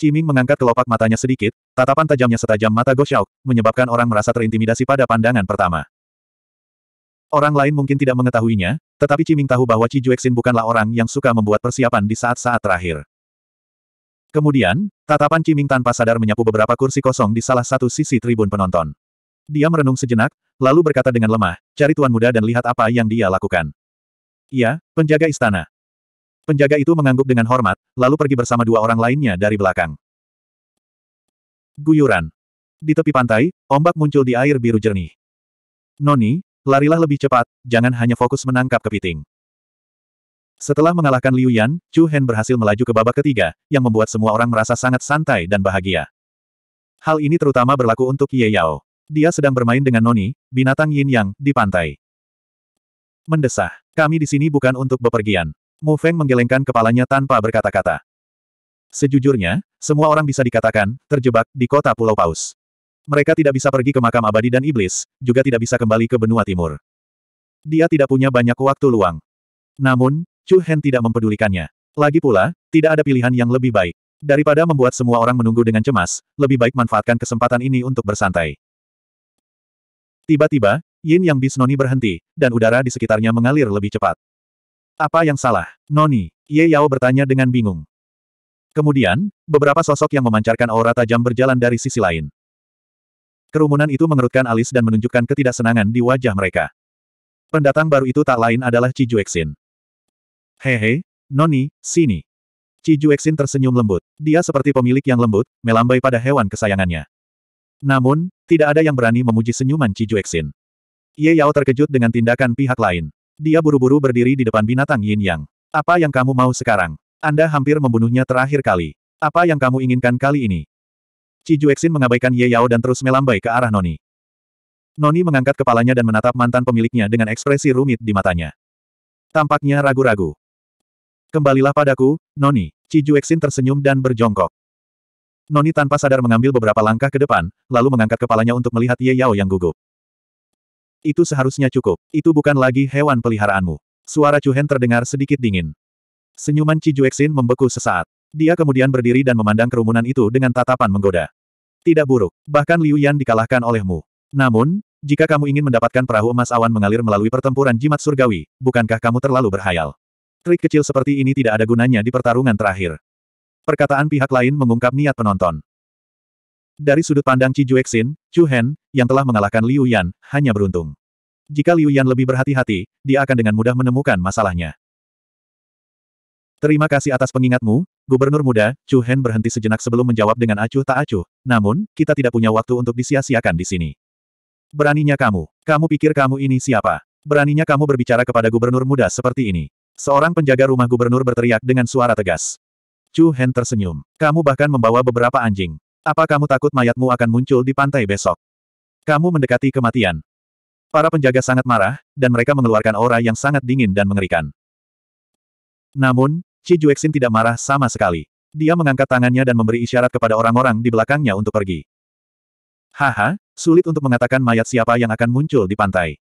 Ciming mengangkat kelopak matanya sedikit, tatapan tajamnya setajam mata Goshauk, menyebabkan orang merasa terintimidasi pada pandangan pertama. Orang lain mungkin tidak mengetahuinya, tetapi Ciming tahu bahwa Jueksin bukanlah orang yang suka membuat persiapan di saat-saat terakhir. Kemudian, tatapan Ciming tanpa sadar menyapu beberapa kursi kosong di salah satu sisi tribun penonton. Dia merenung sejenak, lalu berkata dengan lemah, cari tuan muda dan lihat apa yang dia lakukan. Iya, penjaga istana. Penjaga itu mengangguk dengan hormat, lalu pergi bersama dua orang lainnya dari belakang. Guyuran. Di tepi pantai, ombak muncul di air biru jernih. Noni, larilah lebih cepat, jangan hanya fokus menangkap kepiting. Setelah mengalahkan Liu Yan, Chu Hen berhasil melaju ke babak ketiga, yang membuat semua orang merasa sangat santai dan bahagia. Hal ini terutama berlaku untuk Ye Yao. Dia sedang bermain dengan Noni, binatang yin yang, di pantai. Mendesah. Kami di sini bukan untuk bepergian. Mu Feng menggelengkan kepalanya tanpa berkata-kata. Sejujurnya, semua orang bisa dikatakan, terjebak, di kota Pulau Paus. Mereka tidak bisa pergi ke makam abadi dan iblis, juga tidak bisa kembali ke benua timur. Dia tidak punya banyak waktu luang. Namun, Chu Hen tidak mempedulikannya. Lagi pula, tidak ada pilihan yang lebih baik. Daripada membuat semua orang menunggu dengan cemas, lebih baik manfaatkan kesempatan ini untuk bersantai. Tiba-tiba, Yin Yang Bis Noni berhenti, dan udara di sekitarnya mengalir lebih cepat. Apa yang salah? Noni, Ye Yao bertanya dengan bingung. Kemudian, beberapa sosok yang memancarkan aura tajam berjalan dari sisi lain. Kerumunan itu mengerutkan alis dan menunjukkan ketidaksenangan di wajah mereka. Pendatang baru itu tak lain adalah Ci Juexin. Hehe, Noni, sini. Cijuexin tersenyum lembut. Dia seperti pemilik yang lembut, melambai pada hewan kesayangannya. Namun, tidak ada yang berani memuji senyuman Cijuexin. Ye Yao terkejut dengan tindakan pihak lain. Dia buru-buru berdiri di depan binatang Yin Yang. Apa yang kamu mau sekarang? Anda hampir membunuhnya terakhir kali. Apa yang kamu inginkan kali ini? Cijuexin mengabaikan Ye Yao dan terus melambai ke arah Noni. Noni mengangkat kepalanya dan menatap mantan pemiliknya dengan ekspresi rumit di matanya. Tampaknya ragu-ragu. Kembalilah padaku, Noni. Cijueksin tersenyum dan berjongkok. Noni tanpa sadar mengambil beberapa langkah ke depan, lalu mengangkat kepalanya untuk melihat Ye Yao yang gugup. Itu seharusnya cukup. Itu bukan lagi hewan peliharaanmu. Suara Hen terdengar sedikit dingin. Senyuman Cijueksin membeku sesaat. Dia kemudian berdiri dan memandang kerumunan itu dengan tatapan menggoda. Tidak buruk, bahkan Liu Yan dikalahkan olehmu. Namun, jika kamu ingin mendapatkan perahu emas awan mengalir melalui pertempuran jimat surgawi, bukankah kamu terlalu berhayal? Trik kecil seperti ini tidak ada gunanya di pertarungan terakhir. Perkataan pihak lain mengungkap niat penonton. Dari sudut pandang Ci Juexin, Chu Hen, yang telah mengalahkan Liu Yan, hanya beruntung. Jika Liu Yan lebih berhati-hati, dia akan dengan mudah menemukan masalahnya. Terima kasih atas pengingatmu, Gubernur muda, Chu Hen berhenti sejenak sebelum menjawab dengan acuh tak acuh, namun, kita tidak punya waktu untuk disia-siakan di sini. Beraninya kamu, kamu pikir kamu ini siapa? Beraninya kamu berbicara kepada gubernur muda seperti ini. Seorang penjaga rumah gubernur berteriak dengan suara tegas. Chu Hen tersenyum. Kamu bahkan membawa beberapa anjing. Apa kamu takut mayatmu akan muncul di pantai besok? Kamu mendekati kematian. Para penjaga sangat marah, dan mereka mengeluarkan aura yang sangat dingin dan mengerikan. Namun, Chi Juexin tidak marah sama sekali. Dia mengangkat tangannya dan memberi isyarat kepada orang-orang di belakangnya untuk pergi. Haha, sulit untuk mengatakan mayat siapa yang akan muncul di pantai.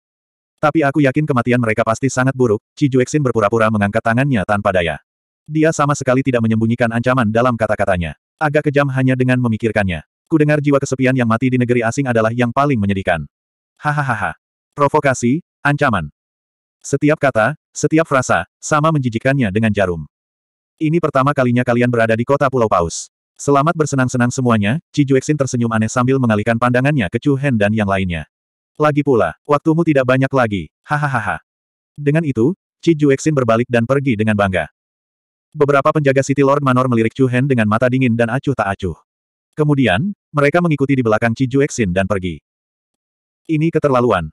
Tapi aku yakin kematian mereka pasti sangat buruk, Ci Juexin berpura-pura mengangkat tangannya tanpa daya. Dia sama sekali tidak menyembunyikan ancaman dalam kata-katanya. Agak kejam hanya dengan memikirkannya. Ku dengar jiwa kesepian yang mati di negeri asing adalah yang paling menyedihkan. Hahaha. Provokasi, ancaman. Setiap kata, setiap frasa, sama menjijikannya dengan jarum. Ini pertama kalinya kalian berada di kota Pulau Paus. Selamat bersenang-senang semuanya, Ci Juexin tersenyum aneh sambil mengalihkan pandangannya ke Chu Hen dan yang lainnya. Lagi pula, waktumu tidak banyak lagi, hahaha. Dengan itu, Ci Juexin berbalik dan pergi dengan bangga. Beberapa penjaga City Lord Manor melirik Chu Hen dengan mata dingin dan acuh tak acuh. Kemudian, mereka mengikuti di belakang Ci Juexin dan pergi. Ini keterlaluan.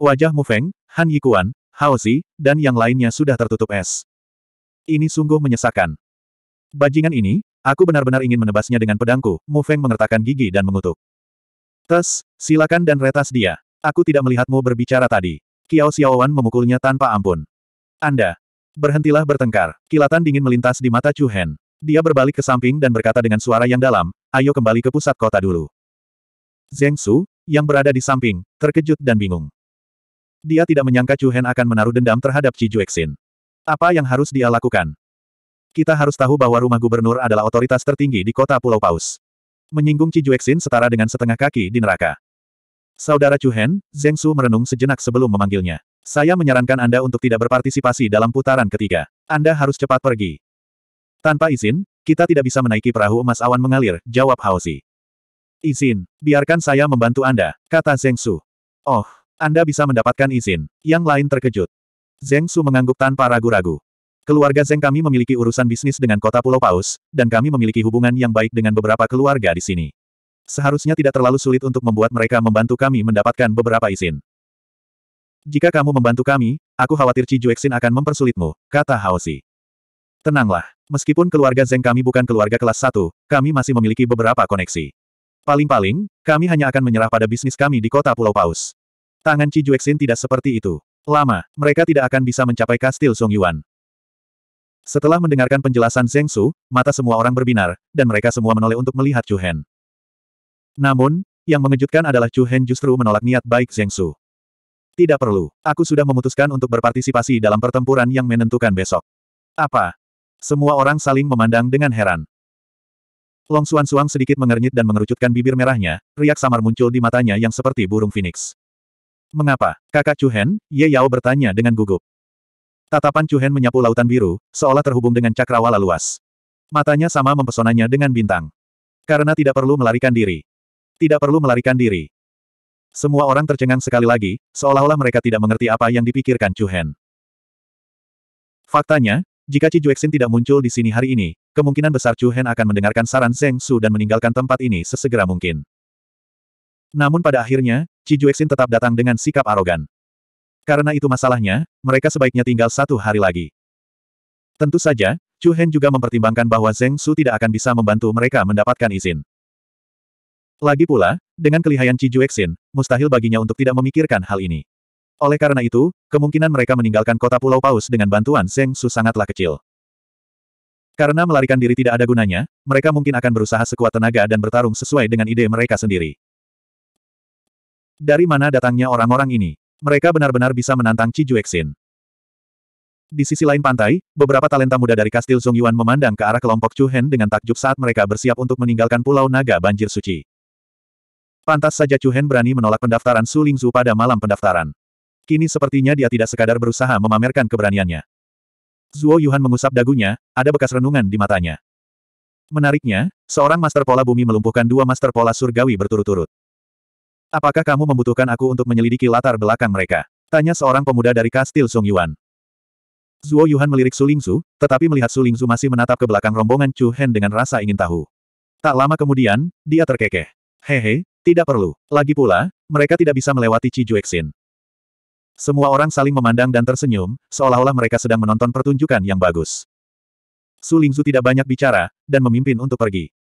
Wajah Mu Feng, Han Yikuan, Haozi, dan yang lainnya sudah tertutup es. Ini sungguh menyesakkan. Bajingan ini, aku benar-benar ingin menebasnya dengan pedangku, Mu Feng mengertakkan gigi dan mengutuk. Tes, silakan dan retas dia. Aku tidak melihatmu berbicara tadi. Kiao Xiaowan memukulnya tanpa ampun. Anda. Berhentilah bertengkar. Kilatan dingin melintas di mata Chu Hen. Dia berbalik ke samping dan berkata dengan suara yang dalam, ayo kembali ke pusat kota dulu. Zheng Su, yang berada di samping, terkejut dan bingung. Dia tidak menyangka Chu Hen akan menaruh dendam terhadap Chi Juexin. Apa yang harus dia lakukan? Kita harus tahu bahwa rumah gubernur adalah otoritas tertinggi di kota Pulau Paus. Menyinggung Chi Juexin setara dengan setengah kaki di neraka. Saudara Chu Hen, Zheng Su merenung sejenak sebelum memanggilnya. Saya menyarankan Anda untuk tidak berpartisipasi dalam putaran ketiga. Anda harus cepat pergi. Tanpa izin, kita tidak bisa menaiki perahu emas awan mengalir, jawab Haozi. Izin, biarkan saya membantu Anda, kata Zheng Su. Oh, Anda bisa mendapatkan izin. Yang lain terkejut. Zheng Su mengangguk tanpa ragu-ragu. Keluarga Zeng kami memiliki urusan bisnis dengan kota Pulau Paus, dan kami memiliki hubungan yang baik dengan beberapa keluarga di sini. Seharusnya tidak terlalu sulit untuk membuat mereka membantu kami mendapatkan beberapa izin. Jika kamu membantu kami, aku khawatir Ci Cijuexin akan mempersulitmu, kata Haosi. Tenanglah, meskipun keluarga Zeng kami bukan keluarga kelas 1, kami masih memiliki beberapa koneksi. Paling-paling, kami hanya akan menyerah pada bisnis kami di kota Pulau Paus. Tangan Ci Cijuexin tidak seperti itu. Lama, mereka tidak akan bisa mencapai kastil Song Yuan. Setelah mendengarkan penjelasan Zeng Su, mata semua orang berbinar, dan mereka semua menoleh untuk melihat Chu Hen. Namun, yang mengejutkan adalah Chu Hen justru menolak niat baik Zheng Su. Tidak perlu, aku sudah memutuskan untuk berpartisipasi dalam pertempuran yang menentukan besok. Apa? Semua orang saling memandang dengan heran. Long Xuan Suang sedikit mengernyit dan mengerucutkan bibir merahnya, riak samar muncul di matanya yang seperti burung phoenix. Mengapa? Kakak Chu Hen, Ye Yao bertanya dengan gugup. Tatapan Chu Hen menyapu lautan biru, seolah terhubung dengan cakrawala luas. Matanya sama mempesonanya dengan bintang. Karena tidak perlu melarikan diri, tidak perlu melarikan diri. Semua orang tercengang sekali lagi, seolah-olah mereka tidak mengerti apa yang dipikirkan Chu Hen. Faktanya, jika Ci Juexin tidak muncul di sini hari ini, kemungkinan besar Chu Hen akan mendengarkan saran Zeng Su dan meninggalkan tempat ini sesegera mungkin. Namun pada akhirnya, Ci Juexin tetap datang dengan sikap arogan. Karena itu masalahnya, mereka sebaiknya tinggal satu hari lagi. Tentu saja, Chu Hen juga mempertimbangkan bahwa Zeng Su tidak akan bisa membantu mereka mendapatkan izin. Lagi pula, dengan kelihaian Cijuexin, mustahil baginya untuk tidak memikirkan hal ini. Oleh karena itu, kemungkinan mereka meninggalkan kota Pulau Paus dengan bantuan Zeng Su sangatlah kecil. Karena melarikan diri tidak ada gunanya, mereka mungkin akan berusaha sekuat tenaga dan bertarung sesuai dengan ide mereka sendiri. Dari mana datangnya orang-orang ini? Mereka benar-benar bisa menantang Cijuexin. Di sisi lain pantai, beberapa talenta muda dari Kastil Zhongyuan memandang ke arah kelompok Chu Hen dengan takjub saat mereka bersiap untuk meninggalkan Pulau Naga Banjir Suci. Pantas saja Chu Hen berani menolak pendaftaran Su Lingzu pada malam pendaftaran. Kini sepertinya dia tidak sekadar berusaha memamerkan keberaniannya. Zuo Yuhan mengusap dagunya, ada bekas renungan di matanya. Menariknya, seorang master pola bumi melumpuhkan dua master pola surgawi berturut-turut. Apakah kamu membutuhkan aku untuk menyelidiki latar belakang mereka? Tanya seorang pemuda dari kastil Song Yuan. Zuo Yuhan melirik Su Lingzu, tetapi melihat Su Lingzu masih menatap ke belakang rombongan Chu Hen dengan rasa ingin tahu. Tak lama kemudian, dia terkekeh. Hehe, tidak perlu. Lagi pula, mereka tidak bisa melewati Cijuexin. Semua orang saling memandang dan tersenyum, seolah-olah mereka sedang menonton pertunjukan yang bagus. Su Lingzu tidak banyak bicara, dan memimpin untuk pergi.